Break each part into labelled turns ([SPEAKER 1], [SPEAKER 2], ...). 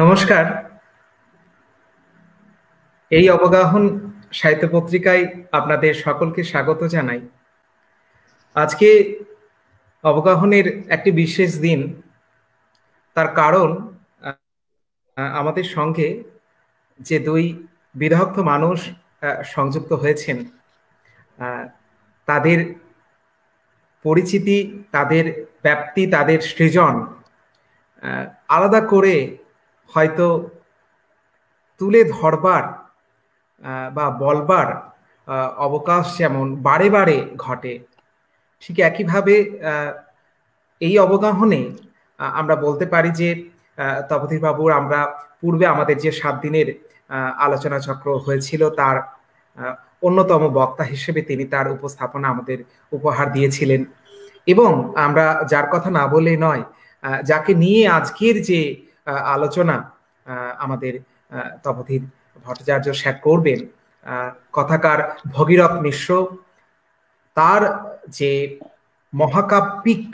[SPEAKER 1] নমস্কার এই অবগাহন সাহিত্য পত্রিকায় আপনাদের সকলকে স্বাগত জানাই আজকে অবগাহনের একটি বিশেষ দিন তার কারণ আমাদের সঙ্গে যে দুই বিধক্ত মানুষ সংযুক্ত হয়েছেন তাদের পরিচিতি তাদের ব্যাপ্তি তাদের সৃজন আলাদা করে হয়তো তুলে ধরবার বা বলবার অবকাশ যেমন বারে বারে ঘটে ঠিক একইভাবে এই অবগাহনে আমরা বলতে পারি যে তপতিবাবুর আমরা পূর্বে আমাদের যে সাত দিনের আলোচনা চক্র হয়েছিল তার অন্যতম বক্তা হিসেবে তিনি তার উপস্থাপনা আমাদের উপহার দিয়েছিলেন এবং আমরা যার কথা না বলে নয় যাকে নিয়ে আজকের যে আলোচনা আমাদের তপথিত ভট্টাচার্য শেখ করবেন কথাকার ভগীরথ মিশ্র তার যে মহাকাব্যিক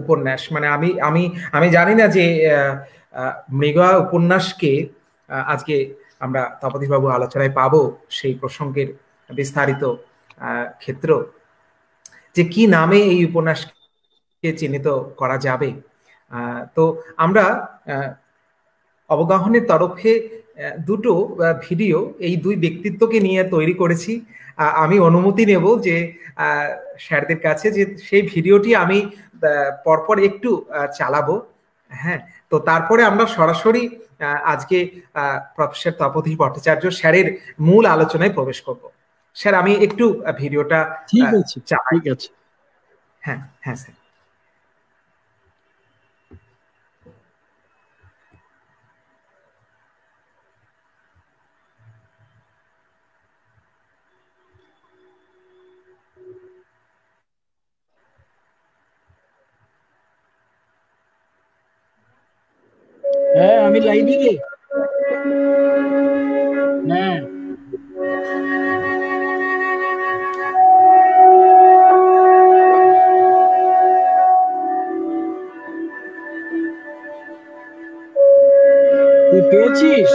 [SPEAKER 1] উপন্যাস মানে আমি আমি আমি জানি না যে মৃগা উপন্যাসকে আজকে আমরা তপতিবাবু আলোচনায় পাবো সেই প্রসঙ্গের বিস্তারিত ক্ষেত্র যে কি নামে এই উপন্যাসকে চিহ্নিত করা যাবে তো আমরা অবগাহনের তরফে দুটো ভিডিও এই দুই ব্যক্তিত্বকে নিয়ে তৈরি করেছি আমি অনুমতি নেব যে স্যারদের কাছে যে সেই ভিডিওটি আমি পরপর একটু চালাবো হ্যাঁ তো তারপরে আমরা সরাসরি আজকে প্রফেসর তপতি ভট্টাচার্য স্যারের মূল আলোচনায় প্রবেশ করব স্যার আমি একটু ভিডিওটা ঠিক আছে ঠিক আছে হ্যাঁ হ্যাঁ স্যার হ্যাঁ আমি লাইভে রে না
[SPEAKER 2] তুই পেয়েছিস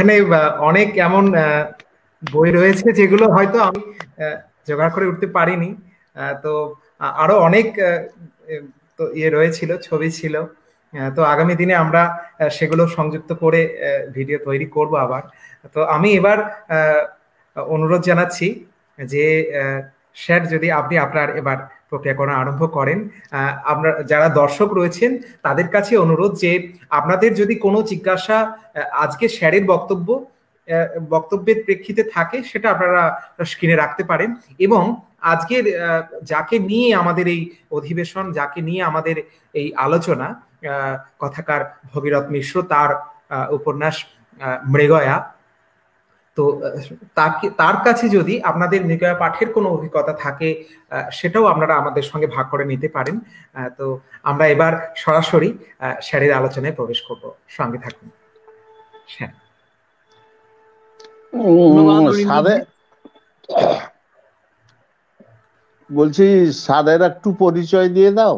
[SPEAKER 1] এখানে অনেক এমন বই রয়েছে যেগুলো হয়তো আমি জোগাড় করে উঠতে পারিনি তো আরো অনেক তো ইয়ে রয়েছিল ছবি ছিল তো আগামী দিনে আমরা সেগুলো সংযুক্ত করে ভিডিও তৈরি করব আবার তো আমি এবার অনুরোধ জানাচ্ছি যে স্যার যদি আপনি আপনার এবার প্রক্রিয়াকরণ আরম্ভ করেন আপনার যারা দর্শক রয়েছেন তাদের কাছে অনুরোধ যে আপনাদের যদি কোনো জিজ্ঞাসা আজকে স্যারের বক্তব্য বক্তব্যের প্রেক্ষিতে থাকে সেটা আপনারা স্ক্রিনে রাখতে পারেন এবং আজকের যাকে নিয়ে আমাদের এই অধিবেশন যাকে নিয়ে আমাদের এই আলোচনা কথাকার ভগীরথ মিশ্র তার উপন্যাস মৃগয়া তো তার কাছে যদি আপনাদের মৃগয়া পাঠের কোনো অভিজ্ঞতা থাকে সেটাও আপনারা আমাদের সঙ্গে ভাগ করে নিতে পারেন তো আমরা এবার সরাসরি স্যারের আলোচনায় প্রবেশ করব সঙ্গে থাকুন
[SPEAKER 3] বলছি সাদের একটু পরিচয় দিয়ে দাও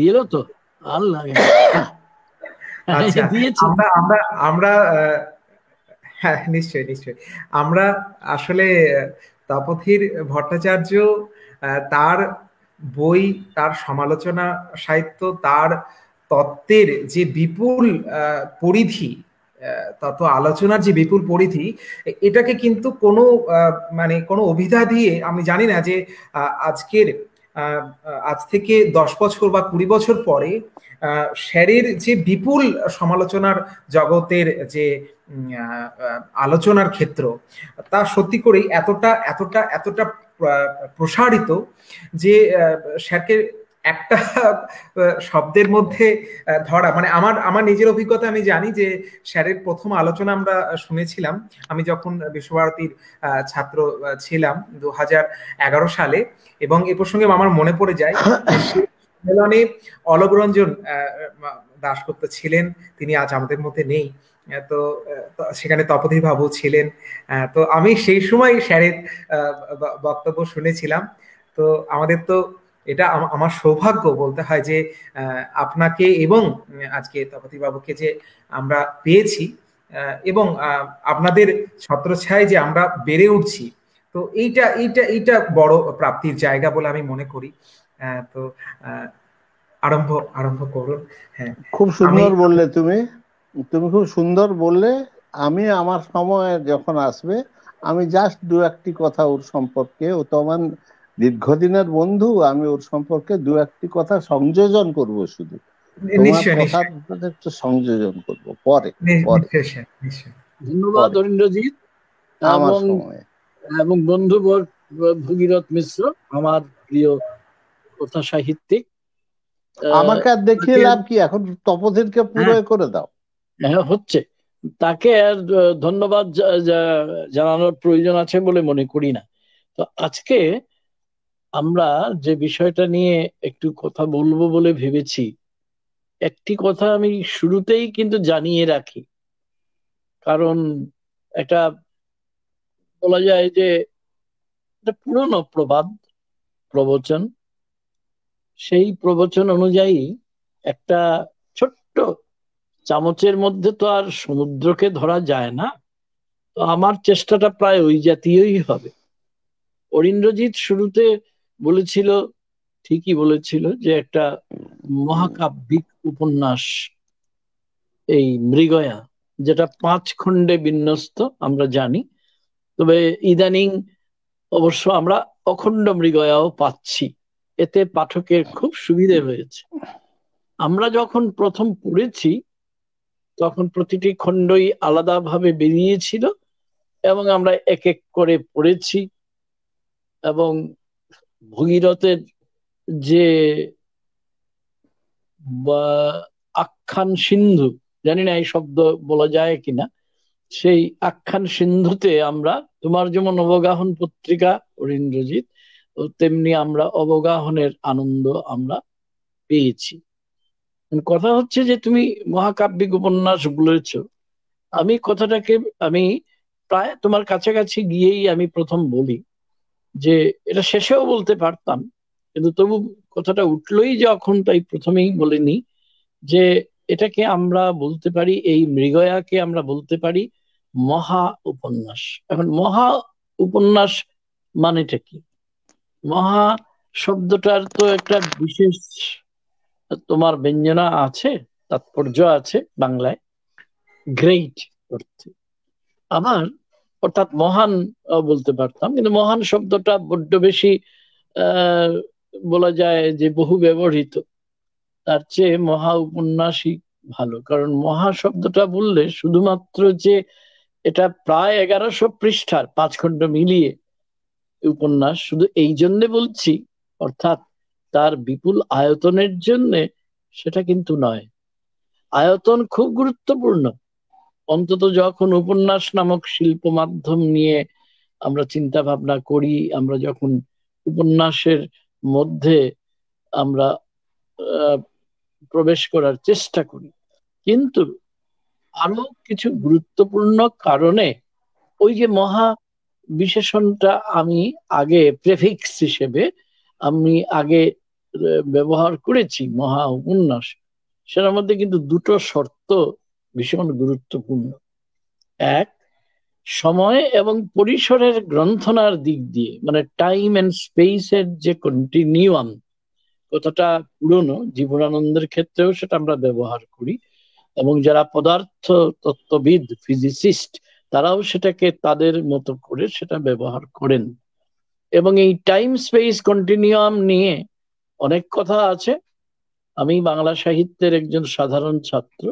[SPEAKER 3] দিল তো আর আচ্ছা, আমরা
[SPEAKER 1] আমরা আমরা হ্যাঁ নিশ্চয়ই নিশ্চয়ই আমরা আসলে তাপথির ভট্টাচার্য তার বই তার সমালোচনা সাহিত্য তার তত্ত্বের যে বিপুল পরিধি তত আলোচনার যে বিপুল পরিধি এটাকে কিন্তু কোনো মানে কোনো অভিধা দিয়ে আমি জানি না যে আজকের আজ থেকে দশ বছর বা কুড়ি বছর পরে শ্যারের যে বিপুল সমালোচনার জগতের যে আলোচনার ক্ষেত্র তা সত্যি করেই এতটা এতটা এতটা প্রসারিত যে স্যারকে একটা শব্দের মধ্যে ধরা মানে আমার আমার নিজের অভিজ্ঞতা আমি জানি যে স্যারের প্রথম আলোচনা আমরা শুনেছিলাম আমি যখন বিশ্বভারতীর ছাত্র ছিলাম দু এগারো সালে এবং এ প্রসঙ্গে আমার মনে পড়ে যায় সম্মেলনে অলোক রঞ্জন ছিলেন তিনি আজ আমাদের মধ্যে নেই তো সেখানে তপতি বাবু ছিলেন তো আমি সেই সময় স্যারের বক্তব্য শুনেছিলাম তো আমাদের তো এটা আমার সৌভাগ্য বলতে হয় যে আপনাকে এবং আজকে তপতি বাবুকে যে আমরা পেয়েছি এবং আপনাদের ছত্রছায় যে আমরা বেড়ে উঠছি তো এইটা এইটা এইটা বড় প্রাপ্তির জায়গা বলে আমি মনে করি তো আরম্ভ আরম্ভ করুন হ্যাঁ
[SPEAKER 3] খুব সুন্দর বললে তুমি তুমি খুব সুন্দর বললে আমি আমার সময় যখন আসবে আমি জাস্ট দু একটি কথা ওর সম্পর্কে ও তো আমার দীর্ঘদিনের বন্ধু আমি ওর সম্পর্কে দু একটি কথা সংযোজন করব শুধু সংযোজন করব পরে
[SPEAKER 2] ধন্যবাদ অরিন্দ্রজিৎ এবং এবং বন্ধু ভগীরথ মিশ্র আমার প্রিয় কথা সাহিত্যিক আমাকে আর দেখিয়ে লাভ
[SPEAKER 3] কি এখন তপজিৎকে হ্যাঁ। পুরো
[SPEAKER 2] করে দাও হ্যাঁ হচ্ছে তাকে আর ধন্যবাদ জানানোর প্রয়োজন আছে বলে মনে করি না তো আজকে আমরা যে বিষয়টা নিয়ে একটু কথা বলবো বলে ভেবেছি একটি কথা আমি শুরুতেই কিন্তু জানিয়ে রাখি কারণ এটা বলা যায় যে পুরনো প্রবাদ প্রবচন সেই প্রবচন অনুযায়ী একটা ছোট্ট চামচের মধ্যে তো আর সমুদ্রকে ধরা যায় না তো আমার চেষ্টাটা প্রায় ওই জাতীয়ই হবে অরিন্দ্রজিৎ শুরুতে বলেছিল ঠিকই বলেছিল যে একটা মহাকাব্যিক উপন্যাস এই মৃগয়া যেটা পাঁচ খণ্ডে বিন্যস্ত আমরা জানি তবে ইদানিং অবশ্য আমরা অখণ্ড মৃগয়াও পাচ্ছি এতে পাঠকের খুব সুবিধে হয়েছে আমরা যখন প্রথম পড়েছি তখন প্রতিটি খণ্ডই আলাদাভাবে বেরিয়েছিল এবং আমরা এক এক করে পড়েছি এবং ভগীরথের যে আখ্যান সিন্ধু জানি না এই শব্দ বলা যায় কিনা সেই আখ্যান সিন্ধুতে আমরা তোমার যেমন অবগাহন পত্রিকা অরিন্দ্রজিৎ তেমনি আমরা অবগাহনের আনন্দ আমরা পেয়েছি কথা হচ্ছে যে তুমি মহাকাব্যিক উপন্যাস বলেছ আমি কথাটাকে আমি প্রায় তোমার কাছাকাছি গিয়েই আমি প্রথম বলি যে এটা শেষেও বলতে পারতাম কিন্তু তবু কথাটা উঠলই যখন তাই প্রথমেই বলিনি যে এটাকে আমরা বলতে পারি এই মৃগয়াকে আমরা বলতে পারি মহা উপন্যাস এখন মহা উপন্যাস মানেটা কি মহা শব্দটার তো একটা বিশেষ তোমার ব্যঞ্জনা আছে তাৎপর্য আছে বাংলায় গ্রেট অর্থে আবার অর্থাৎ মহান বলতে পারতাম কিন্তু মহান শব্দটা বড্ড বেশি বলা যায় যে বহু ব্যবহৃত তার চেয়ে মহা উপন্যাসই ভালো কারণ মহা শব্দটা বললে শুধুমাত্র যে এটা প্রায় এগারোশো পৃষ্ঠার পাঁচ খণ্ড মিলিয়ে উপন্যাস শুধু এই জন্যে বলছি অর্থাৎ তার বিপুল আয়তনের জন্যে সেটা কিন্তু নয় আয়তন খুব গুরুত্বপূর্ণ অন্তত যখন উপন্যাস নামক শিল্প মাধ্যম নিয়ে আমরা চিন্তা ভাবনা করি আমরা যখন উপন্যাসের মধ্যে আমরা প্রবেশ করার চেষ্টা করি কিন্তু আরো কিছু গুরুত্বপূর্ণ কারণে ওই যে মহা বিশেষণটা আমি আগে প্রেফিক্স হিসেবে আমি আগে ব্যবহার করেছি মহা উপন্যাস সেটার মধ্যে কিন্তু দুটো শর্ত ভীষণ গুরুত্বপূর্ণ এক সময় এবং পরিসরের গ্রন্থনার দিক দিয়ে মানে টাইম অ্যান্ড এর যে কন্টিনিউয়াম কথাটা পুরনো জীবনানন্দের ক্ষেত্রেও সেটা আমরা ব্যবহার করি এবং যারা পদার্থ তত্ত্ববিদ ফিজিসিস্ট তারাও সেটাকে তাদের মতো করে সেটা ব্যবহার করেন এবং এই টাইম স্পেস কন্টিনিউয়াম নিয়ে অনেক কথা আছে আমি বাংলা সাহিত্যের একজন সাধারণ ছাত্র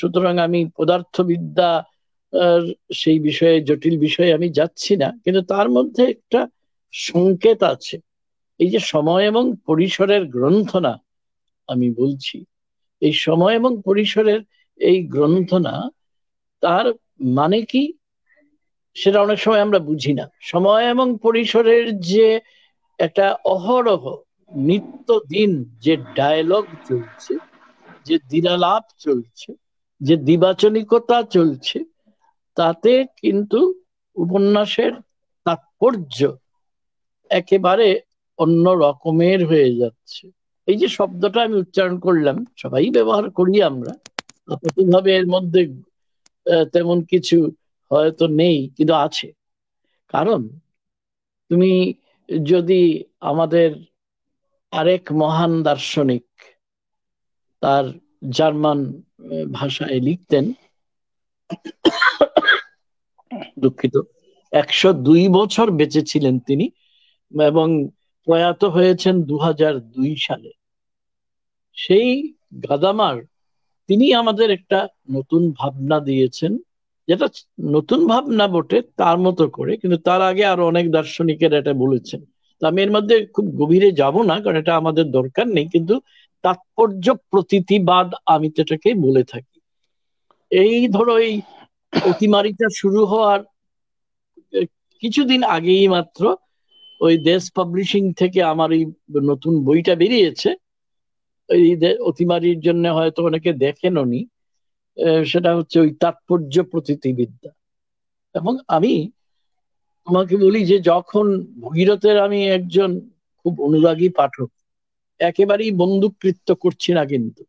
[SPEAKER 2] সুতরাং আমি পদার্থবিদ্যা সেই বিষয়ে জটিল বিষয়ে আমি যাচ্ছি না কিন্তু তার মধ্যে একটা সংকেত আছে এই যে সময় এবং পরিসরের গ্রন্থনা আমি বলছি এই সময় এবং পরিসরের এই গ্রন্থনা তার মানে কি সেটা অনেক সময় আমরা বুঝি না সময় এবং পরিসরের যে একটা অহরহ নিত্য দিন যে ডায়লগ চলছে যে দিনালাপ চলছে যে দ্বিবাচনিকতা চলছে তাতে কিন্তু উপন্যাসের তাৎপর্য একেবারে অন্য রকমের হয়ে যাচ্ছে এই যে শব্দটা আমি উচ্চারণ করলাম সবাই ব্যবহার করি আমরা ভাবে এর মধ্যে তেমন কিছু হয়তো নেই কিন্তু আছে কারণ তুমি যদি আমাদের আরেক মহান দার্শনিক তার জার্মান ভাষায় লিখতেন দুঃখিত একশো দুই বছর বেঁচে ছিলেন তিনি এবং প্রয়াত হয়েছেন দু সালে সেই গাদামার তিনি আমাদের একটা নতুন ভাবনা দিয়েছেন যেটা নতুন ভাবনা বটে তার মতো করে কিন্তু তার আগে আরো অনেক দার্শনিকের এটা বলেছেন আমি এর মধ্যে খুব গভীরে যাব না কারণ এটা আমাদের দরকার নেই কিন্তু তাৎপর্য প্রতীতিবাদ আমি তো এটাকে বলে থাকি এই ধরো এই অতিমারিটা শুরু হওয়ার কিছুদিন আগেই মাত্র ওই দেশ পাবলিশিং থেকে আমার এই নতুন বইটা বেরিয়েছে এই অতিমারির জন্য হয়তো অনেকে দেখেন উনি সেটা হচ্ছে ওই তাৎপর্য প্রতীতিবিদ্যা এবং আমি তোমাকে বলি যে যখন ভগীরথের আমি একজন খুব অনুরাগী পাঠক একেবারেই বন্ধুকৃত্য করছি না কিন্তু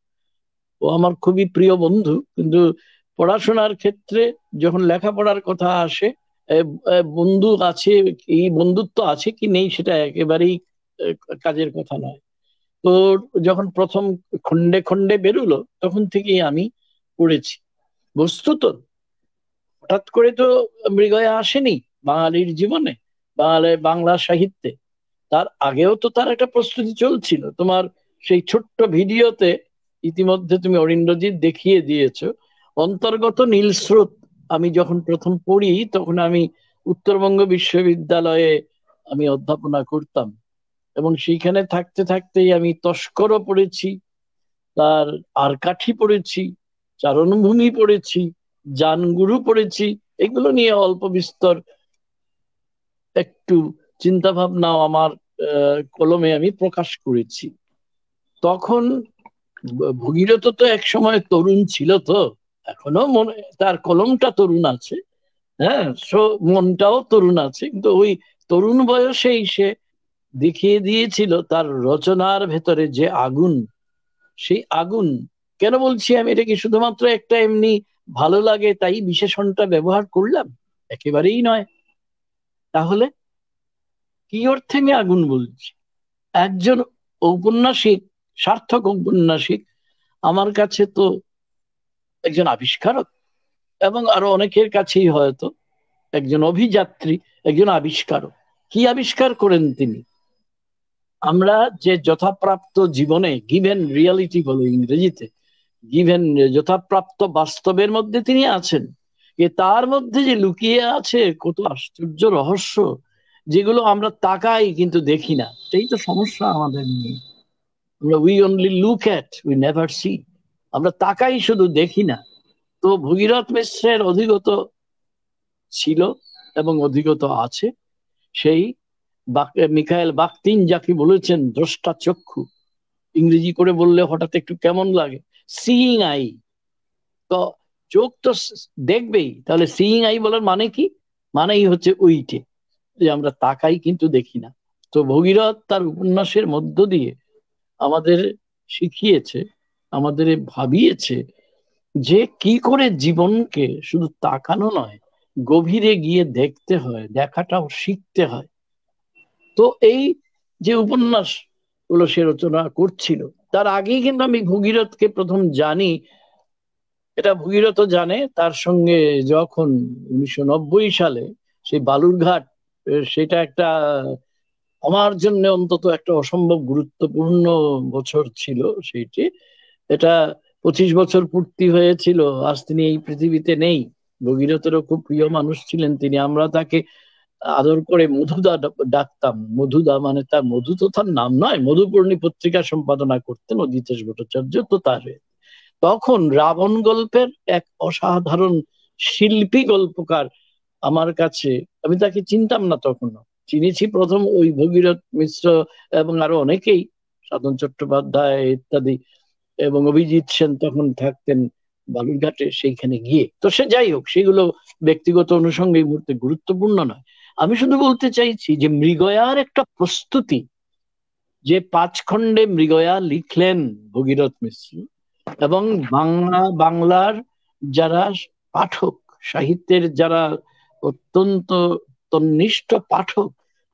[SPEAKER 2] ও আমার খুবই প্রিয় বন্ধু কিন্তু পড়াশোনার ক্ষেত্রে যখন লেখাপড়ার কথা আসে বন্ধু আছে এই বন্ধুত্ব আছে কি নেই সেটা একেবারেই কাজের কথা নয় তো যখন প্রথম খন্ডে খণ্ডে বেরুলো তখন থেকেই আমি পড়েছি বস্তুত হঠাৎ করে তো মৃগয়া আসেনি বাঙালির জীবনে বাংলা সাহিত্যে তার আগেও তো তার একটা প্রস্তুতি চলছিল তোমার সেই ছোট্ট ভিডিওতে ইতিমধ্যে তুমি অরিন্দ্রজিৎ দেখিয়ে দিয়েছো অন্তর্গত নীলস্রোত আমি যখন প্রথম পড়ি তখন আমি উত্তরবঙ্গ বিশ্ববিদ্যালয়ে আমি অধ্যাপনা করতাম এবং সেইখানে থাকতে থাকতেই আমি তস্করও পড়েছি তার আরকাঠি পড়েছি চারণভূমি পড়েছি জানগুরু পড়েছি এগুলো নিয়ে অল্প বিস্তর একটু চিন্তা ভাবনাও আমার কলমে আমি প্রকাশ করেছি তখন ভগীরথ তো এক সময় তরুণ ছিল তো এখনো মনে তার কলমটা তরুণ আছে হ্যাঁ সো মনটাও তরুণ আছে কিন্তু ওই তরুণ বয়সেই সে দেখিয়ে দিয়েছিল তার রচনার ভেতরে যে আগুন সেই আগুন কেন বলছি আমি এটা কি শুধুমাত্র একটা এমনি ভালো লাগে তাই বিশেষণটা ব্যবহার করলাম একেবারেই নয় তাহলে কি অর্থে আমি আগুন বলছি একজন ঔপন্যাসিক সার্থক ঔপন্যাসিক আমার কাছে তো একজন আবিষ্কারক এবং আরো অনেকের কাছেই হয়তো একজন অভিযাত্রী একজন আবিষ্কারক কি আবিষ্কার করেন তিনি আমরা যে যথাপ্রাপ্ত জীবনে গিভেন রিয়ালিটি বলে ইংরেজিতে গিভেন যথাপ্রাপ্ত বাস্তবের মধ্যে তিনি আছেন এ তার মধ্যে যে লুকিয়ে আছে কত আশ্চর্য রহস্য যেগুলো আমরা তাকাই কিন্তু দেখি না সেই তো সমস্যা আমাদের নিয়ে আমরা we only look at we never see আমরা তাকাই শুধু দেখি না তো ভগীরথ মিশ্রের অধিগত ছিল এবং অধিগত আছে সেই মিখাইল বাক্তিন যাকে বলেছেন দ্রষ্টা চক্ষু ইংরেজি করে বললে হঠাৎ একটু কেমন লাগে সিইং আই তো চোখ তো দেখবেই তাহলে সিইং আই বলার মানে কি মানেই হচ্ছে উইটে যে আমরা তাকাই কিন্তু দেখি না তো ভগীরথ তার উপন্যাসের মধ্য দিয়ে আমাদের শিখিয়েছে আমাদের ভাবিয়েছে যে কি করে জীবনকে শুধু তাকানো নয় গভীরে গিয়ে দেখতে হয় দেখাটাও শিখতে হয় তো এই যে উপন্যাস গুলো সে রচনা করছিল তার আগেই কিন্তু আমি ভগীরথকে প্রথম জানি এটা ভগীরথ জানে তার সঙ্গে যখন উনিশশো সালে সেই বালুরঘাট সেটা একটা আমার জন্য অন্তত একটা অসম্ভব গুরুত্বপূর্ণ বছর ছিল সেইটি এটা পঁচিশ বছর পূর্তি হয়েছিল আজ তিনি এই পৃথিবীতে নেই ভগীরথেরও খুব প্রিয় মানুষ ছিলেন তিনি আমরা তাকে আদর করে মধুদা ডাকতাম মধুদা মানে তার মধু তো তার নাম নয় মধুপূর্ণী পত্রিকা সম্পাদনা করতেন অজিতেশ ভট্টাচার্য তো তার তখন রাবণ গল্পের এক অসাধারণ শিল্পী গল্পকার আমার কাছে আমি তাকে চিনতাম না তখনও চিনেছি প্রথম ওই ভগীরথ মিশ্র এবং আরো অনেকেই সাধন চট্টোপাধ্যায় ইত্যাদি এবং অভিজিৎ সেন তখন থাকতেন বালুরঘাটে সেইখানে গিয়ে তো সে যাই হোক সেগুলো ব্যক্তিগত অনুষঙ্গে এই মুহূর্তে গুরুত্বপূর্ণ নয় আমি শুধু বলতে চাইছি যে মৃগয়ার একটা প্রস্তুতি যে পাঁচ খণ্ডে মৃগয়া লিখলেন ভগীরথ মিশ্র এবং বাংলা বাংলার যারা পাঠক সাহিত্যের যারা অত্যন্ত তন্নিষ্ঠ পাঠক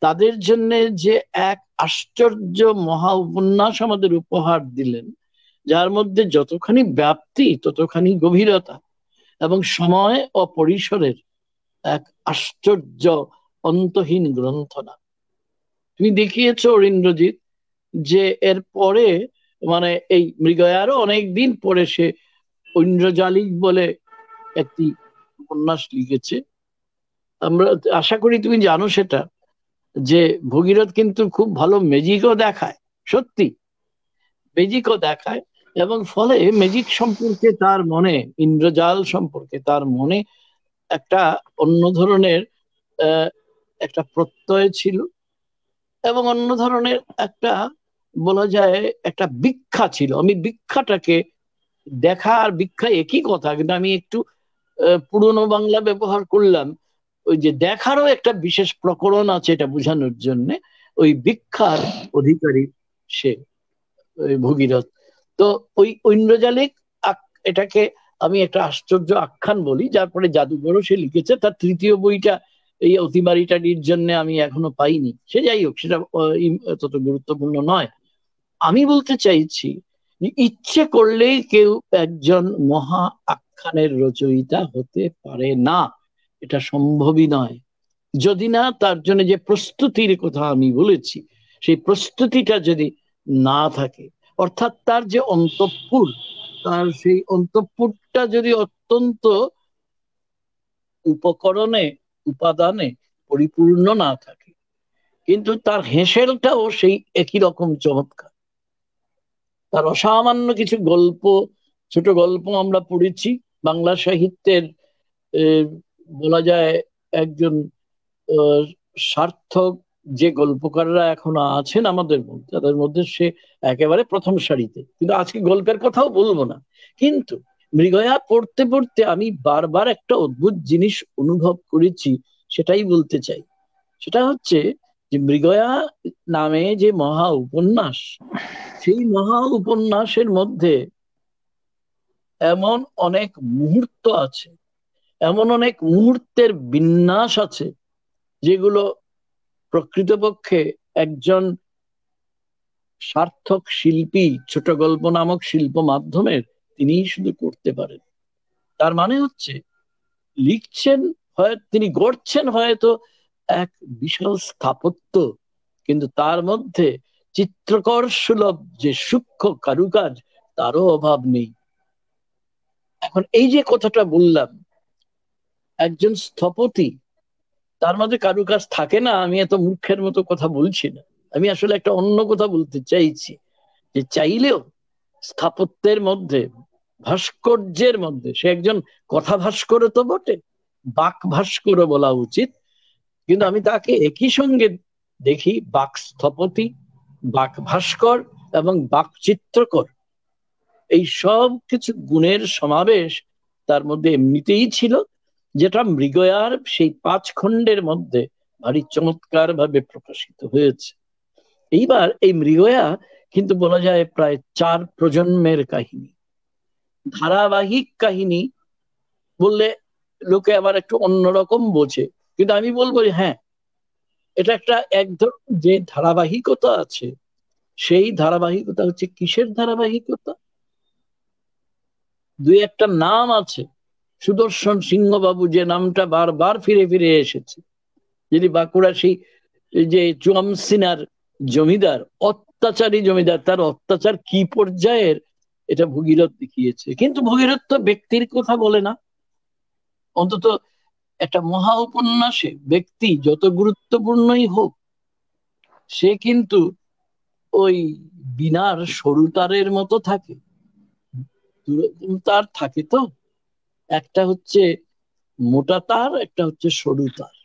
[SPEAKER 2] তাদের জন্য যে এক আশ্চর্য মহা উপন্যাস আমাদের উপহার দিলেন যার মধ্যে যতখানি ব্যাপ্তি ততখানি গভীরতা এবং সময় ও পরিসরের এক আশ্চর্য অন্তহীন গ্রন্থনা তুমি দেখিয়েছ অরিন্দ্রজিৎ যে এর পরে মানে এই মৃগয়ারও অনেকদিন পরে সে ঐন্দ্রজালিক বলে একটি উপন্যাস লিখেছে আমরা আশা করি তুমি জানো সেটা যে ভগীরথ কিন্তু খুব ভালো ম্যাজিকও দেখায় সত্যি ম্যাজিকও দেখায় এবং ফলে ম্যাজিক সম্পর্কে তার মনে ইন্দ্রজাল সম্পর্কে তার মনে একটা অন্য ধরনের একটা প্রত্যয় ছিল এবং অন্য ধরনের একটা বলা যায় একটা ভিক্ষা ছিল আমি ভিক্ষাটাকে দেখা আর ভিক্ষা একই কথা কিন্তু আমি একটু পুরনো বাংলা ব্যবহার করলাম ওই যে দেখারও একটা বিশেষ প্রকরণ আছে এটা বোঝানোর জন্য ওই ভিক্ষার অধিকারী সে ভগীরথ তো ওই ঐন্দ্রজালিক এটাকে আমি একটা আশ্চর্য আখ্যান বলি যার পরে জাদুঘরও সে লিখেছে তার তৃতীয় বইটা এই অতিমারিটাডির জন্য আমি এখনো পাইনি সে যাই হোক সেটা তত গুরুত্বপূর্ণ নয় আমি বলতে চাইছি ইচ্ছে করলেই কেউ একজন মহা আখ্যানের রচয়িতা হতে পারে না এটা সম্ভবই নয় যদি না তার জন্য যে প্রস্তুতির কথা আমি বলেছি সেই প্রস্তুতিটা যদি না থাকে অর্থাৎ তার যে অন্তঃপুর তার সেই অন্তঃপুরটা যদি অত্যন্ত উপকরণে উপাদানে পরিপূর্ণ না থাকে কিন্তু তার হেঁসেলটাও সেই একই রকম চমৎকার তার অসামান্য কিছু গল্প ছোট গল্প আমরা পড়েছি বাংলা সাহিত্যের বলা যায় একজন সার্থক যে গল্পকাররা এখন আছেন আমাদের মধ্যে তাদের মধ্যে সে একেবারে প্রথম সারিতে কিন্তু আজকে গল্পের কথাও বলবো না কিন্তু মৃগয়া পড়তে পড়তে আমি বারবার একটা অদ্ভুত জিনিস অনুভব করেছি সেটাই বলতে চাই সেটা হচ্ছে যে মৃগয়া নামে যে মহা উপন্যাস সেই মহা উপন্যাসের মধ্যে এমন অনেক মুহূর্ত আছে এমন অনেক মুহূর্তের বিন্যাস আছে যেগুলো প্রকৃতপক্ষে একজন সার্থক শিল্পী ছোট গল্প নামক শিল্প মাধ্যমের তিনি শুধু করতে পারেন তার মানে হচ্ছে লিখছেন হয় তিনি গড়ছেন হয়তো এক বিশাল স্থাপত্য কিন্তু তার মধ্যে চিত্রকর সুলভ যে সূক্ষ্ম কারুকাজ তারও অভাব নেই এখন এই যে কথাটা বললাম একজন স্থপতি তার মাঝে কারু কাজ থাকে না আমি এত মুখের মতো কথা বলছি না আমি আসলে একটা অন্য কথা বলতে চাইছি যে চাইলেও স্থাপত্যের মধ্যে ভাস্কর্যের মধ্যে সে একজন কথা ভাস্কর তো বটে বাক ভাস্কর বলা উচিত কিন্তু আমি তাকে একই সঙ্গে দেখি বাক স্থপতি বাক ভাস্কর এবং বাক চিত্রকর এই সব কিছু গুণের সমাবেশ তার মধ্যে এমনিতেই ছিল যেটা মৃগয়ার সেই পাঁচ খণ্ডের মধ্যে ভারী চমৎকার ভাবে প্রকাশিত হয়েছে এইবার এই মৃগয়া কিন্তু বলা যায় প্রায় চার প্রজন্মের কাহিনী ধারাবাহিক কাহিনী বললে লোকে আবার একটু অন্যরকম বোঝে কিন্তু আমি বলবো যে হ্যাঁ এটা একটা এক যে ধারাবাহিকতা আছে সেই ধারাবাহিকতা হচ্ছে কিসের ধারাবাহিকতা দুই একটা নাম আছে সুদর্শন সিংহবাবু যে নামটা বারবার ফিরে ফিরে এসেছে যিনি বাঁকুড়া সেই যে চুয়ামসিনার জমিদার অত্যাচারী জমিদার তার অত্যাচার কি পর্যায়ের এটা ভগীরথ দেখিয়েছে কিন্তু ভগীরথ তো ব্যক্তির কথা বলে না অন্তত একটা মহা উপন্যাসে ব্যক্তি যত গুরুত্বপূর্ণই হোক সে কিন্তু ওই বিনার সরু তারের মতো থাকে তার থাকে তো একটা হচ্ছে মোটা তার একটা হচ্ছে সরু তার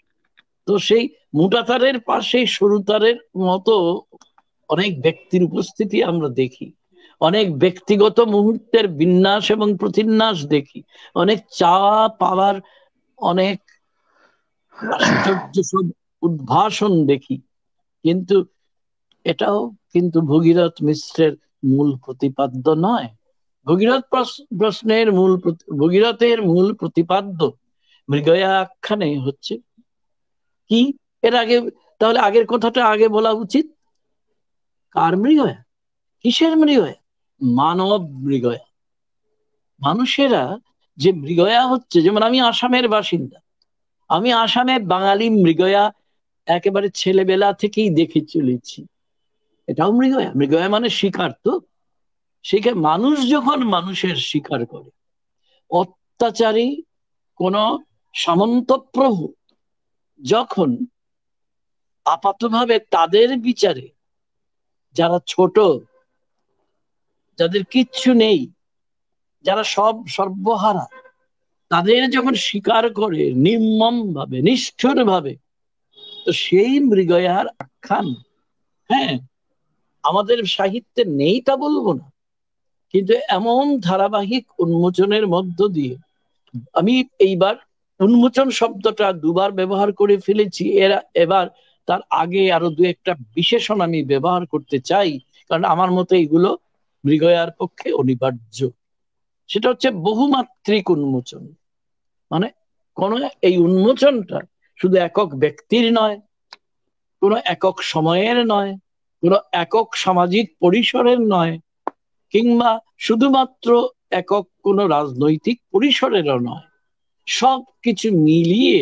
[SPEAKER 2] তো সেই মোটা তারের পাশে সরু তারের মতো অনেক ব্যক্তির উপস্থিতি আমরা দেখি অনেক ব্যক্তিগত মুহূর্তের বিন্যাস এবং প্রতিন্যাস দেখি অনেক চাওয়া পাওয়ার অনেক সব উদ্ভাসন দেখি কিন্তু এটাও কিন্তু ভগীরথ মিশ্রের মূল প্রতিপাদ্য নয় ভগীরথ প্রশ্নের মূল ভগীরথের মূল প্রতিপাদ্য মৃগয়া আখ্যানে হচ্ছে কি এর আগে তাহলে আগের কথাটা আগে বলা উচিত কার মৃগয়া কিসের মৃগয়া মানব মৃগয়া মানুষেরা যে মৃগয়া হচ্ছে যেমন আমি আসামের বাসিন্দা আমি আসামে বাঙালি মৃগয়া একেবারে ছেলেবেলা থেকেই দেখে চলেছি এটাও মৃগয়া মৃগয়া মানে শিকার তো সেখানে মানুষ যখন মানুষের স্বীকার করে অত্যাচারী কোন সামন্তপ্রভু যখন আপাতভাবে তাদের বিচারে যারা ছোট যাদের কিচ্ছু নেই যারা সব সর্বহারা তাদের যখন স্বীকার করে নির্মম ভাবে নিষ্ঠুর ভাবে তো সেই মৃগয়ার আখ্যান হ্যাঁ আমাদের সাহিত্যে নেই তা বলবো না কিন্তু এমন ধারাবাহিক উন্মোচনের মধ্য দিয়ে আমি এইবার উন্মোচন শব্দটা দুবার ব্যবহার করে ফেলেছি এরা এবার তার আগে আরো দু একটা বিশেষণ আমি ব্যবহার করতে চাই কারণ আমার মতে এগুলো মৃগয়ার পক্ষে অনিবার্য সেটা হচ্ছে বহুমাত্রিক উন্মোচন মানে কোন এই উন্মোচনটা শুধু একক ব্যক্তির নয় কোনো একক সময়ের নয় কোনো একক সামাজিক পরিসরের নয় কিংবা শুধুমাত্র একক কোন রাজনৈতিক পরিসরেরও নয় সব কিছু মিলিয়ে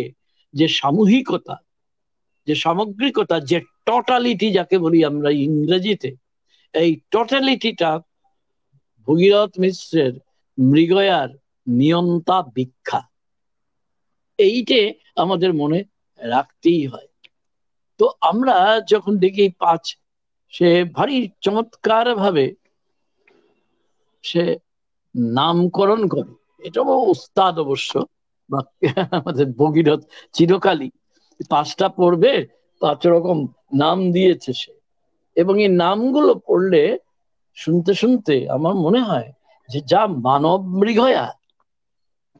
[SPEAKER 2] যে সামূহিকতা যে সামগ্রিকতা যে টোটালিটি যাকে বলি আমরা ইংরেজিতে এই টোটালিটিটা ভগীরথ মিশ্রের মৃগয়ার নিয়ন্তা ভিক্ষা এইটে আমাদের মনে রাখতেই হয় তো আমরা যখন দেখি পাঁচ সে ভারী চমৎকার ভাবে সে নামকরণ করে এটাও উস্তাদ অবশ্য বা আমাদের বগিরথ চিরকালই পাঁচটা পড়বে পাঁচ রকম নাম দিয়েছে সে এবং এই নামগুলো পড়লে শুনতে শুনতে আমার মনে হয় যে যা মানব মৃগয়া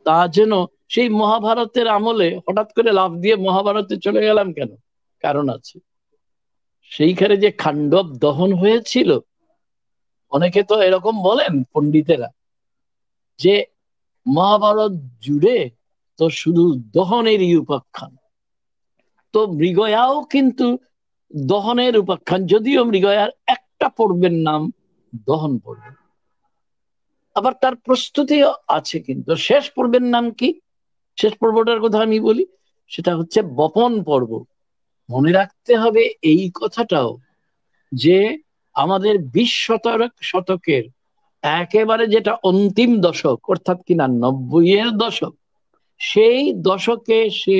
[SPEAKER 2] তা যেন সেই মহাভারতের আমলে হঠাৎ করে লাভ দিয়ে মহাভারতে চলে গেলাম কেন কারণ আছে সেইখানে যে খাণ্ডব দহন হয়েছিল অনেকে তো এরকম বলেন পন্ডিতেরা যে মহাভারত জুড়ে তো শুধু দহনেরই উপাখ্যান তো মৃগয়াও কিন্তু দহনের উপাখ্যান যদিও মৃগয়ার একটা পর্বের নাম দহন পর্ব আবার তার প্রস্তুতিও আছে কিন্তু শেষ পর্বের নাম কি শেষ পর্বটার কথা আমি বলি সেটা হচ্ছে বপন পর্ব মনে রাখতে হবে এই কথাটাও যে আমাদের বিশ শতক শতকের একেবারে যেটা অন্তিম দশক অর্থাৎ কিনা নব্বইয়ের দশক সেই দশকে সে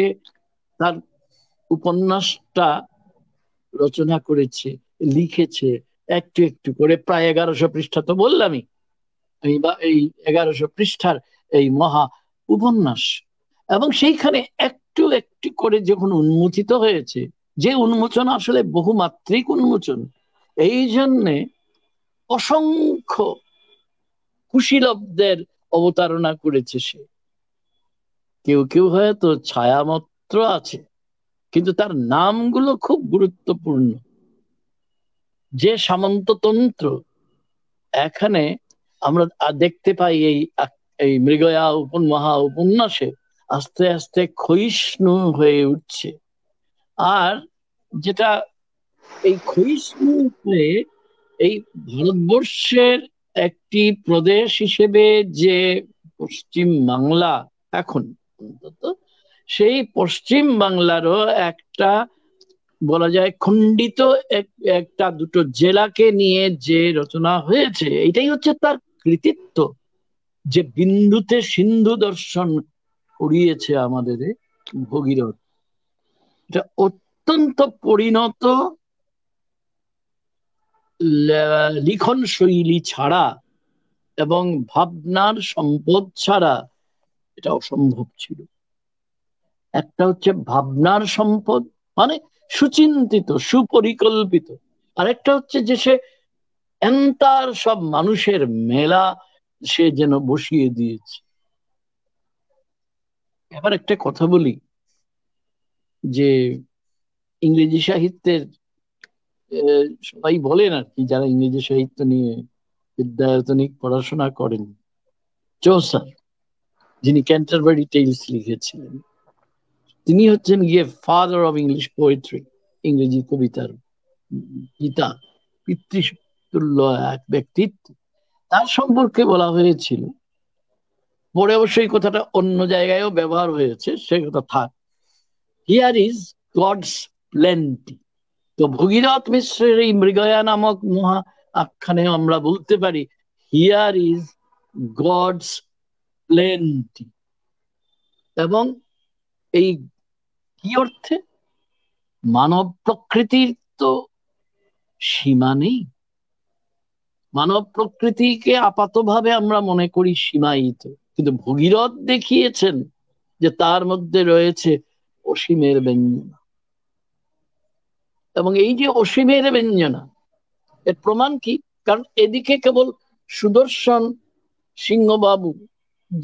[SPEAKER 2] তার উপন্যাসটা রচনা করেছে লিখেছে একটু একটু করে প্রায় এগারোশো পৃষ্ঠা তো বললামই এই বা এই এগারোশো পৃষ্ঠার এই মহা উপন্যাস এবং সেইখানে একটু একটু করে যখন উন্মোচিত হয়েছে যে উন্মোচন আসলে বহুমাত্রিক উন্মোচন এই জন্যে অসংখ্য কুশীলব্দের অবতারণা করেছে সে কেউ কেউ হয়তো মাত্র আছে কিন্তু তার নামগুলো খুব গুরুত্বপূর্ণ যে সামন্ততন্ত্র এখানে আমরা দেখতে পাই এই এই মৃগয়া মহা উপন্যাসে আস্তে আস্তে ক্ষয়িষ্ণু হয়ে উঠছে আর যেটা এই ক্ষয়িষ্ণু এই ভারতবর্ষের একটি প্রদেশ হিসেবে যে পশ্চিম বাংলা এখন অন্তত সেই পশ্চিম বাংলারও একটা বলা যায় খণ্ডিত একটা দুটো জেলাকে নিয়ে যে রচনা হয়েছে এটাই হচ্ছে তার কৃতিত্ব যে বিন্দুতে সিন্ধু দর্শন করিয়েছে আমাদের ভগীরথ এটা অত্যন্ত পরিণত লিখন শৈলী ছাড়া এবং ভাবনার সম্পদ ছাড়া এটা অসম্ভব ছিল একটা হচ্ছে ভাবনার সম্পদ মানে সুচিন্তিত সুপরিকল্পিত আরেকটা হচ্ছে যে সে এন্তার সব মানুষের মেলা সে যেন বসিয়ে দিয়েছে এবার একটা কথা বলি যে ইংরেজি সাহিত্যের সবাই বলেন আর কি যারা ইংরেজি সাহিত্য নিয়ে বিদ্যায়তনিক পড়াশোনা করেন চৌসার যিনি ক্যান্টারবারি টেইলস লিখেছিলেন তিনি হচ্ছেন গিয়ে ফাদার অব ইংলিশ পোয়েট্রি ইংরেজি কবিতার পিতা পিতৃতুল্য এক ব্যক্তিত্ব তার সম্পর্কে বলা হয়েছিল পরে অবশ্যই কথাটা অন্য জায়গায়ও ব্যবহার হয়েছে সে কথা থাক হিয়ার ইজ গডস প্লেন্টি তো ভগীরথ মিশ্রের এই মৃগয়া নামক মহা আখ্যানে আমরা বলতে পারি হিয়ার ইজ গডস প্লেন্টি এবং এই কি অর্থে মানব প্রকৃতির তো সীমা নেই মানব প্রকৃতিকে আপাতভাবে আমরা মনে করি সীমায়িত কিন্তু ভগীরথ দেখিয়েছেন যে তার মধ্যে রয়েছে অসীমের ব্যঞ্জনা এবং এই যে অসীমের ব্যঞ্জনা এর প্রমাণ কি কারণ এদিকে কেবল সুদর্শন সিংহবাবু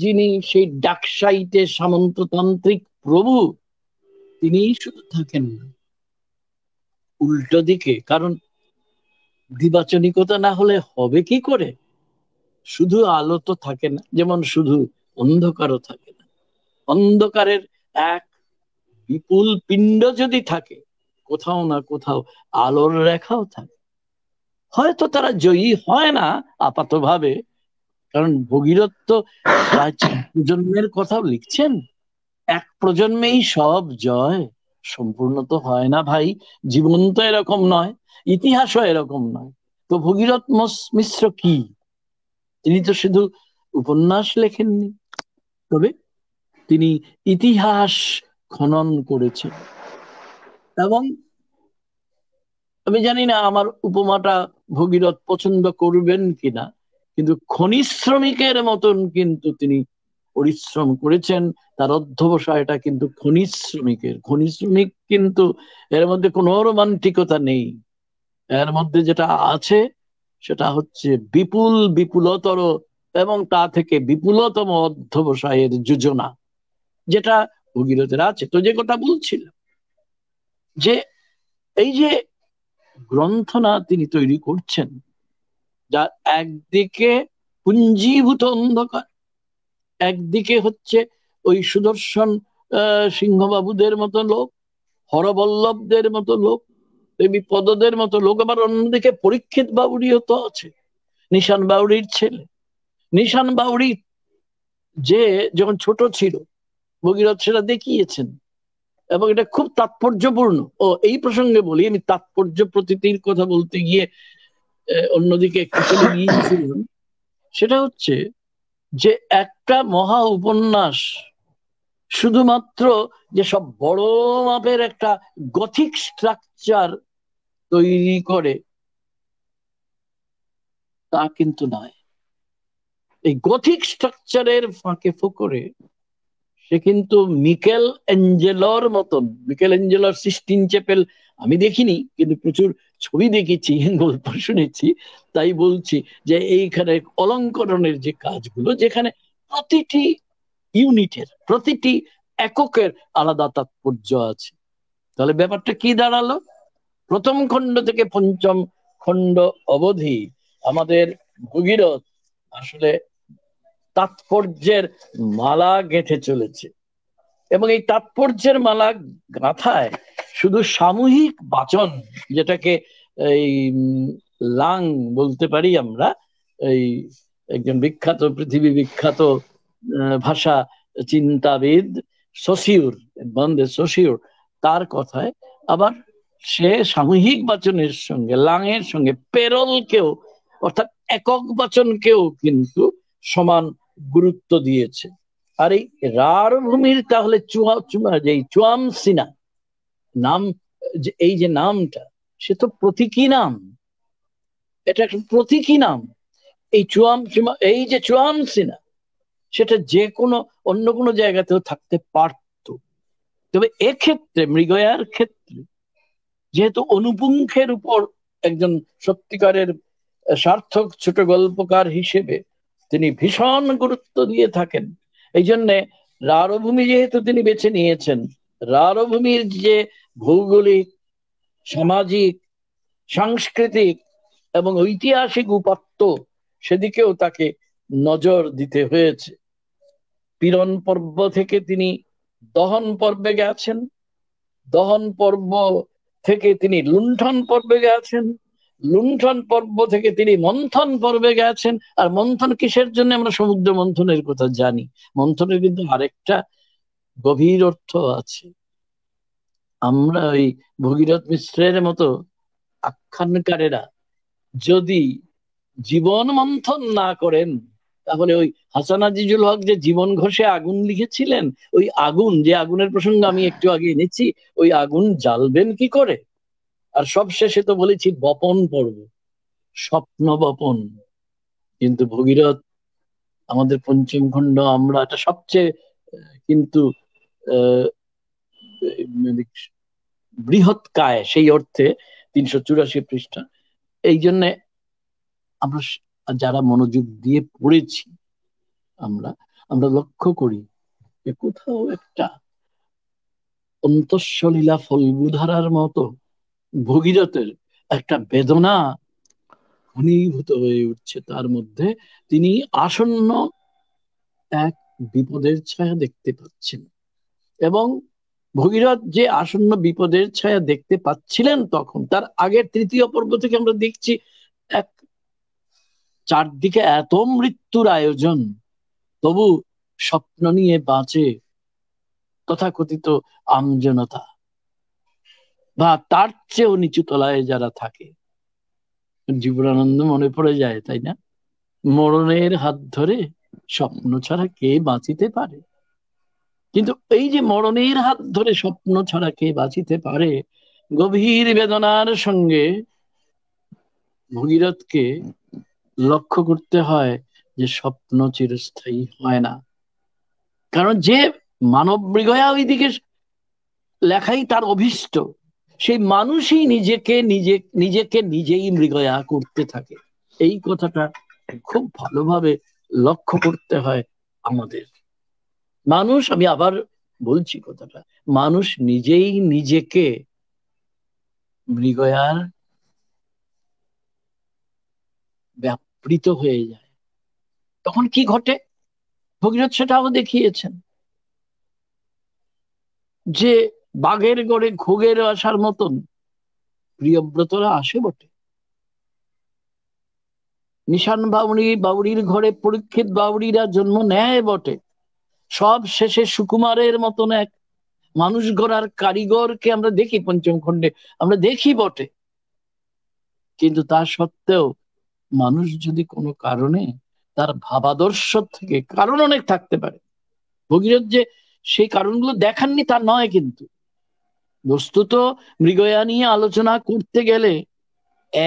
[SPEAKER 2] যিনি সেই ডাকসাইতে সামন্ততান্ত্রিক প্রভু তিনি শুধু থাকেন না উল্টো দিকে কারণ দ্বিবাচনিকতা না হলে হবে কি করে শুধু আলো তো থাকে না যেমন শুধু অন্ধকারও থাকে না অন্ধকারের এক বিপুল পিণ্ড যদি থাকে কোথাও না কোথাও আলোর রেখাও থাকে হয়তো তারা জয়ী হয় না আপাতভাবে কারণ ভগীরথ তো প্রজন্মের কথাও লিখছেন এক প্রজন্মেই সব জয় সম্পূর্ণ তো হয় না ভাই জীবন তো এরকম নয় ইতিহাসও এরকম নয় তো ভগীরথ মিশ্র কি তিনি তো শুধু উপন্যাস লেখেননি তবে তিনি ইতিহাস খনন করেছেন এবং আমি জানি না আমার উপমাটা ভগীরথ পছন্দ করবেন কিনা কিন্তু খনি শ্রমিকের মতন কিন্তু তিনি পরিশ্রম করেছেন তার অধ্যবসায়টা কিন্তু খনি শ্রমিকের খনি শ্রমিক কিন্তু এর মধ্যে কোনো রোমান্টিকতা নেই এর মধ্যে যেটা আছে সেটা হচ্ছে বিপুল বিপুলতর এবং তা থেকে বিপুলতম অধ্যবসায়ের যোজনা যেটা ভগীরথের আছে তো যে কথা বলছিলাম যে এই যে গ্রন্থনা তিনি তৈরি করছেন যার একদিকে পুঞ্জীভূত অন্ধকার একদিকে হচ্ছে ওই সুদর্শন সিংহবাবুদের মতো লোক হরবল্লভদের মতো লোক দেবী পদদের মতো লোক আবার অন্যদিকে পরীক্ষিত বাউরিও তো আছে নিশান বাউরির ছেলে নিশান বাউরি যে যখন ছোট ছিল ভগীরথ সেটা দেখিয়েছেন এবং এটা খুব তাৎপর্যপূর্ণ ও এই প্রসঙ্গে বলি আমি তাৎপর্য প্রতীতির কথা বলতে গিয়ে অন্যদিকে সেটা হচ্ছে যে একটা মহা উপন্যাস শুধুমাত্র যে সব বড় মাপের একটা গথিক স্ট্রাকচার তৈরি করে তা কিন্তু নয় এই গথিক স্ট্রাকচারের ফাঁকে ফোকরে সে কিন্তু মিকেল এঞ্জেলর মতন মিকেল এঞ্জেলর সিস্টিন চ্যাপেল আমি দেখিনি কিন্তু প্রচুর ছবি দেখেছি গল্প শুনেছি তাই বলছি যে এইখানে অলঙ্করণের যে কাজগুলো যেখানে প্রতিটি ইউনিটের প্রতিটি এককের আলাদা তাৎপর্য আছে তাহলে ব্যাপারটা কি দাঁড়ালো প্রথম খণ্ড থেকে পঞ্চম খণ্ড অবধি আমাদের ভগীরথ আসলে তাৎপর্যের মালা গেঁথে চলেছে এবং এই তাৎপর্যের মালা গাঁথায় শুধু সামূহিক বাচন যেটাকে এই লাং বলতে পারি আমরা এই একজন বিখ্যাত পৃথিবী বিখ্যাত ভাষা চিন্তাবিদ শশিউর বন্দে শশিউর তার কথায় আবার সে সামূহিক বাচনের সঙ্গে লাঙের সঙ্গে পেরল কেও অর্থাৎ একক বাচনকেও কিন্তু সমান গুরুত্ব দিয়েছে আর এই রার ভূমির তাহলে চুয়া চুয়া যে চুয়াম সিনা নাম এই যে নামটা সে তো প্রতীকী নাম এটা একটা প্রতীকী নাম এই চুয়াম চুমা এই যে চুয়াম সিনা সেটা যে কোনো অন্য কোনো জায়গাতেও থাকতে পারত তবে এক্ষেত্রে মৃগয়ার ক্ষেত্রে যেহেতু অনুপুঙ্খের উপর একজন সত্যিকারের সার্থক ছোট গল্পকার হিসেবে তিনি ভীষণ গুরুত্ব দিয়ে থাকেন এই জন্যে রারভূমি যেহেতু তিনি বেছে নিয়েছেন রারভূমির যে ভৌগোলিক সামাজিক সাংস্কৃতিক এবং ঐতিহাসিক উপাত্ত সেদিকেও তাকে নজর দিতে হয়েছে পীড়ন পর্ব থেকে তিনি দহন পর্বে গেছেন দহন পর্ব থেকে তিনি লুণ্ঠন পর্বে গেছেন লুণ্ঠন পর্ব থেকে তিনি মন্থন পর্বে গেছেন আর মন্থন কিসের জন্য আমরা সমুদ্র মন্থনের কথা জানি মন্থনের কিন্তু আরেকটা গভীর অর্থ আছে আমরা ওই ভগীরথ মিশ্রের মতো আখ্যানকারেরা যদি জীবন মন্থন না করেন তাহলে ওই হাসান আজিজুল হক যে জীবন ঘষে আগুন লিখেছিলেন ওই আগুন যে আগুনের প্রসঙ্গ আমি একটু আগে এনেছি ওই আগুন জ্বালবেন কি করে আর সবশেষে তো বলেছি বপন পর্ব স্বপ্ন বপন কিন্তু ভগীরথ আমাদের পঞ্চম খণ্ড আমরা এটা সবচেয়ে কিন্তু বৃহৎ কায় সেই অর্থে তিনশো চুরাশি পৃষ্ঠা এই জন্যে আমরা যারা মনোযোগ দিয়ে পড়েছি আমরা আমরা লক্ষ্য করি যে কোথাও একটা অন্তঃসলীলা ফলগুধারার মতো ভগীরথের একটা বেদনা ঘনীভূত হয়ে উঠছে তার মধ্যে তিনি আসন্ন এক বিপদের ছায়া দেখতে পাচ্ছেন এবং ভগীরথ যে আসন্ন বিপদের ছায়া দেখতে পাচ্ছিলেন তখন তার আগের তৃতীয় পর্ব থেকে আমরা দেখছি এক চারদিকে এত মৃত্যুর আয়োজন তবু স্বপ্ন নিয়ে বাঁচে তথাকথিত আমজনতা বা তার চেয়েও নিচু তলায় যারা থাকে জীবনানন্দ মনে পড়ে যায় তাই না মরণের হাত ধরে স্বপ্ন ছাড়া কে বাঁচিতে পারে কিন্তু এই যে মরণের হাত ধরে স্বপ্ন ছাড়া কে বাঁচিতে পারে গভীর বেদনার সঙ্গে ভগীরথকে লক্ষ্য করতে হয় যে স্বপ্ন চিরস্থায়ী হয় না কারণ যে মানব মৃগয়া ওইদিকে লেখাই তার অভিষ্ট সেই মানুষই নিজেকে নিজে নিজেকে নিজেই মৃগয়া করতে থাকে এই কথাটা খুব ভালোভাবে লক্ষ্য করতে হয় আমাদের মানুষ আমি আবার বলছি কথাটা মানুষ নিজেই নিজেকে মৃগয়ার ব্যাপৃত হয়ে যায় তখন কি ঘটে ভগীরথ সেটাও দেখিয়েছেন যে বাঘের গড়ে ঘুগের আসার মতন প্রিয়ব্রতরা আসে বটে নিশান বাউরি বাউরির ঘরে পরীক্ষিত বাউরিরা জন্ম নেয় বটে সব শেষে সুকুমারের মতন এক মানুষ গড়ার কারিগরকে আমরা দেখি পঞ্চম খণ্ডে আমরা দেখি বটে কিন্তু তা সত্ত্বেও মানুষ যদি কোনো কারণে তার ভাবাদর্শ থেকে কারণ অনেক থাকতে পারে ভগীরথ যে সেই কারণগুলো দেখাননি তা নয় কিন্তু বস্তুত মৃগয়া নিয়ে আলোচনা করতে গেলে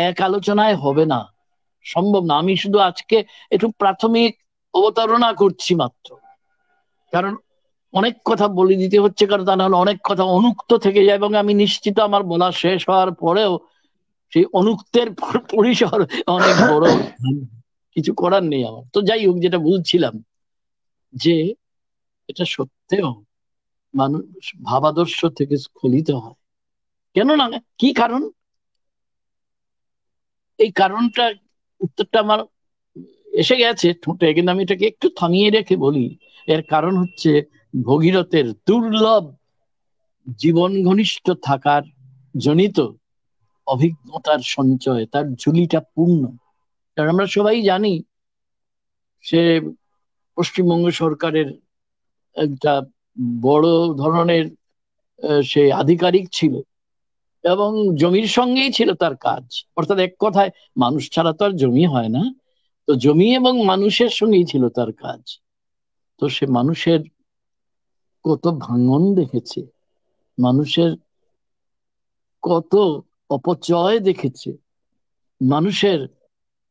[SPEAKER 2] এক আলোচনায় হবে না সম্ভব না আমি শুধু আজকে একটু প্রাথমিক অবতারণা করছি মাত্র কারণ অনেক কথা বলে দিতে হচ্ছে কারণ তা নাহলে অনেক কথা অনুক্ত থেকে যায় এবং আমি নিশ্চিত আমার বলা শেষ হওয়ার পরেও সেই অনুক্তের পরিসর অনেক বড় কিছু করার নেই আমার তো যাই হোক যেটা বলছিলাম যে এটা সত্ত্বেও মানুষ ভাবাদর্শ থেকে স্খলিত হয় কেন না কি কারণ এই কারণটা উত্তরটা আমার এসে গেছে ঠোঁটে কিন্তু আমি এটাকে একটু থামিয়ে রেখে বলি এর কারণ হচ্ছে ভগীরথের দুর্লভ জীবন ঘনিষ্ঠ থাকার জনিত অভিজ্ঞতার সঞ্চয় তার ঝুলিটা পূর্ণ কারণ আমরা সবাই জানি সে পশ্চিমবঙ্গ সরকারের একটা বড় ধরনের সে আধিকারিক ছিল এবং জমির সঙ্গেই ছিল তার কাজ অর্থাৎ এক কথায় মানুষ ছাড়া তো আর জমি হয় না তো জমি এবং মানুষের সঙ্গেই ছিল তার কাজ তো সে মানুষের কত ভাঙন দেখেছে মানুষের কত অপচয় দেখেছে মানুষের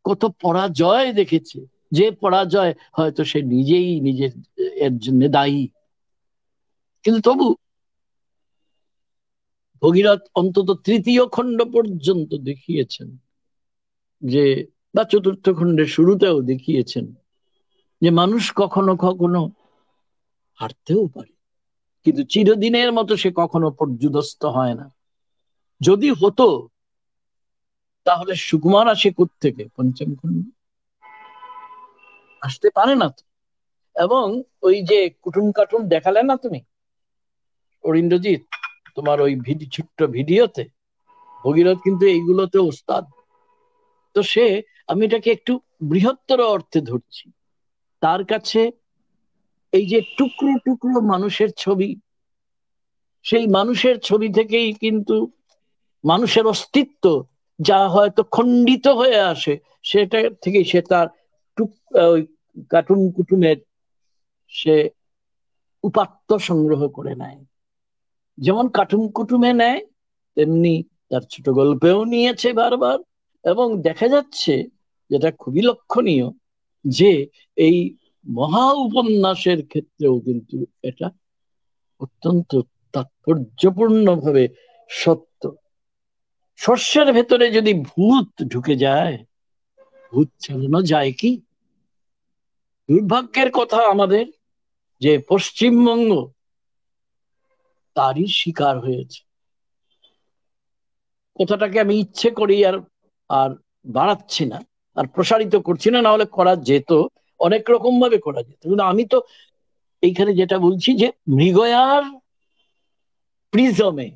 [SPEAKER 2] কত পরাজয় দেখেছে যে পরাজয় হয়তো সে নিজেই নিজের এর জন্য দায়ী কিন্তু তবু ভগীরথ অন্তত তৃতীয় খণ্ড পর্যন্ত দেখিয়েছেন যে বা চতুর্থ খণ্ডের শুরুতেও দেখিয়েছেন যে মানুষ কখনো কখনো হারতেও পারে কিন্তু চিরদিনের মতো সে কখনো পর্যুদস্ত হয় না যদি হতো তাহলে সুকুমার আসে থেকে পঞ্চম খণ্ড আসতে পারে না তো এবং ওই যে কুটুম কাটুম দেখালে না তুমি অরিন্দজিৎ তোমার ওই ভিডি ছোট্ট ভিডিওতে ভগীরথ কিন্তু এইগুলোতে ওস্তাদ তো সে আমি এটাকে একটু বৃহত্তর অর্থে ধরছি তার কাছে এই যে টুকরো টুকরো মানুষের ছবি সেই মানুষের ছবি থেকেই কিন্তু মানুষের অস্তিত্ব যা হয়তো খণ্ডিত হয়ে আসে সেটা থেকে সে তার টুক ওই কার্টুন কুটুমের সে উপাত্ত সংগ্রহ করে নেয় যেমন কাটুম কুটুমে নেয় তেমনি তার ছোট গল্পেও নিয়েছে বারবার এবং দেখা যাচ্ছে যেটা খুবই লক্ষণীয় যে এই মহা উপন্যাসের ক্ষেত্রেও কিন্তু এটা অত্যন্ত তাৎপর্যপূর্ণভাবে সত্য শস্যের ভেতরে যদি ভূত ঢুকে যায় ভূত চালানো যায় কি দুর্ভাগ্যের কথা আমাদের যে পশ্চিমবঙ্গ তারই শিকার হয়েছে কথাটাকে আমি ইচ্ছে করি আর আর বাড়াচ্ছি না আর প্রসারিত করছি না হলে করা যেত অনেক রকম ভাবে করা যেত কিন্তু আমি তো এইখানে যেটা বলছি যে মৃগয়ার প্রিজমে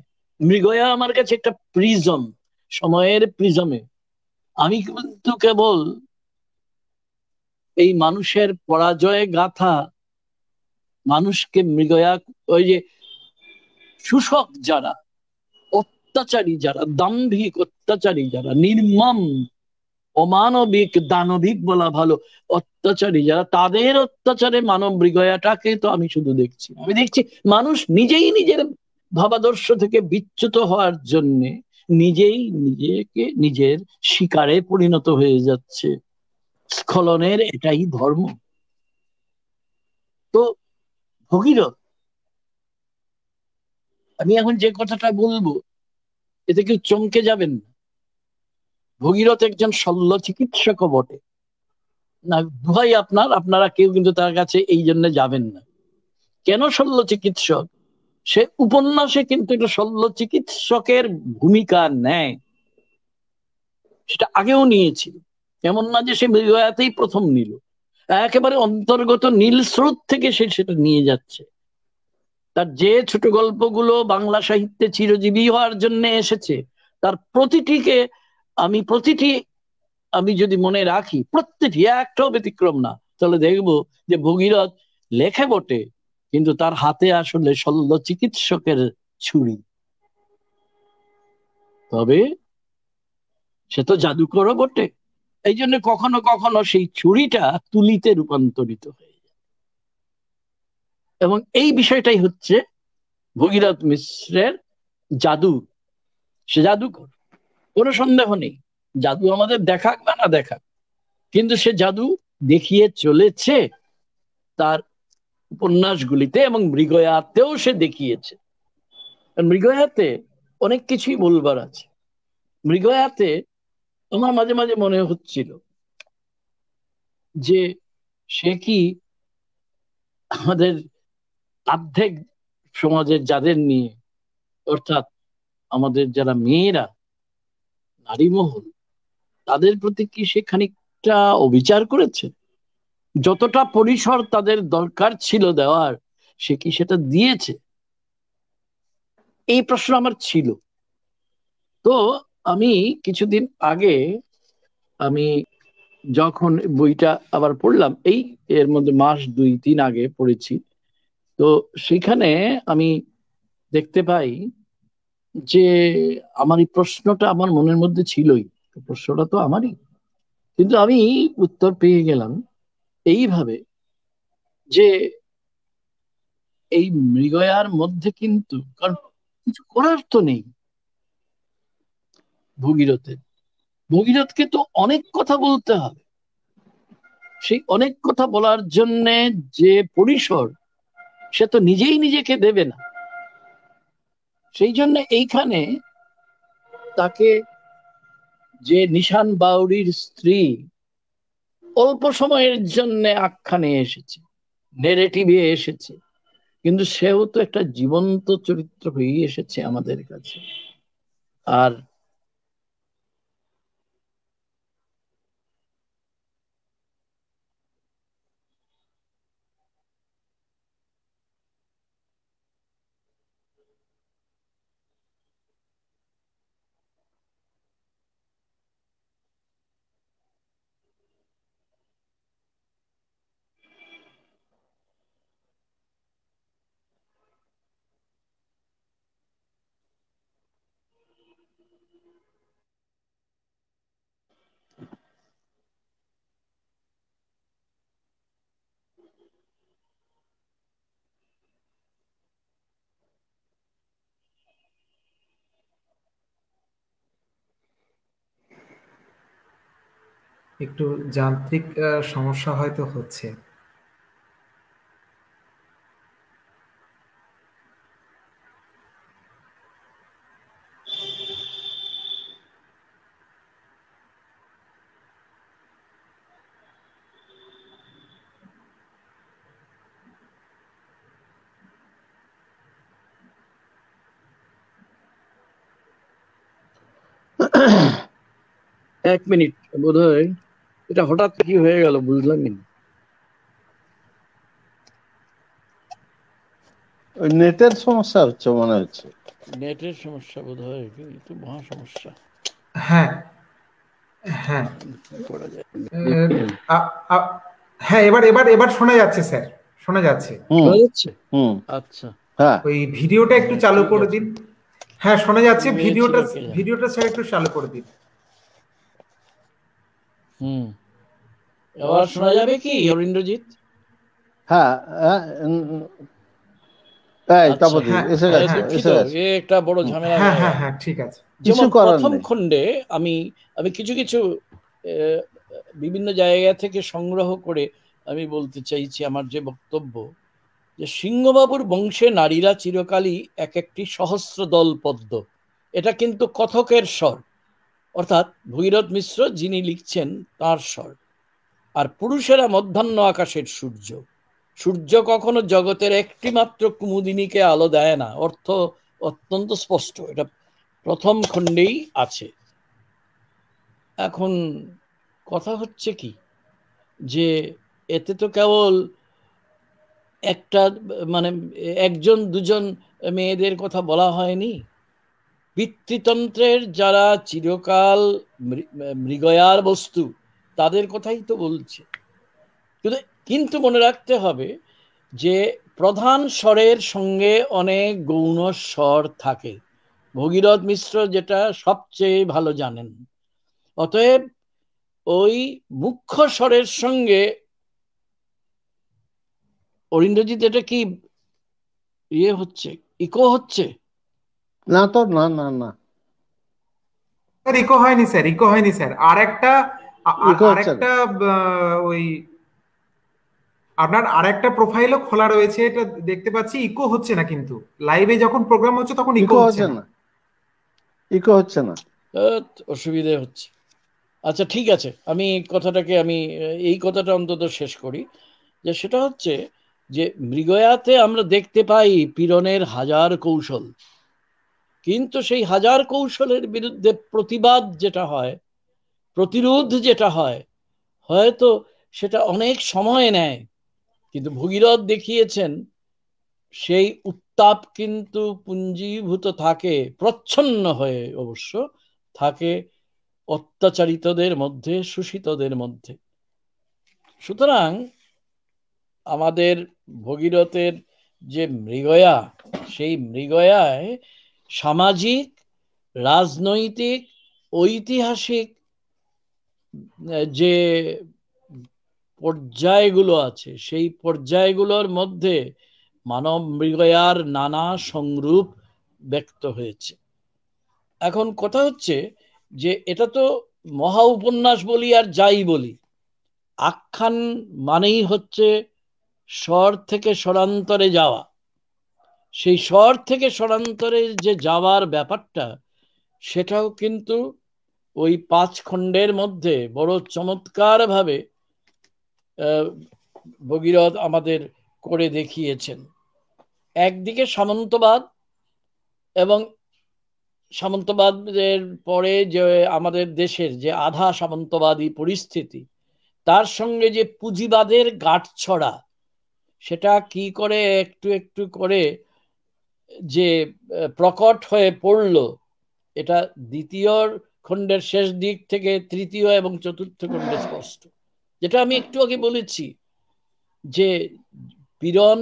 [SPEAKER 2] মৃগয়া আমার কাছে একটা প্রিজম সময়ের প্রিজমে আমি কিন্তু কেবল এই মানুষের পরাজয় গাথা মানুষকে মৃগয়া ওই যে শোষক যারা অত্যাচারী যারা দাম্ভিক অত্যাচারী যারা নির্মম অমানবিক দানবিক বলা ভালো অত্যাচারী যারা তাদের অত্যাচারে মানব মৃগয়াটাকে তো আমি শুধু দেখছি আমি দেখছি মানুষ নিজেই নিজের ভাবাদর্শ থেকে বিচ্যুত হওয়ার জন্যে নিজেই নিজেকে নিজের শিকারে পরিণত হয়ে যাচ্ছে স্খলনের এটাই ধর্ম তো ভগীরথ আমি এখন যে কথাটা বলবো এতে কেউ চমকে যাবেন না ভগীরথ একজন শল্য চিকিৎসকও বটে না দুহাই আপনার আপনারা কেউ কিন্তু তার কাছে এই জন্য যাবেন না কেন শল্য চিকিৎসক সে উপন্যাসে কিন্তু একটা শল্য চিকিৎসকের ভূমিকা নেয় সেটা আগেও নিয়েছিল এমন না যে সে মৃগয়াতেই প্রথম নিল একেবারে অন্তর্গত নীল স্রোত থেকে সে সেটা নিয়ে যাচ্ছে তার যে ছোট গল্পগুলো বাংলা সাহিত্যে চিরজীবী হওয়ার জন্য এসেছে তার প্রতিটিকে আমি প্রতিটি আমি যদি মনে রাখি প্রত্যেকটি একটাও ব্যতিক্রম না তাহলে দেখব যে ভগীরথ লেখে বটে কিন্তু তার হাতে আসলে শল্য চিকিৎসকের ছুরি তবে সে তো জাদুকরও বটে এই জন্য কখনো কখনো সেই ছুরিটা তুলিতে রূপান্তরিত হয় এবং এই বিষয়টাই হচ্ছে ভগীরথ মিশ্রের জাদু সে জাদুকর কোনো সন্দেহ নেই জাদু আমাদের দেখাক বা না দেখাক কিন্তু সে জাদু দেখিয়ে চলেছে তার উপন্যাসগুলিতে এবং মৃগয়াতেও সে দেখিয়েছে মৃগয়াতে অনেক কিছুই বলবার আছে মৃগয়াতে আমার মাঝে মাঝে মনে হচ্ছিল যে সে কি আমাদের অর্ধেক সমাজের যাদের নিয়ে অর্থাৎ আমাদের যারা মেয়েরা নারী মহল তাদের প্রতি কি সে খানিকটা অবিচার করেছে যতটা পরিসর তাদের দরকার ছিল দেওয়ার সে কি সেটা দিয়েছে এই প্রশ্ন আমার ছিল তো আমি কিছুদিন আগে আমি যখন বইটা আবার পড়লাম এই এর মধ্যে মাস দুই তিন আগে পড়েছি তো সেখানে আমি দেখতে পাই যে আমার এই প্রশ্নটা আমার মনের মধ্যে ছিলই প্রশ্নটা তো আমারই কিন্তু আমি উত্তর পেয়ে গেলাম এইভাবে যে এই মৃগয়ার মধ্যে কিন্তু কারণ কিছু করার তো নেই ভগীরথের ভগীরথকে তো অনেক কথা বলতে হবে সেই অনেক কথা বলার জন্যে যে পরিসর সে তো নিজেই নিজেকে দেবে না সেই জন্য এইখানে তাকে যে নিশান বাউরির স্ত্রী অল্প সময়ের জন্য আখ্যানে এসেছে নেরেটিভে এসেছে কিন্তু সেও তো একটা জীবন্ত চরিত্র হয়ে এসেছে আমাদের কাছে আর
[SPEAKER 1] একটু যান্ত্রিক সমস্যা হয়তো হচ্ছে।
[SPEAKER 2] এক মিনিট বোধহয়
[SPEAKER 3] এটা হঠাৎ কি হয়ে গেল বুঝলাম নেটের সমস্যা হচ্ছে মনে হচ্ছে
[SPEAKER 2] নেটের সমস্যা বোধ হয় কিন্তু মহা সমস্যা
[SPEAKER 1] হ্যাঁ হ্যাঁ।, হ্যাঁ এবার এবার এবার শোনা যাচ্ছে স্যার শোনা যাচ্ছে আচ্ছা হ্যাঁ ওই ভিডিওটা একটু চালু করে দিন হ্যাঁ শোনা যাচ্ছে ভিডিওটা ভিডিওটা স্যার একটু চালু করে দিন হুম এবার শোনা যাবে কি
[SPEAKER 3] অরিন্দ্রজিৎ হ্যাঁ, হ্যাঁ তাই
[SPEAKER 2] কিছু কিছু বিভিন্ন জায়গা থেকে সংগ্রহ করে আমি বলতে চাইছি আমার যে বক্তব্য যে সিংহবাবুর বংশে নারীরা চিরকালই এক একটি সহস্র দল পদ্ম এটা কিন্তু কথকের স্বর অর্থাৎ ভৈরথ মিশ্র যিনি লিখছেন তার স্বর আর পুরুষেরা মধ্যাহ্ন আকাশের সূর্য সূর্য কখনো জগতের একটি মাত্র কুমুদিনীকে আলো দেয় না অর্থ অত্যন্ত স্পষ্ট এটা প্রথম খণ্ডেই আছে এখন কথা হচ্ছে কি যে এতে তো কেবল একটা মানে একজন দুজন মেয়েদের কথা বলা হয়নি পিতৃতন্ত্রের যারা চিরকাল মৃগয়ার বস্তু তাদের কথাই তো বলছে কিন্তু মনে রাখতে হবে যে প্রধান স্বরের সঙ্গে অনেক গৌণ স্বর থাকে ভগীরথ মিশ্র যেটা সবচেয়ে ভালো জানেন অতএব ওই মুখ্য স্বরের সঙ্গে অরিন্দ্রজিৎ এটা কি
[SPEAKER 1] ইয়ে হচ্ছে ইকো হচ্ছে
[SPEAKER 3] না তো না না
[SPEAKER 1] না স্যার ইকো হয়নি স্যার ইকো হয়নি স্যার আর একটা আর ওই আপনার আরেকটা একটা প্রোফাইলও খোলা রয়েছে এটা দেখতে পাচ্ছি ইকো হচ্ছে না কিন্তু লাইভে যখন প্রোগ্রাম হচ্ছে তখন ইকো হচ্ছে না ইকো হচ্ছে না অসুবিধে হচ্ছে আচ্ছা ঠিক আছে আমি কথাটাকে
[SPEAKER 2] আমি এই কথাটা অন্তত শেষ করি যে সেটা হচ্ছে যে মৃগয়াতে আমরা দেখতে পাই পীড়নের হাজার কৌশল কিন্তু সেই হাজার কৌশলের বিরুদ্ধে প্রতিবাদ যেটা হয় প্রতিরোধ যেটা হয় হয়তো সেটা অনেক সময় নেয় কিন্তু ভগীরথ দেখিয়েছেন সেই উত্তাপ কিন্তু পুঞ্জীভূত থাকে প্রচ্ছন্ন হয়ে অবশ্য থাকে অত্যাচারিতদের মধ্যে শোষিতদের মধ্যে সুতরাং আমাদের ভগীরথের যে মৃগয়া সেই মৃগয়ায় সামাজিক রাজনৈতিক ঐতিহাসিক যে পর্যায়গুলো আছে সেই পর্যায়গুলোর মধ্যে মানব মৃগয়ার নানা সংরূপ ব্যক্ত হয়েছে এখন কথা হচ্ছে যে এটা তো মহা উপন্যাস বলি আর যাই বলি আখ্যান মানেই হচ্ছে স্বর থেকে স্বরান্তরে যাওয়া সেই শহর থেকে সরান্তরে যে যাওয়ার ব্যাপারটা সেটাও কিন্তু ওই পাঁচ খণ্ডের মধ্যে বড় চমৎকারভাবে ভগীরথ আমাদের করে দেখিয়েছেন একদিকে সামন্তবাদ এবং সামন্তবাদের পরে যে আমাদের দেশের যে আধা সামন্তবাদী পরিস্থিতি তার সঙ্গে যে পুঁজিবাদের গাঁটছড়া সেটা কি করে একটু একটু করে যে প্রকট হয়ে পড়ল এটা দ্বিতীয় খণ্ডের শেষ দিক থেকে তৃতীয় এবং চতুর্থ খণ্ডে স্পষ্ট যেটা আমি একটু আগে বলেছি যে পীড়ন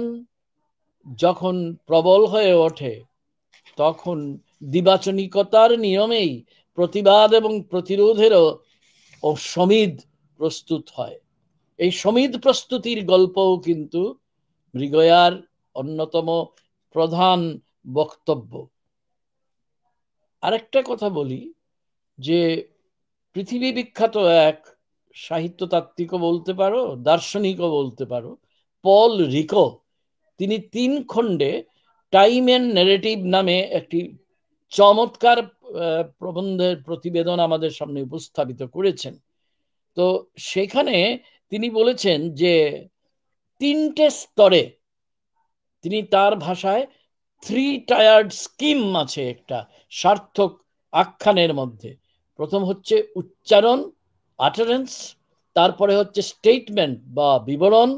[SPEAKER 2] যখন প্রবল হয়ে ওঠে তখন দিবাচনিকতার নিয়মেই প্রতিবাদ এবং প্রতিরোধেরও ও সমিদ প্রস্তুত হয় এই সমিদ প্রস্তুতির গল্পও কিন্তু মৃগয়ার অন্যতম প্রধান বক্তব্য আরেকটা কথা বলি যে পৃথিবী বিখ্যাত এক সাহিত্য তাত্ত্বিকও বলতে পারো দার্শনিকও বলতে পারো পল রিকো তিনি তিন খণ্ডে টাইম এন্ড নেরেটিভ নামে একটি চমৎকার প্রবন্ধের প্রতিবেদন আমাদের সামনে উপস্থাপিত করেছেন তো সেখানে তিনি বলেছেন যে তিনটে স্তরে তিনি তার ভাষায় থ্রি টায়ার্ড স্কিম আছে একটা সার্থক আখ্যানের মধ্যে প্রথম হচ্ছে উচ্চারণ আটারেন্স তারপরে হচ্ছে স্টেটমেন্ট বা বিবরণ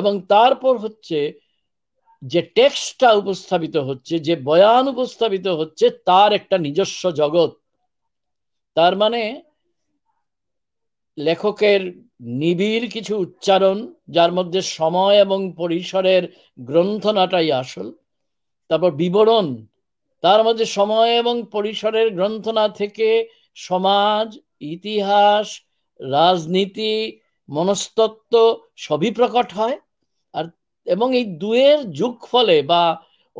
[SPEAKER 2] এবং তারপর হচ্ছে যে টেক্সটটা উপস্থাপিত হচ্ছে যে বয়ান উপস্থাপিত হচ্ছে তার একটা নিজস্ব জগৎ তার মানে লেখকের নিবিড় কিছু উচ্চারণ যার মধ্যে সময় এবং পরিসরের গ্রন্থনাটাই আসল তারপর বিবরণ তার মধ্যে সময় এবং পরিসরের গ্রন্থনা থেকে সমাজ ইতিহাস রাজনীতি মনস্তত্ত্ব সবই প্রকট হয় আর এবং এই দুয়ের যুগ ফলে বা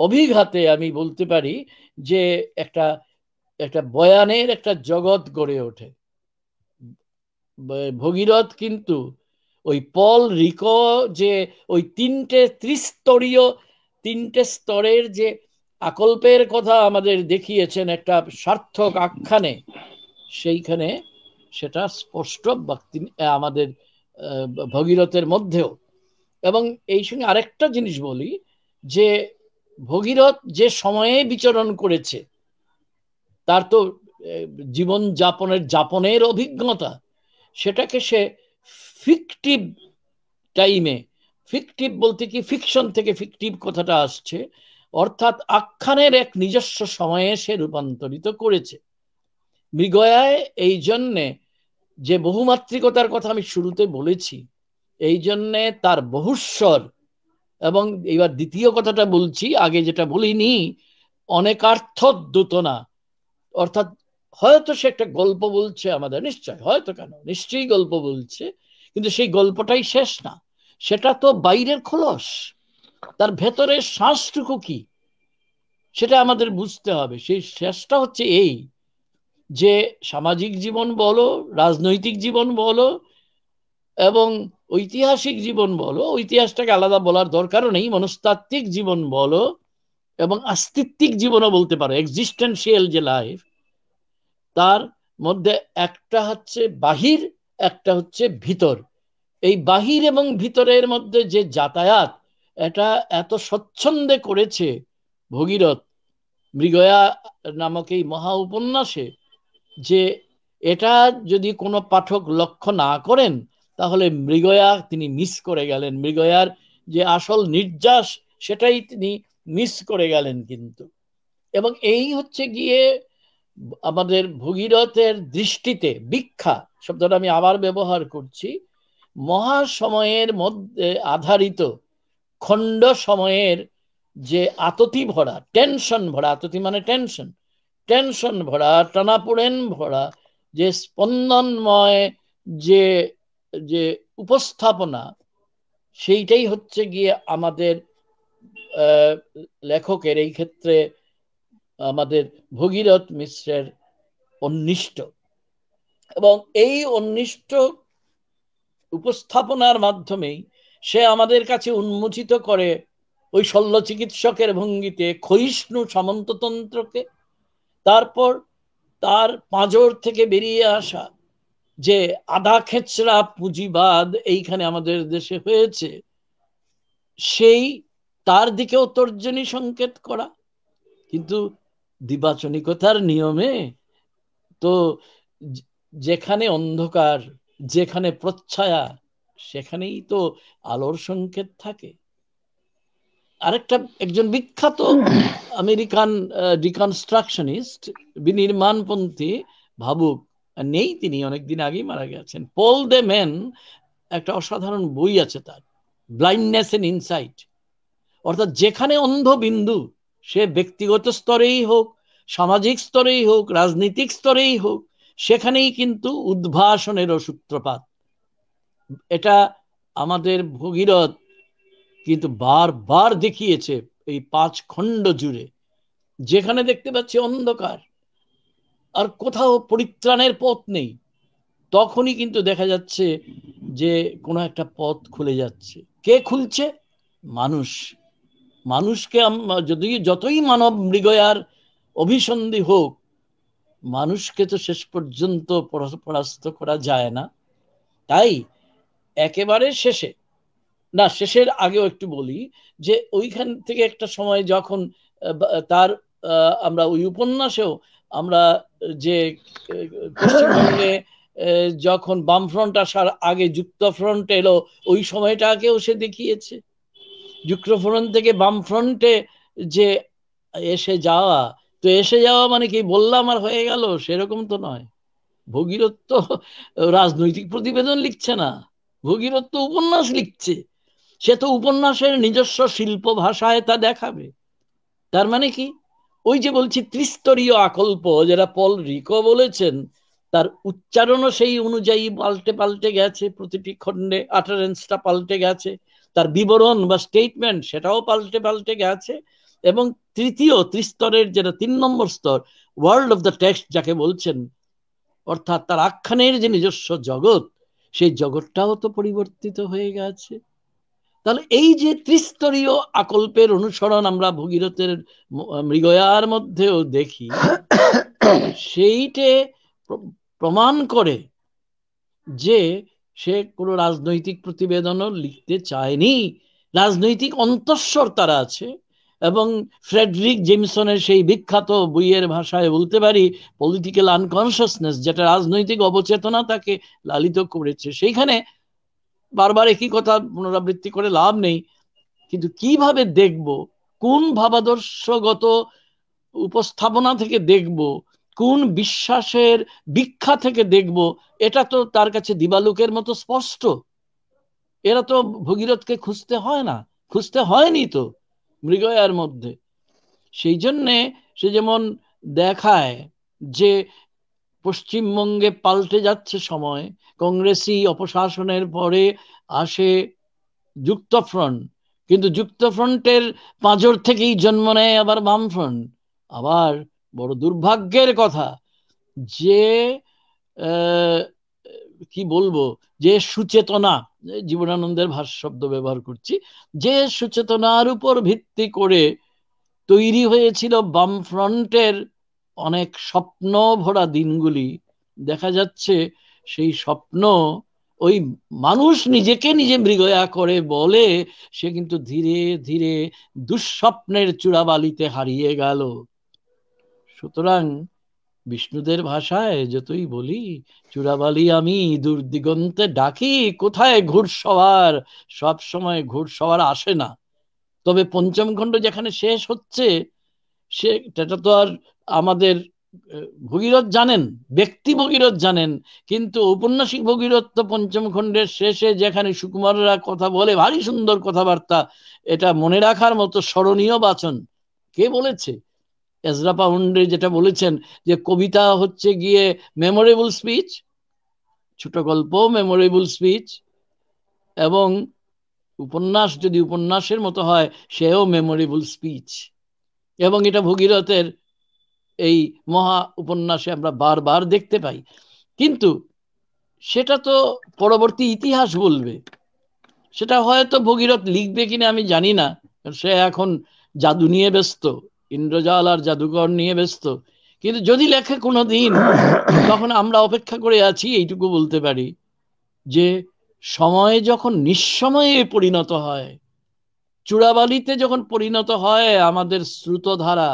[SPEAKER 2] অভিঘাতে আমি বলতে পারি যে একটা একটা বয়ানের একটা জগৎ গড়ে ওঠে ভগীরথ কিন্তু ওই পল রিক যে ওই তিনটে ত্রিস্তরীয় তিনটে স্তরের যে আকল্পের কথা আমাদের দেখিয়েছেন একটা সার্থক আখ্যানে সেইখানে সেটা স্পষ্ট আমাদের ভগীরথের মধ্যেও এবং এই সঙ্গে আরেকটা জিনিস বলি যে ভগীরথ যে সময়ে বিচরণ করেছে তার তো জীবন যাপনের যাপনের অভিজ্ঞতা সেটাকে সে ফিকটিভ টাইমে ফিকটিভ বলতে কি ফিকশন থেকে ফিকটিভ কথাটা আসছে অর্থাৎ আখ্যানের এক নিজস্ব সময়ে সে রূপান্তরিত করেছে মৃগয়ায় এই জন্যে যে বহুমাত্রিকতার কথা আমি শুরুতে বলেছি এই জন্যে তার বহুস্বর এবং এবার দ্বিতীয় কথাটা বলছি আগে যেটা বলিনি অনেকার্থ না অর্থাৎ হয়তো সে একটা গল্প বলছে আমাদের নিশ্চয় হয়তো কেন নিশ্চয়ই গল্প বলছে কিন্তু সেই গল্পটাই শেষ না সেটা তো বাইরের খোলস তার ভেতরের শ্বাসটুকু কি সেটা আমাদের বুঝতে হবে সেই শেষটা হচ্ছে এই যে সামাজিক জীবন বলো রাজনৈতিক জীবন বলো এবং ঐতিহাসিক জীবন বলো ইতিহাসটাকে আলাদা বলার দরকারও নেই মনস্তাত্ত্বিক জীবন বলো এবং আস্তিত্বিক জীবনও বলতে পারো এক্সিস্টেন্সিয়াল যে লাইফ তার মধ্যে একটা হচ্ছে বাহির একটা হচ্ছে ভিতর এই বাহির এবং ভিতরের মধ্যে যে যাতায়াত এটা এত স্বচ্ছন্দে করেছে ভগীরথ মৃগয়া নামক এই মহা উপন্যাসে যে এটা যদি কোনো পাঠক লক্ষ্য না করেন তাহলে মৃগয়া তিনি মিস করে গেলেন মৃগয়ার যে আসল নির্যাস সেটাই তিনি মিস করে গেলেন কিন্তু এবং এই হচ্ছে গিয়ে আমাদের ভগীরথের দৃষ্টিতে বিখ্যা শব্দটা আমি আবার ব্যবহার করছি মহাসময়ের মধ্যে আধারিত খণ্ড সময়ের যে আততি ভরা টেনশন ভরা আততি মানে টেনশন টেনশন ভরা টানাপোড়েন ভরা যে স্পন্দনময় যে যে উপস্থাপনা সেইটাই হচ্ছে গিয়ে আমাদের লেখকের এই ক্ষেত্রে আমাদের ভগীরথ মিশ্রের অন্নিষ্ট এবং এই অন্নিষ্ট উপস্থাপনার মাধ্যমেই সে আমাদের কাছে উন্মোচিত করে ওই শল্য চিকিৎসকের ভঙ্গিতে ক্ষয়িষ্ণু সামন্ততন্ত্রকে তারপর তার পাঁজর থেকে বেরিয়ে আসা যে আধা খেচড়া পুঁজিবাদ এইখানে আমাদের দেশে হয়েছে সেই তার দিকেও তর্জনী সংকেত করা কিন্তু দিবাচনিকতার নিয়মে তো যেখানে অন্ধকার যেখানে প্রচ্ছায়া সেখানেই তো আলোর সংকেত থাকে আরেকটা একজন বিখ্যাত আমেরিকান রিকনস্ট্রাকশনিস্ট বিনির্মাণপন্থী ভাবুক নেই তিনি অনেকদিন আগেই মারা গেছেন পল দে ম্যান একটা অসাধারণ বই আছে তার ব্লাইন্ডনেস এন ইনসাইট অর্থাৎ যেখানে অন্ধ বিন্দু সে ব্যক্তিগত স্তরেই হোক সামাজিক স্তরেই হোক রাজনৈতিক স্তরেই হোক সেখানেই কিন্তু উদ্ভাসনেরও সূত্রপাত এটা আমাদের ভগীরথ কিন্তু বারবার দেখিয়েছে এই পাঁচ খণ্ড জুড়ে যেখানে দেখতে পাচ্ছি অন্ধকার আর কোথাও পরিত্রাণের পথ নেই তখনই কিন্তু দেখা যাচ্ছে যে কোনো একটা পথ খুলে যাচ্ছে কে খুলছে মানুষ মানুষকে যদি যতই মানব মৃগয়ার অভিসন্ধি হোক মানুষকে তো শেষ পর্যন্ত পরাস্ত করা যায় না তাই একেবারে শেষে না শেষের আগেও একটু বলি যে ওইখান থেকে একটা সময় যখন তার আমরা ওই উপন্যাসেও আমরা যে পশ্চিমবঙ্গে যখন বামফ্রন্ট আসার আগে যুক্তফ্রন্ট এলো ওই সময়টাকেও সে দেখিয়েছে যুক্তফ্রন্ট থেকে বামফ্রন্টে যে এসে যাওয়া তো এসে যাওয়া মানে কি বললাম আর হয়ে গেল সেরকম তো নয় ভগীরথ তো রাজনৈতিক প্রতিবেদন লিখছে না ভগীরথ তো উপন্যাস লিখছে সে তো উপন্যাসের নিজস্ব শিল্প ভাষায় তা দেখাবে তার মানে কি ওই যে বলছি ত্রিস্তরীয় আকল্প যেটা পল রিকো বলেছেন তার উচ্চারণও সেই অনুযায়ী পাল্টে পাল্টে গেছে প্রতিটি খণ্ডে আটারেন্সটা পাল্টে গেছে তার বিবরণ বা স্টেটমেন্ট সেটাও পাল্টে পাল্টে গেছে এবং তৃতীয় ত্রিস্তরের যেটা তিন নম্বর স্তর ওয়ার্ল্ড অফ দ্য টেক্সট যাকে বলছেন অর্থাৎ তার আখ্যানের যে নিজস্ব জগৎ সেই জগৎটাও তো পরিবর্তিত হয়ে গেছে তাহলে এই যে ত্রিস্তরীয় আকল্পের অনুসরণ আমরা ভগীরথের মৃগয়ার মধ্যেও দেখি সেইটে প্রমাণ করে যে সে কোনো রাজনৈতিক প্রতিবেদনও লিখতে চায়নি রাজনৈতিক অন্তঃস্বর তারা আছে এবং ফ্রেডরিক জেমসনের সেই বিখ্যাত বইয়ের ভাষায় বলতে পারি পলিটিক্যাল আনকনসিয়াসনেস যেটা রাজনৈতিক অবচেতনা তাকে লালিত করেছে সেইখানে বারবার একই কথা পুনরাবৃত্তি করে লাভ নেই কিন্তু কিভাবে দেখব কোন ভাবাদর্শগত উপস্থাপনা থেকে দেখব কোন বিশ্বাসের ভিক্ষা থেকে দেখব এটা তো তার কাছে দিবালুকের মতো স্পষ্ট এরা তো ভগীরথকে খুঁজতে হয় না খুঁজতে হয়নি তো মৃগয়ার মধ্যে সেই জন্যে সে যেমন দেখায় যে পশ্চিমবঙ্গে পাল্টে যাচ্ছে সময় কংগ্রেসি অপশাসনের পরে আসে যুক্তফ্রন্ট কিন্তু যুক্তফ্রন্টের পাঁজর থেকেই জন্ম নেয় আবার বামফ্রন্ট আবার বড় দুর্ভাগ্যের কথা যে কি বলবো যে সুচেতনা জীবনানন্দের ভাষ্য শব্দ ব্যবহার করছি যে সুচেতনার উপর ভিত্তি করে তৈরি হয়েছিল বামফ্রন্টের অনেক স্বপ্ন ভরা দিনগুলি দেখা যাচ্ছে সেই স্বপ্ন ওই মানুষ নিজেকে নিজে মৃগয়া করে বলে সে কিন্তু ধীরে ধীরে দুঃস্বপ্নের চূড়াবালিতে হারিয়ে গেল সুতরাং বিষ্ণুদের ভাষায় যতই বলি চূড়াবালি আমি দূর দিগন্তে ডাকি কোথায় ঘুর সবার সব সময় ঘুর সবার আসে না তবে পঞ্চম খণ্ড যেখানে শেষ হচ্ছে সে সেটা তো আর আমাদের ভগীরথ জানেন ব্যক্তি ভগীরথ জানেন কিন্তু ঔপন্যাসিক ভগীরথ তো পঞ্চম খণ্ডের শেষে যেখানে সুকুমাররা কথা বলে ভারী সুন্দর কথাবার্তা এটা মনে রাখার মতো স্মরণীয় বাচন কে বলেছে এজরা পাউন্ডে যেটা বলেছেন যে কবিতা হচ্ছে গিয়ে মেমোরেবল স্পিচ ছোট গল্প মেমোরেবল স্পিচ এবং উপন্যাস যদি উপন্যাসের মতো হয় সেও মেমোরেবল স্পিচ এবং এটা ভগীরথের এই মহা উপন্যাসে আমরা বারবার দেখতে পাই কিন্তু সেটা তো পরবর্তী ইতিহাস বলবে সেটা হয়তো ভগীরথ লিখবে কিনা আমি জানি না সে এখন জাদু নিয়ে ব্যস্ত ইন্দ্রজাল আর জাদুঘর নিয়ে ব্যস্ত কিন্তু যদি লেখে কোনো দিন তখন আমরা অপেক্ষা করে আছি এইটুকু বলতে পারি যে সময়ে যখন নিঃসময়ে পরিণত হয় চূড়াবালিতে যখন পরিণত হয় আমাদের শ্রুতধারা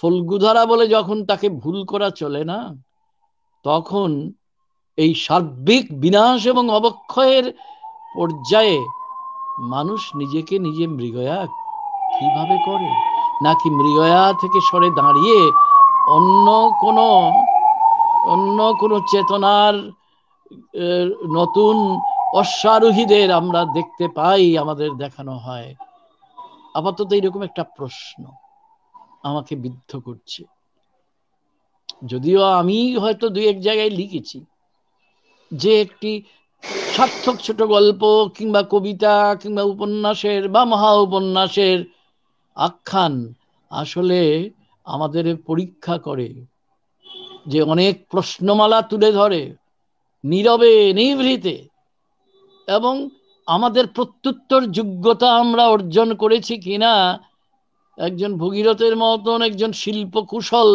[SPEAKER 2] ফলগুধারা বলে যখন তাকে ভুল করা চলে না তখন এই সার্বিক বিনাশ এবং অবক্ষয়ের পর্যায়ে মানুষ নিজেকে নিজে মৃগয়া কিভাবে করে নাকি মৃগয়া থেকে সরে দাঁড়িয়ে অন্য কোনো অন্য কোনো চেতনার নতুন অশ্বারোহীদের আমরা দেখতে পাই আমাদের দেখানো হয় আপাতত এরকম একটা প্রশ্ন আমাকে বিদ্ধ করছে যদিও আমি হয়তো দুই এক জায়গায় লিখেছি যে একটি সার্থক ছোট গল্প কিংবা কবিতা কিংবা উপন্যাসের বা মহা উপন্যাসের আখ্যান আসলে আমাদের পরীক্ষা করে যে অনেক প্রশ্নমালা তুলে ধরে নীরবে নিভৃতে এবং আমাদের প্রত্যুত্তর যোগ্যতা আমরা অর্জন করেছি কিনা একজন ভগীরথের মতন একজন শিল্পকুশল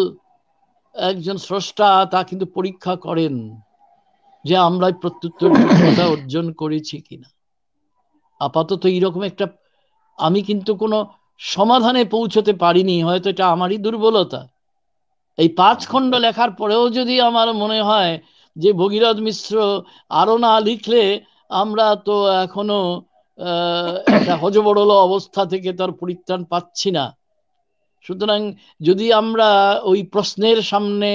[SPEAKER 2] একজন স্রষ্টা তা কিন্তু পরীক্ষা করেন যে আমরা প্রত্যুত্তর যোগ্যতা অর্জন করেছি কিনা আপাতত এইরকম একটা আমি কিন্তু কোনো সমাধানে পৌঁছতে পারিনি হয়তো এটা আমারই দুর্বলতা এই পাঁচ খণ্ড লেখার পরেও যদি আমার মনে হয় যে ভগীরথ মিশ্র আরো না লিখলে আমরা তো এখনো একটা হজবড়ল অবস্থা থেকে তার পরিত্রাণ পাচ্ছি না সুতরাং যদি আমরা ওই প্রশ্নের সামনে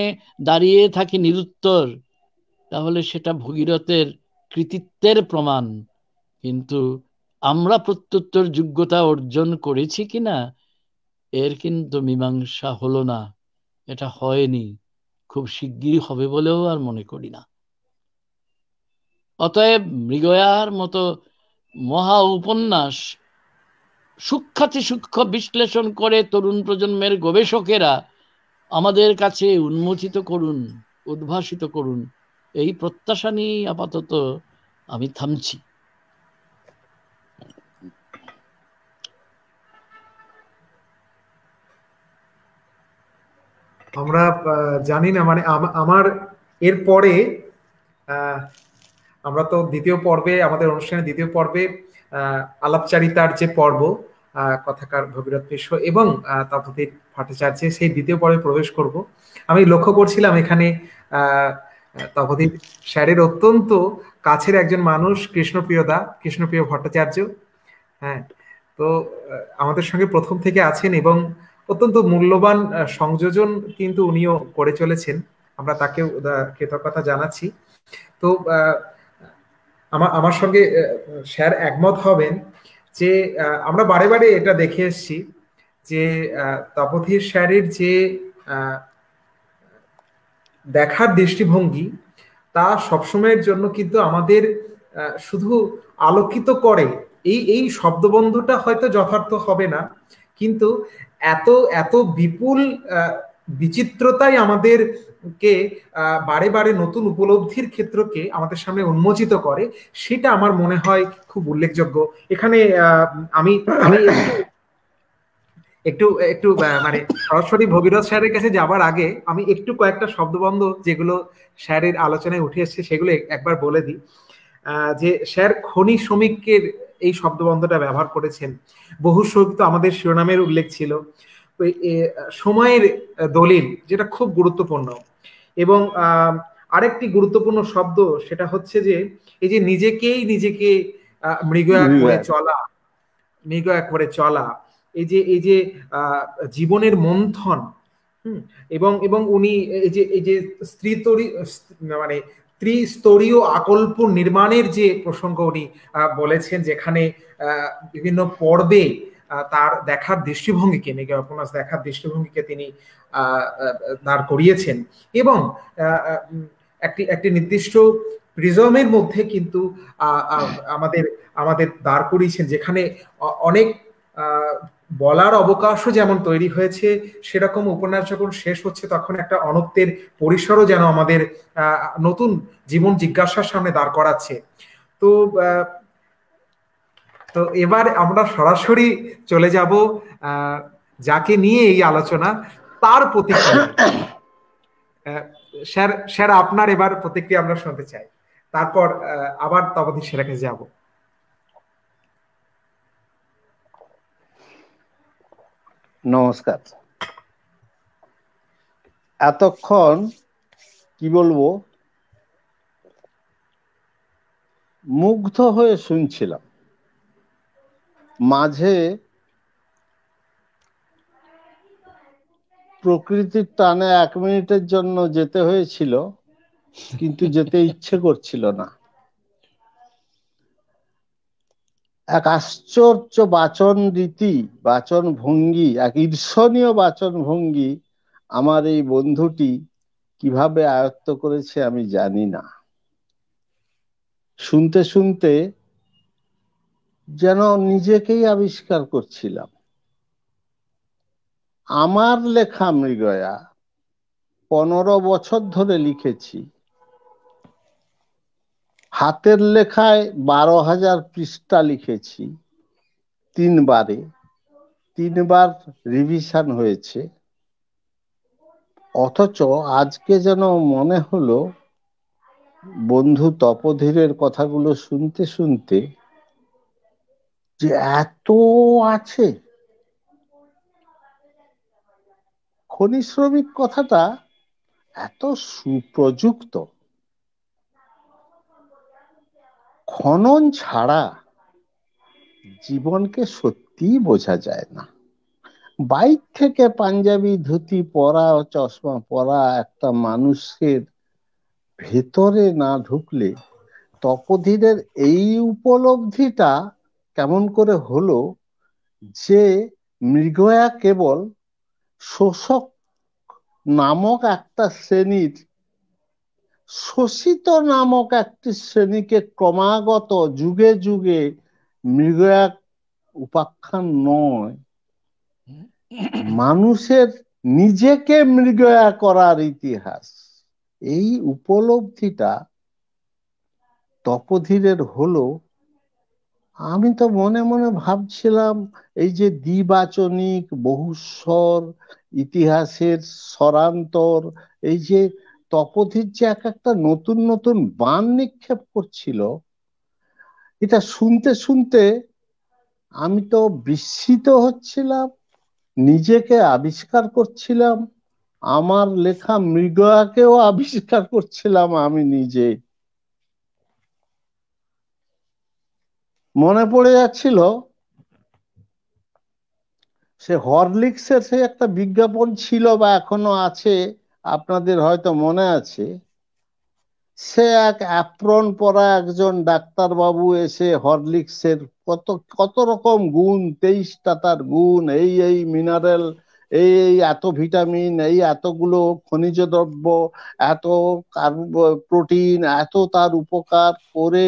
[SPEAKER 2] দাঁড়িয়ে থাকি নিরুত্তর তাহলে সেটা ভগীরথের কৃতিত্বের প্রমাণ কিন্তু আমরা প্রত্যুত্তর যোগ্যতা অর্জন করেছি কিনা এর কিন্তু মীমাংসা হলো না এটা হয়নি খুব শিগগিরই হবে বলেও আর মনে করি না অতএব মৃগয়ার মতো মহা উপন্যাস সূক্ষাতি সূক্ষ্ম বিশ্লেষণ করে তরুণ প্রজন্মের গবেষকেরা আমাদের কাছে উন্মোচিত করুন উদ্ভাসিত করুন এই প্রত্যাশা নিয়েই আপাতত আমি
[SPEAKER 1] থামছি আমরা জানি না মানে আমার এরপরে আমরা তো দ্বিতীয় পর্বে আমাদের অনুষ্ঠানে দ্বিতীয় পর্বে আলাপচারিতার যে পর্ব কথাকার ভবিরত মিশ্র এবং তপতির ভট্টাচার্য সেই দ্বিতীয় পর্বে প্রবেশ করব আমি লক্ষ্য করছিলাম এখানে তপতির স্যারের অত্যন্ত কাছের একজন মানুষ কৃষ্ণপ্রিয় দা কৃষ্ণপ্রিয় ভট্টাচার্য হ্যাঁ তো আমাদের সঙ্গে প্রথম থেকে আছেন এবং অত্যন্ত মূল্যবান সংযোজন কিন্তু উনিও করে চলেছেন আমরা তাকে কৃতজ্ঞতা জানাচ্ছি তো আমার আমার সঙ্গে স্যার একমত হবেন যে আমরা বারে বারে এটা দেখে এসছি যে তপথীর স্যারের যে দেখার দৃষ্টিভঙ্গি তা সবসময়ের জন্য কিন্তু আমাদের শুধু আলোকিত করে এই এই শব্দবন্ধটা হয়তো যথার্থ হবে না কিন্তু এত এত বিপুল বিচিত্রতাই আমাদের কে বারে বারে নতুন উপলব্ধির ক্ষেত্রকে আমাদের সামনে উন্মোচিত করে সেটা আমার মনে হয় খুব উল্লেখযোগ্য এখানে আমি আমি একটু একটু মানে সরাসরি ভগীরথ স্যারের কাছে যাবার আগে আমি একটু কয়েকটা শব্দবন্ধ যেগুলো স্যারের আলোচনায় উঠে এসছে সেগুলো একবার বলে দিই যে স্যার খনি শ্রমিকের এই শব্দবন্ধটা ব্যবহার করেছেন বহু শোক তো আমাদের শিরোনামের উল্লেখ ছিল সময়ের দলিল যেটা খুব গুরুত্বপূর্ণ এবং আরেকটি গুরুত্বপূর্ণ শব্দ সেটা হচ্ছে যে এই যে নিজেকেই নিজেকে মৃগয়া করে চলা মৃগয়া করে চলা এই যে এই যে জীবনের মন্থন এবং এবং উনি এই যে এই যে স্ত্রী মানে ত্রিস্তরীয় আকল্প নির্মাণের যে প্রসঙ্গ উনি বলেছেন যেখানে বিভিন্ন পর্বে তার দেখার দৃষ্টিভঙ্গিকে মেঘে উপন্যাস দেখার দৃষ্টিভঙ্গিকে তিনি দাঁড় করিয়েছেন এবং একটি একটি নির্দিষ্ট প্রিজমের মধ্যে কিন্তু আমাদের আমাদের দাঁড় করিয়েছেন যেখানে অনেক বলার অবকাশও যেমন তৈরি হয়েছে সেরকম উপন্যাস যখন শেষ হচ্ছে তখন একটা অনত্বের পরিসরও যেন আমাদের নতুন জীবন জিজ্ঞাসার সামনে দাঁড় করাচ্ছে তো তো এবার আমরা সরাসরি চলে যাব যাকে নিয়ে এই আলোচনা তার প্রতিক্রিয়া স্যার স্যার আপনার এবার প্রতিক্রিয়া আমরা শুনতে চাই তারপর আবার তবাধি সেরাকে যাবো
[SPEAKER 3] নমস্কার এতক্ষণ কি বলবো মুগ্ধ হয়ে শুনছিলাম মাঝে প্রকৃতির টানে এক মিনিটের জন্য যেতে হয়েছিল কিন্তু যেতে ইচ্ছে করছিল না এক আশ্চর্য বাচন রীতি বাচন ভঙ্গি এক ঈর্ষণীয় বাচন ভঙ্গি আমার এই বন্ধুটি কিভাবে আয়ত্ত করেছে আমি জানি না শুনতে শুনতে যেন নিজেকেই আবিষ্কার করছিলাম আমার লেখা মৃগয়া পনেরো বছর ধরে লিখেছি হাতের লেখায় বারো হাজার পৃষ্ঠা লিখেছি তিনবারে তিনবার রিভিশন হয়েছে অথচ আজকে যেন মনে হলো বন্ধু তপধীরের কথাগুলো শুনতে শুনতে যে এত আছে খনি শ্রমিক কথাটা এত সুপ্রযুক্ত খনন ছাড়া জীবনকে সত্যি বোঝা যায় না বাইক থেকে পাঞ্জাবি ধুতি পরা চশমা পরা একটা মানুষের ভেতরে না ঢুকলে তপধীরের এই উপলব্ধিটা কেমন করে হলো যে মৃগয়া কেবল শোষক নামক একটা শ্রেণীর শোষিত নামক একটি শ্রেণীকে ক্রমাগত যুগে যুগে এক উপাখ্যান নয় মানুষের নিজেকে মৃগয়া করার ইতিহাস এই উপলব্ধিটা তপধীরের হলো আমি তো মনে মনে ভাবছিলাম এই যে দ্বিবাচনিক বহুস্বর ইতিহাসের স্বরান্তর এই যে তপধীর যে এক একটা নতুন নতুন বান নিক্ষেপ করছিল এটা শুনতে শুনতে আমি তো বিস্মিত হচ্ছিলাম নিজেকে আবিষ্কার করছিলাম আমার লেখা মৃগয়াকেও আবিষ্কার করছিলাম আমি নিজে মনে পড়ে যাচ্ছিল সে হরলিক্সের সে একটা বিজ্ঞাপন ছিল বা এখনো আছে আপনাদের হয়তো মনে আছে সে এক অ্যাপ্রন পরা একজন ডাক্তারবাবু এসে হরলিক্সের কত কত রকম গুণ তেইশটা তার গুণ এই এই মিনারেল এই এই এত ভিটামিন এই এতগুলো খনিজ দ্রব্য এত প্রোটিন এত তার উপকার করে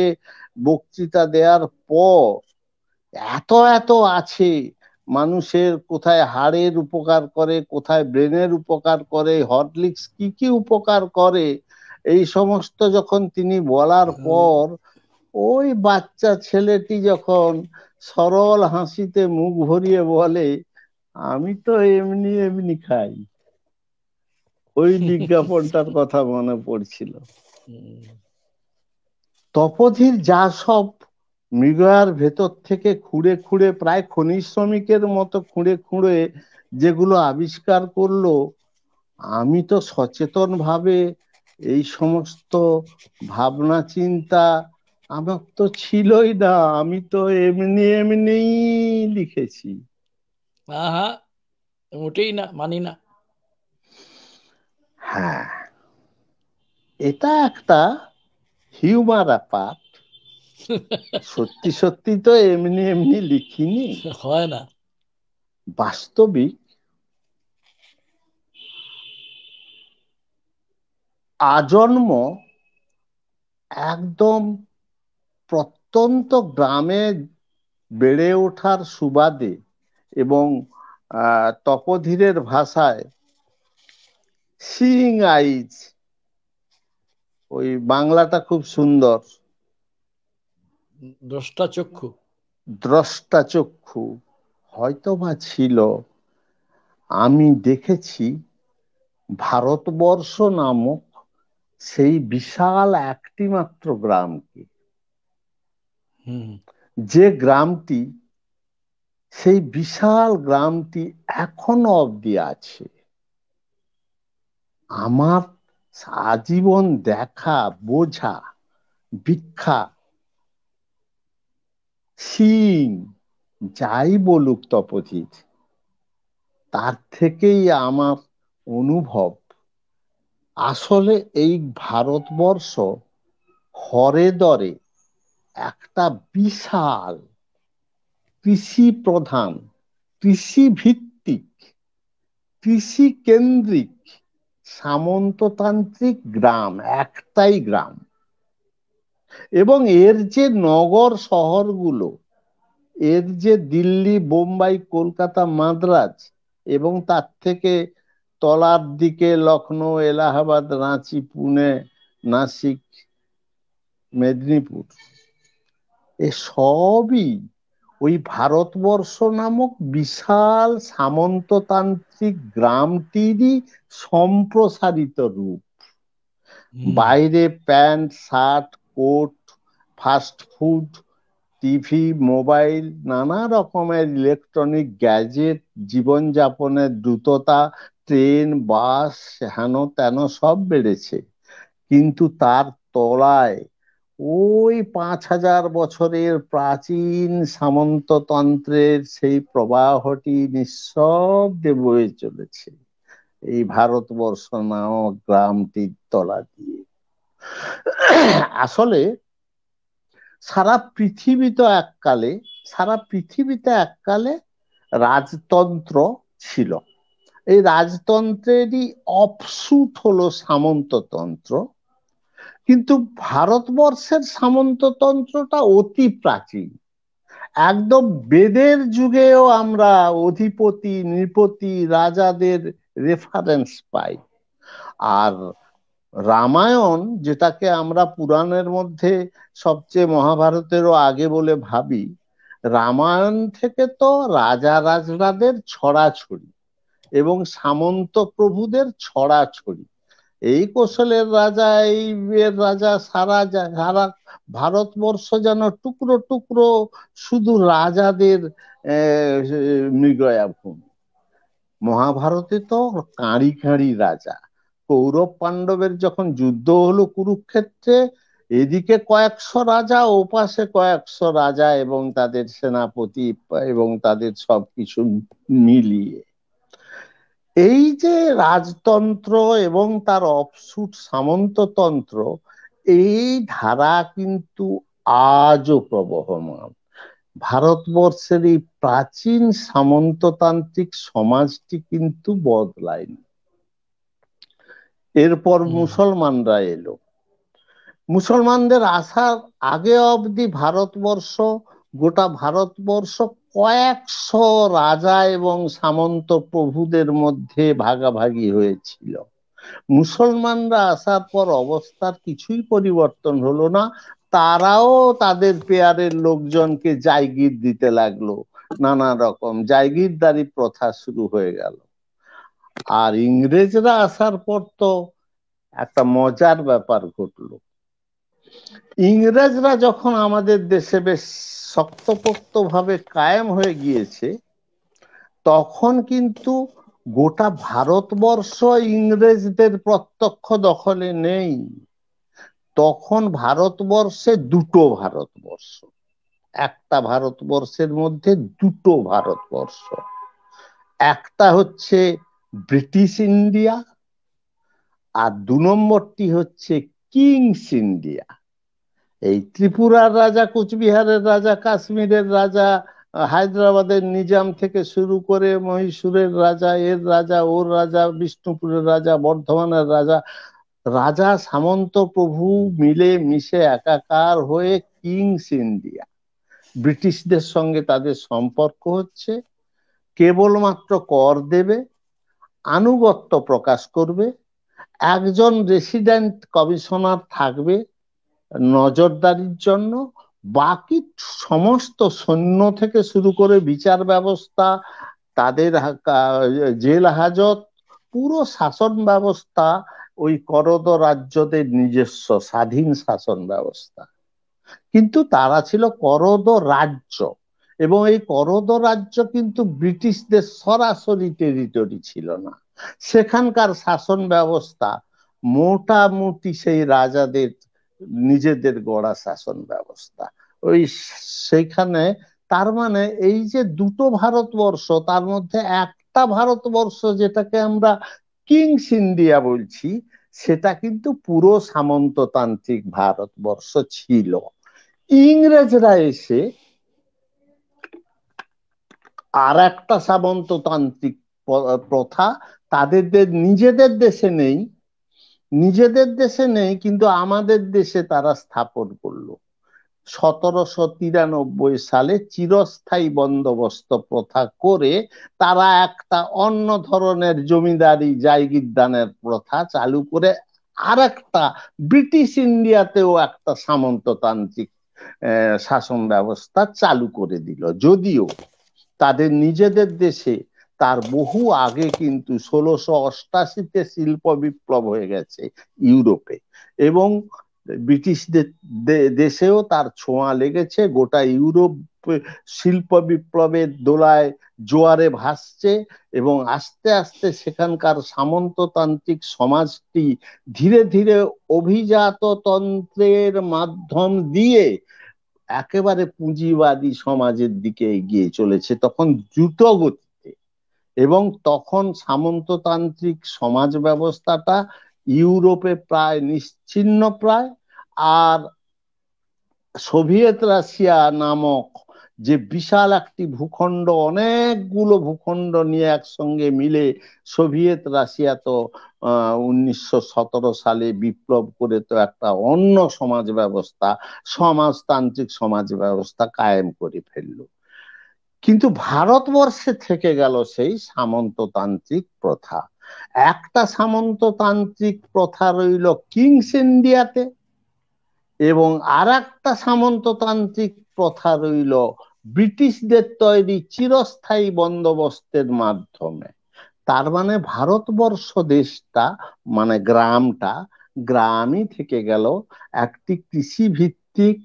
[SPEAKER 3] বক্তৃতা দেওয়ার পর এত এত আছে মানুষের কোথায় হাড়ের উপকার করে কোথায় ব্রেনের উপকার করে হটলিক্স কি কি উপকার করে এই সমস্ত যখন তিনি বলার পর ওই বাচ্চা ছেলেটি যখন সরল হাসিতে মুখ ভরিয়ে বলে আমি তো এমনি এমনি খাই ওই বিজ্ঞাপনটার কথা মনে পড়ছিল তপধীর যা সব মৃগয়ার ভেতর থেকে খুঁড়ে খুঁড়ে প্রায় খনি শ্রমিকের মতো খুঁড়ে খুঁড়ে যেগুলো আবিষ্কার করলো আমি তো সচেতন ভাবে এই সমস্ত ভাবনা চিন্তা আমার তো ছিলই না আমি তো এমনি এমনি লিখেছি
[SPEAKER 2] মোটেই না মানি না
[SPEAKER 3] হ্যাঁ এটা একটা হিউমার ব্যাপার সত্যি সত্যি তো এমনি এমনি লিখিনি হয় না বাস্তবিক আজন্ম একদম প্রত্যন্ত গ্রামে বেড়ে ওঠার সুবাদে এবং তপধীরের ভাষায় সিং আইজ ওই বাংলাটা খুব সুন্দর দ্রষ্টাচক্ষু দ্রষ্টাচক্ষু হয়তো বা ছিল আমি দেখেছি ভারতবর্ষ নামক সেই বিশাল একটি মাত্র গ্রামকে যে গ্রামটি সেই বিশাল গ্রামটি এখনো অবধি আছে আমার আজীবন দেখা বোঝা ভিক্ষা সিং যাই বলুক তপজিৎ তার থেকেই আমার অনুভব আসলে এই ভারতবর্ষ হরে দরে একটা বিশাল কৃষি প্রধান কৃষি ভিত্তিক কৃষি কেন্দ্রিক সামন্ততান্ত্রিক গ্রাম একটাই গ্রাম এবং এর যে নগর শহরগুলো এর যে দিল্লি বোম্বাই কলকাতা মাদ্রাজ এবং তার থেকে তলার দিকে লখনৌ এলাহাবাদ রাঁচি পুনে নাসিক মেদিনীপুর এ সবই ওই ভারতবর্ষ নামক বিশাল সামন্ততান্ত্রিক গ্রামটিরই সম্প্রসারিত রূপ বাইরে pant shirt coat fast food TV mobile নানা রকমের ইলেকট্রনিক গ্যাজেট জীবনযাপনের দ্রুততা ট্রেন বাস হেন তেন সব বেড়েছে কিন্তু তার তলায় ওই পাঁচ হাজার বছরের প্রাচীন সামন্ততন্ত্রের সেই প্রবাহটি নিঃশব্দে বয়ে চলেছে এই ভারতবর্ষ নামক গ্রামটির তলা দিয়ে আসলে সারা পৃথিবী তো এককালে সারা পৃথিবীতে এককালে রাজতন্ত্র ছিল এই রাজতন্ত্রেরই অপসুট হলো সামন্ততন্ত্র কিন্তু ভারতবর্ষের সামন্ততন্ত্রটা অতি প্রাচীন একদম বেদের যুগেও আমরা অধিপতি নৃপতি রাজাদের রেফারেন্স পাই আর রামায়ণ যেটাকে আমরা পুরাণের মধ্যে সবচেয়ে মহাভারতেরও আগে বলে ভাবি রামায়ণ থেকে তো রাজা রাজরাদের ছড়াছড়ি এবং সামন্ত প্রভুদের ছড়াছড়ি এই কৌশলের রাজা এই রাজা সারা সারা ভারতবর্ষ যেন টুকরো টুকরো শুধু রাজাদের মৃগয়া ভূমি মহাভারতে তো কাঁড়ি কাঁড়ি রাজা কৌরব পাণ্ডবের যখন যুদ্ধ হলো কুরুক্ষেত্রে এদিকে কয়েকশো রাজা ওপাশে কয়েকশো রাজা এবং তাদের সেনাপতি এবং তাদের সবকিছু মিলিয়ে এই যে রাজতন্ত্র এবং তার অপসুট সামন্ততন্ত্র এই ধারা কিন্তু আজও প্রবহমান ভারতবর্ষের এই প্রাচীন সামন্ততান্ত্রিক সমাজটি কিন্তু বদলায়নি এরপর মুসলমানরা এলো মুসলমানদের আসার আগে অবধি ভারতবর্ষ গোটা ভারতবর্ষ কয়েকশো রাজা এবং সামন্ত প্রভুদের মধ্যে ভাগাভাগি হয়েছিল মুসলমানরা আসার পর অবস্থার কিছুই পরিবর্তন হলো না তারাও তাদের পেয়ারের লোকজনকে জায়গির দিতে লাগলো নানা রকম জায়গিরদারি প্রথা শুরু হয়ে গেল আর ইংরেজরা আসার পর তো একটা মজার ব্যাপার ঘটলো ইংরেজরা যখন আমাদের দেশে বেশ শক্তপোক্ত ভাবে কায়েম হয়ে গিয়েছে তখন কিন্তু গোটা ভারতবর্ষ ইংরেজদের প্রত্যক্ষ দখলে নেই তখন ভারতবর্ষে দুটো ভারতবর্ষ একটা ভারতবর্ষের মধ্যে দুটো ভারতবর্ষ একটা হচ্ছে ব্রিটিশ ইন্ডিয়া আর দু নম্বরটি হচ্ছে কিংস ইন্ডিয়া এই ত্রিপুরার রাজা কুচবিহারের রাজা কাশ্মীরের রাজা হায়দ্রাবাদের নিজাম থেকে শুরু করে মহীশূরের রাজা এর রাজা ওর রাজা বিষ্ণুপুরের রাজা বর্ধমানের রাজা রাজা সামন্ত প্রভু মিলে মিশে একাকার হয়ে কিংস ইন্ডিয়া ব্রিটিশদের সঙ্গে তাদের সম্পর্ক হচ্ছে কেবলমাত্র কর দেবে আনুগত্য প্রকাশ করবে একজন রেসিডেন্ট কমিশনার থাকবে নজরদারির জন্য বাকি সমস্ত সৈন্য থেকে শুরু করে বিচার ব্যবস্থা তাদের জেল হাজত পুরো শাসন ব্যবস্থা ওই করদ রাজ্যদের নিজস্ব স্বাধীন শাসন ব্যবস্থা কিন্তু তারা ছিল করদ রাজ্য এবং এই করদ রাজ্য কিন্তু ব্রিটিশদের সরাসরি টেরিটরি ছিল না সেখানকার শাসন ব্যবস্থা মোটামুটি সেই রাজাদের নিজেদের গড়া শাসন ব্যবস্থা ওই সেখানে তার মানে এই যে দুটো ভারতবর্ষ তার মধ্যে একটা ভারতবর্ষ যেটাকে আমরা কিংস ইন্ডিয়া বলছি সেটা কিন্তু পুরো সামন্ততান্ত্রিক ভারতবর্ষ ছিল ইংরেজরা এসে আর একটা সামন্ততান্ত্রিক প্রথা তাদের নিজেদের দেশে নেই নিজেদের দেশে নেই কিন্তু আমাদের দেশে তারা স্থাপন করলো সতেরোশো তিরানব্বই সালে চিরস্থায়ী বন্দোবস্ত প্রথা করে তারা একটা অন্য ধরনের জমিদারি জায়গিদানের প্রথা চালু করে আর একটা ব্রিটিশ ইন্ডিয়াতেও একটা সামন্ততান্ত্রিক শাসন ব্যবস্থা চালু করে দিল যদিও তাদের নিজেদের দেশে তার বহু আগে কিন্তু ষোলোশো অষ্টাশিতে শিল্প বিপ্লব হয়ে গেছে ইউরোপে এবং ব্রিটিশদের দেশেও তার ছোঁয়া লেগেছে গোটা ইউরোপ শিল্প বিপ্লবের দোলায় জোয়ারে ভাসছে এবং আস্তে আস্তে সেখানকার সামন্ততান্ত্রিক সমাজটি ধীরে ধীরে অভিজাততন্ত্রের মাধ্যম দিয়ে একেবারে পুঁজিবাদী সমাজের দিকে এগিয়ে চলেছে তখন দ্রুত গতিতে এবং তখন সামন্ততান্ত্রিক সমাজ ব্যবস্থাটা ইউরোপে প্রায় নিশ্চিন্ন প্রায় আর সোভিয়েত রাশিয়া নামক যে বিশাল একটি ভূখণ্ড অনেকগুলো ভূখণ্ড নিয়ে একসঙ্গে মিলে সোভিয়েত রাশিয়া তো উনিশশো সালে বিপ্লব করে তো একটা অন্য সমাজ ব্যবস্থা সমাজতান্ত্রিক সমাজ ব্যবস্থা কায়েম করে ফেললো কিন্তু ভারতবর্ষে থেকে গেল সেই সামন্ততান্ত্রিক প্রথা একটা সামন্ততান্ত্রিক প্রথা রইল কিংস ইন্ডিয়াতে এবং আর একটা সামন্ততান্ত্রিক প্রথা রইল ব্রিটিশদের তৈরি চিরস্থায়ী বন্দোবস্তের মাধ্যমে তার মানে ভারতবর্ষ দেশটা মানে গ্রামটা গ্রামই থেকে গেল একটি কৃষি ভিত্তিক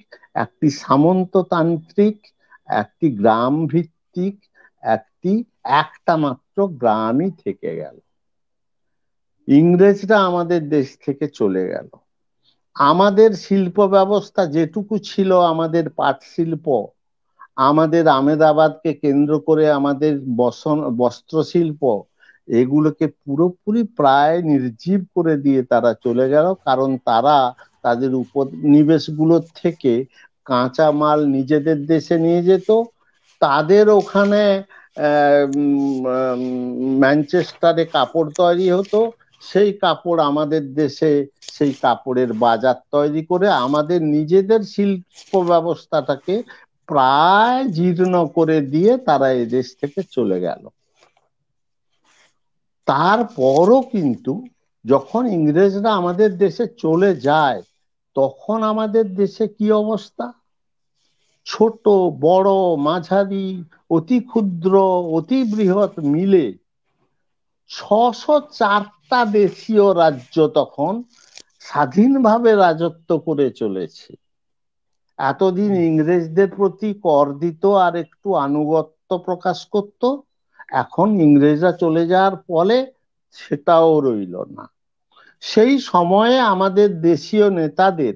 [SPEAKER 3] একটি সামন্ততান্ত্রিক একটি গ্রাম ভিত্তিক একটি একটা মাত্র গ্রামই থেকে গেল ইংরেজরা আমাদের দেশ থেকে চলে গেল আমাদের শিল্প ব্যবস্থা যেটুকু ছিল আমাদের পাট শিল্প আমাদের আমেদাবাদকে কেন্দ্র করে আমাদের বসন বস্ত্র শিল্প এগুলোকে পুরোপুরি প্রায় নির্জীব করে দিয়ে তারা চলে গেল কারণ তারা তাদের উপনিবেশগুলো থেকে কাঁচা মাল নিজেদের দেশে নিয়ে যেত তাদের ওখানে ম্যানচেস্টারে কাপড় তৈরি হতো সেই কাপড় আমাদের দেশে সেই কাপড়ের বাজার তৈরি করে আমাদের নিজেদের শিল্প ব্যবস্থাটাকে প্রায় জীর্ণ করে দিয়ে তারা এদেশ থেকে চলে গেল তারপরও কিন্তু যখন ইংরেজরা আমাদের দেশে চলে যায় তখন আমাদের দেশে কি অবস্থা ছোট বড় মাঝারি অতি ক্ষুদ্র অতি বৃহৎ মিলে ছশো চারটা দেশীয় রাজ্য তখন স্বাধীনভাবে রাজত্ব করে চলেছে এতদিন ইংরেজদের প্রতি কর দিত আর একটু আনুগত্য প্রকাশ করত এখন ইংরেজরা চলে যাওয়ার ফলে সেটাও রইল না সেই সময়ে আমাদের দেশীয় নেতাদের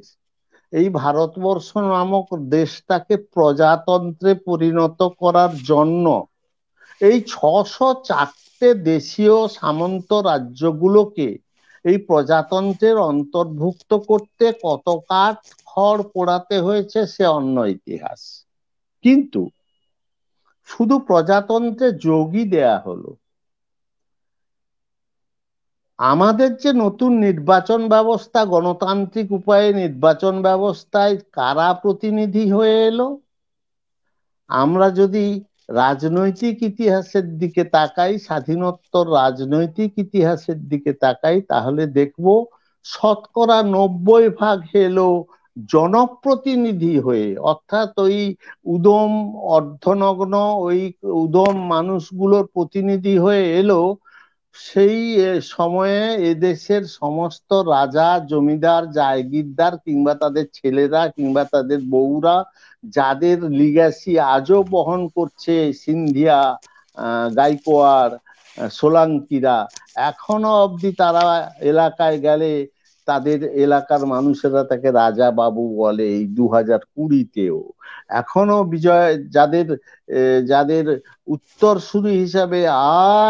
[SPEAKER 3] এই ভারতবর্ষ নামক দেশটাকে প্রজাতন্ত্রে পরিণত করার জন্য এই ছশো চারটে দেশীয় সামন্ত রাজ্যগুলোকে এই প্রজাতন্ত্রের অন্তর্ভুক্ত করতে কত কাঠ খড় পোড়াতে হয়েছে সে অন্য ইতিহাস কিন্তু শুধু প্রজাতন্ত্রে যোগই দেয়া হলো আমাদের যে নতুন নির্বাচন ব্যবস্থা গণতান্ত্রিক উপায়ে নির্বাচন ব্যবস্থায় কারা প্রতিনিধি হয়ে এলো আমরা যদি রাজনৈতিক ইতিহাসের দিকে তাকাই স্বাধীনোত্তর রাজনৈতিক ইতিহাসের দিকে তাকাই তাহলে দেখব শতকরা নব্বই ভাগ এলো জনপ্রতিনিধি হয়ে অর্থাৎ ওই উদম অর্ধনগ্ন ওই উদম মানুষগুলোর প্রতিনিধি হয়ে এলো সেই সময়ে এদেশের সমস্ত রাজা জমিদার জায়গিরদার কিংবা তাদের ছেলেরা কিংবা তাদের বউরা যাদের লিগাসি আজও বহন করছে সিন্ধিয়া গাইকোয়ার সোলাঙ্কিরা এখনো অবধি তারা এলাকায় গেলে তাদের এলাকার মানুষেরা তাকে রাজা বাবু বলে এই দু হাজার কুড়িতেও এখনো বিজয় যাদের যাদের উত্তরসূরি হিসাবে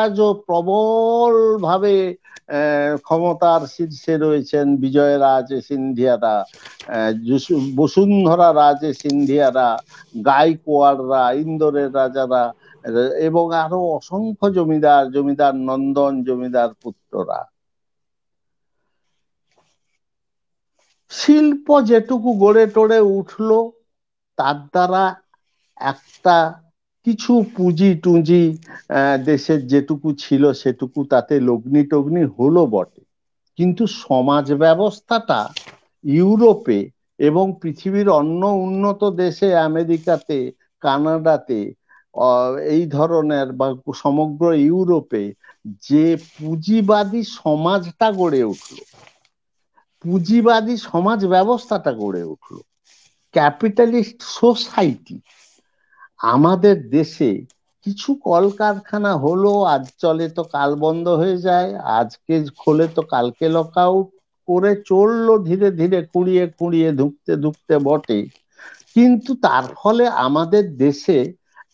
[SPEAKER 3] আজও প্রবলভাবে ক্ষমতার শীর্ষে রয়েছেন বিজয় রাজে সিন্ধিয়ারা বসুন্ধরা রাজে সিন্ধিয়ারা গাইকোয়াড়রা ইন্দোরের রাজারা এবং আরো অসংখ্য জমিদার জমিদার নন্দন জমিদার পুত্ররা শিল্প যেটুকু গড়ে টড়ে উঠল তার দ্বারা একটা কিছু পুঁজি টুঁজি দেশের যেটুকু ছিল সেটুকু তাতে লগ্নি টগ্নি হলো বটে কিন্তু সমাজ ব্যবস্থাটা ইউরোপে এবং পৃথিবীর অন্য উন্নত দেশে আমেরিকাতে কানাডাতে এই ধরনের বা সমগ্র ইউরোপে যে পুঁজিবাদী সমাজটা গড়ে উঠলো পুঁজিবাদী সমাজ ব্যবস্থাটা গড়ে উঠলো ক্যাপিটালিস্ট সোসাইটি আমাদের দেশে কিছু কলকারখানা হলো আজ চলে তো কাল বন্ধ হয়ে যায় আজকে খোলে তো কালকে আউট করে চললো ধীরে ধীরে কুড়িয়ে কুড়িয়ে ধুকতে ধুকতে বটে কিন্তু তার ফলে আমাদের দেশে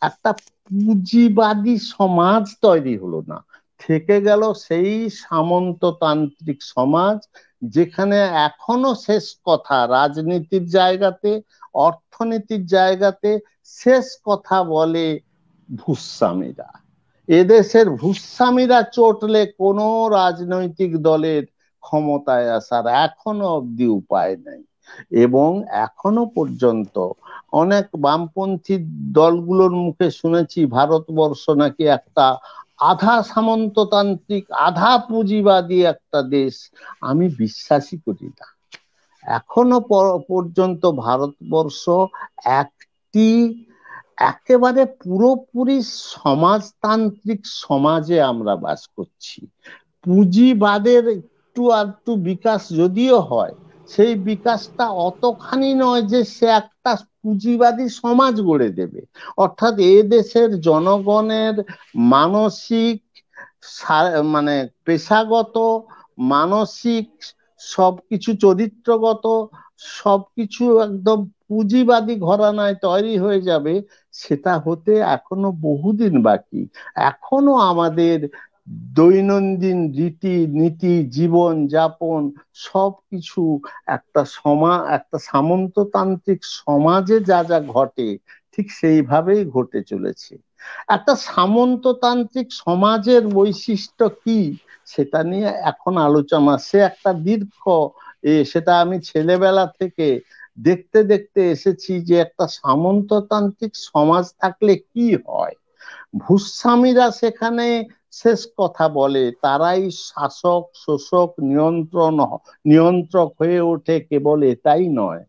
[SPEAKER 3] একটা পুঁজিবাদী সমাজ তৈরি হলো না থেকে গেল সেই সামন্ততান্ত্রিক সমাজ যেখানে এখনো শেষ কথা রাজনীতির জায়গাতে অর্থনীতির জায়গাতে শেষ কথা বলে ভূস্বামীরা এদেশের ভূস্বামীরা চটলে কোনো রাজনৈতিক দলের ক্ষমতায় আসার এখনো অব্দি উপায় নেই এবং এখনো পর্যন্ত অনেক বামপন্থী দলগুলোর মুখে শুনেছি ভারতবর্ষ নাকি একটা আধা সামন্ততান্ত্রিক আধা পুঁজিবাদী একটা দেশ আমি বিশ্বাসই করি না এখনো পর্যন্ত ভারতবর্ষ একটি একেবারে পুরোপুরি সমাজতান্ত্রিক সমাজে আমরা বাস করছি পুঁজিবাদের একটু আধটু বিকাশ যদিও হয় সেই বিকাশটা অতখানি নয় যে সে একটা পুঁজিবাদী সমাজ গড়ে দেবে অর্থাৎ এ দেশের জনগণের মানসিক মানে পেশাগত মানসিক সবকিছু চরিত্রগত সবকিছু একদম পুঁজিবাদী ঘরানায় তৈরি হয়ে যাবে সেটা হতে এখনো বহুদিন বাকি এখনো আমাদের দৈনন্দিন রীতি নীতি জীবন যাপন সবকিছু একটা সমা একটা সামন্ততান্ত্রিক সমাজে যা যা ঘটে ঠিক সেইভাবেই ঘটে চলেছে একটা সামন্ততান্ত্রিক সমাজের বৈশিষ্ট্য কি সেটা নিয়ে এখন আলোচনা সে একটা দীর্ঘ সেটা আমি ছেলেবেলা থেকে দেখতে দেখতে এসেছি যে একটা সামন্ততান্ত্রিক সমাজ থাকলে কি হয় ভূস্বামীরা সেখানে শেষ কথা বলে তারাই শাসক শোষক নিয়ন্ত্রণ নিয়ন্ত্রক হয়ে ওঠে কেবল এটাই নয়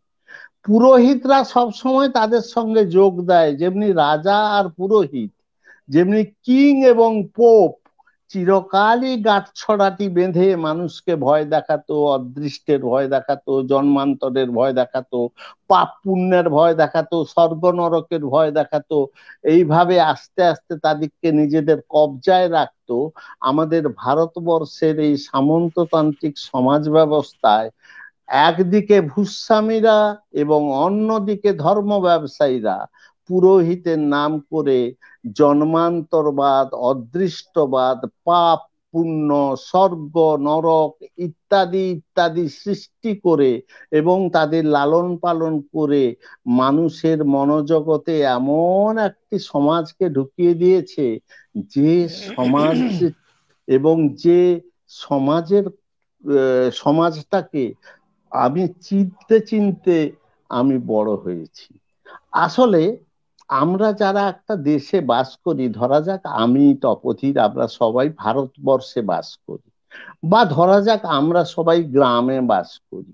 [SPEAKER 3] পুরোহিতরা সবসময় তাদের সঙ্গে যোগ দেয় যেমনি রাজা আর পুরোহিত যেমনি কিং এবং পোপ চিরকালই গাঁটছড়াটি বেঁধে মানুষকে ভয় দেখাতো অদৃষ্টের ভয় দেখাতো জন্মান্তরের ভয় দেখাতো পাপ পুণ্যের ভয় দেখাতো স্বর্গ নরকের ভয় দেখাতো এইভাবে আস্তে আস্তে তাদেরকে নিজেদের কবজায় রাখতো আমাদের ভারতবর্ষের এই সামন্ততান্ত্রিক সমাজ ব্যবস্থায় একদিকে ভূস্বামীরা এবং অন্যদিকে ধর্ম ব্যবসায়ীরা পুরোহিতের নাম করে জন্মান্তরবাদ অদৃষ্টবাদ পাপ পুণ্য স্বর্গ নরক ইত্যাদি ইত্যাদি সৃষ্টি করে এবং তাদের লালন পালন করে মানুষের মনোজগতে এমন একটি সমাজকে ঢুকিয়ে দিয়েছে যে সমাজ এবং যে সমাজের সমাজটাকে আমি চিনতে চিনতে আমি বড় হয়েছি আসলে আমরা যারা একটা দেশে বাস করি ধরা যাক আমি তপথির আমরা সবাই ভারতবর্ষে বাস করি বা ধরা যাক আমরা সবাই গ্রামে বাস করি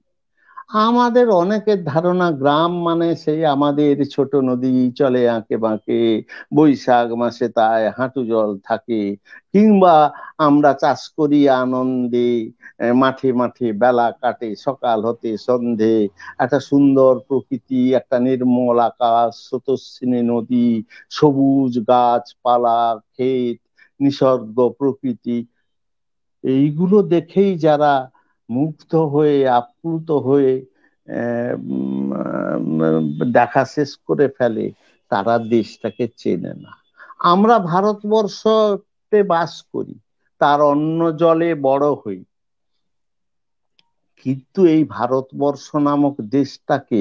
[SPEAKER 3] আমাদের অনেকের ধারণা গ্রাম মানে সেই আমাদের ছোট নদী চলে আঁকে বাঁকে বৈশাখ মাসে তাই হাঁটু জল থাকে কিংবা আমরা চাষ করি আনন্দে মাঠে মাঠে বেলা কাটে সকাল হতে সন্ধে একটা সুন্দর প্রকৃতি একটা নির্মল আকাশ স্রোতস্বিনী নদী সবুজ গাছপালা ক্ষেত নিসর্গ প্রকৃতি এইগুলো দেখেই যারা মুগ্ধ হয়ে আপ্লুত হয়ে দেখা শেষ করে ফেলে তারা দেশটাকে চেনে না আমরা ভারতবর্ষতে বাস করি তার অন্য জলে বড় হই কিন্তু এই ভারতবর্ষ নামক দেশটাকে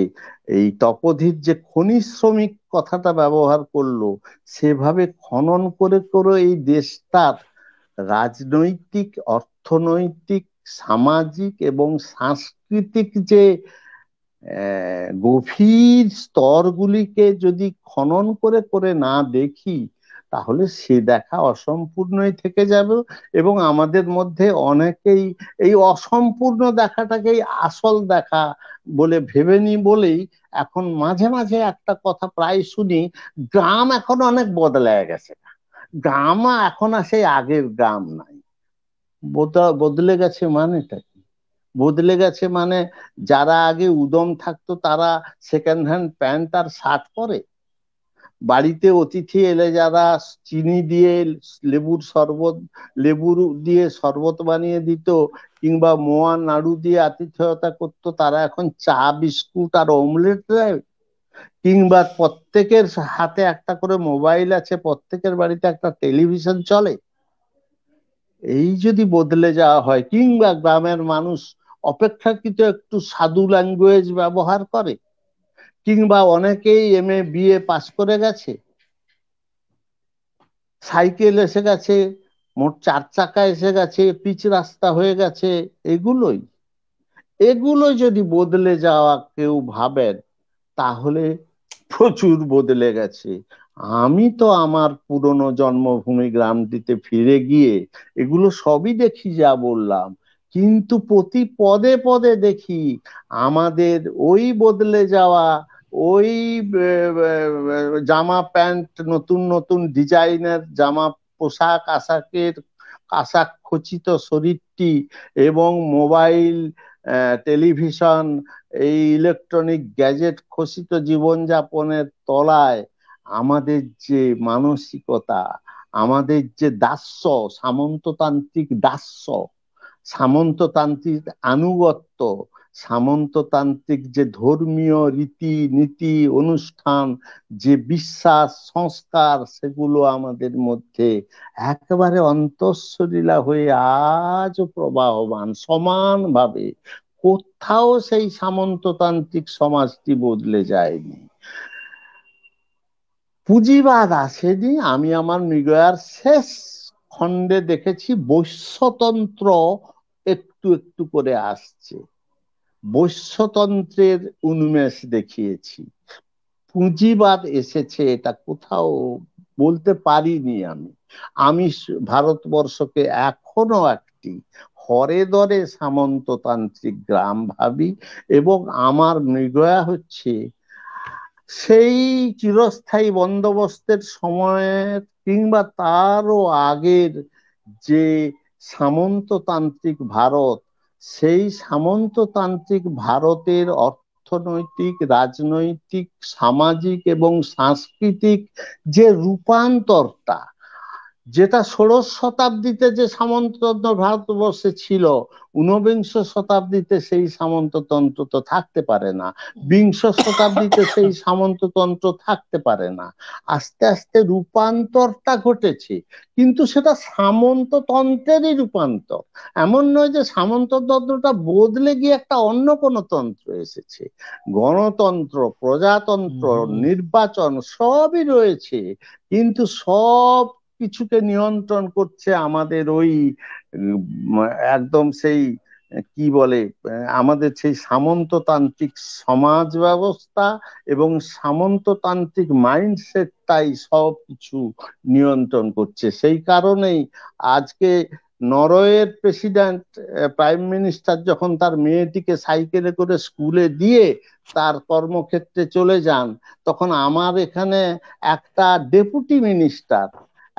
[SPEAKER 3] এই তপধীর যে খনি শ্রমিক কথাটা ব্যবহার করলো সেভাবে খনন করে করে এই দেশটার রাজনৈতিক অর্থনৈতিক সামাজিক এবং সাংস্কৃতিক যে গভীর স্তরগুলিকে যদি খনন করে করে না দেখি তাহলে সে দেখা অসম্পূর্ণই থেকে যাবে এবং আমাদের মধ্যে অনেকেই এই অসম্পূর্ণ দেখাটাকেই আসল দেখা বলে ভেবে নি বলেই এখন মাঝে মাঝে একটা কথা প্রায় শুনি গ্রাম এখন অনেক বদলায় গেছে গ্রাম এখন আর সেই আগের গ্রাম নাই বদলে গেছে মানেটা কি বদলে গেছে মানে যারা আগে উদম থাকতো তারা সেকেন্ড হ্যান্ড প্যান্ট আর শার্ট পরে বাড়িতে অতিথি এলে যারা চিনি দিয়ে লেবুর শরবত লেবুর দিয়ে শরবত বানিয়ে দিত কিংবা মোয়া নাড়ু দিয়ে আতিথেয়তা করত তারা এখন চা বিস্কুট আর অমলেট দেয় কিংবা প্রত্যেকের হাতে একটা করে মোবাইল আছে প্রত্যেকের বাড়িতে একটা টেলিভিশন চলে এই যদি বদলে যাওয়া হয় কিংবা গ্রামের মানুষ অপেক্ষাকৃত একটু সাধু ল্যাঙ্গুয়েজ ব্যবহার করে কিংবা অনেকেই এম এ বিএ পাস করে গেছে সাইকেল এসে গেছে মোট চার চাকা এসে গেছে পিচ রাস্তা হয়ে গেছে এগুলোই এগুলো যদি বদলে যাওয়া কেউ ভাবেন তাহলে প্রচুর বদলে গেছে আমি তো আমার পুরনো জন্মভূমি গ্রামটিতে ফিরে গিয়ে এগুলো সবই দেখি যা বললাম কিন্তু প্রতি পদে পদে দেখি আমাদের ওই বদলে যাওয়া ওই জামা প্যান্ট নতুন নতুন ডিজাইনের জামা পোশাক আশাকের আশাক খচিত শরীরটি এবং মোবাইল টেলিভিশন এই ইলেকট্রনিক গ্যাজেট খচিত জীবনযাপনের তলায় আমাদের যে মানসিকতা আমাদের যে দাস্য সামন্ততান্ত্রিক দাস্য সামন্ততান্ত্রিক আনুগত্য সামন্ততান্ত্রিক যে ধর্মীয় রীতি নীতি অনুষ্ঠান যে বিশ্বাস সংস্কার সেগুলো আমাদের মধ্যে একেবারে অন্তঃসলীলা হয়ে আজ প্রবাহমান সমানভাবে কোথাও সেই সামন্ততান্ত্রিক সমাজটি বদলে যায়নি পুঁজিবাদ আসেনি আমি আমার মৃগয়ার শেষ খণ্ডে দেখেছি বৈশ্যতন্ত্র একটু একটু করে আসছে বৈশ্যতন্ত্রের উন্মেষ দেখিয়েছি পুঁজিবাদ এসেছে এটা কোথাও বলতে পারিনি আমি আমি ভারতবর্ষকে এখনো একটি হরে দরে সামন্ততান্ত্রিক গ্রাম ভাবি এবং আমার মৃগয়া হচ্ছে সেই চিরস্থায়ী বন্দোবস্তের সময়ের কিংবা তারও আগের যে সামন্ততান্ত্রিক ভারত সেই সামন্ততান্ত্রিক ভারতের অর্থনৈতিক রাজনৈতিক সামাজিক এবং সাংস্কৃতিক যে রূপান্তরটা যেটা ষোড়শ শতাব্দীতে যে সামন্ততন্ত্র ভারতবর্ষে ছিল ঊনবিংশ শতাব্দীতে সেই সামন্ততন্ত্র তো থাকতে পারে না বিংশ শতাব্দীতে সেই সামন্ততন্ত্র থাকতে পারে না আস্তে আস্তে রূপান্তরটা ঘটেছে কিন্তু সেটা সামন্ততন্ত্রেরই রূপান্তর এমন নয় যে সামন্ততন্ত্রটা বদলে গিয়ে একটা অন্য কোন তন্ত্র এসেছে গণতন্ত্র প্রজাতন্ত্র নির্বাচন সবই রয়েছে কিন্তু সব কিছুকে নিয়ন্ত্রণ করছে আমাদের ওই একদম সেই কি বলে আমাদের সেই সামন্ততান্ত্রিক সমাজ ব্যবস্থা এবং সামন্ততান্ত্রিক মাইন্ডসেটটাই সব কিছু নিয়ন্ত্রণ করছে সেই কারণেই আজকে নরওয়ের প্রেসিডেন্ট প্রাইম মিনিস্টার যখন তার মেয়েটিকে সাইকেলে করে স্কুলে দিয়ে তার কর্মক্ষেত্রে চলে যান তখন আমার এখানে একটা ডেপুটি মিনিস্টার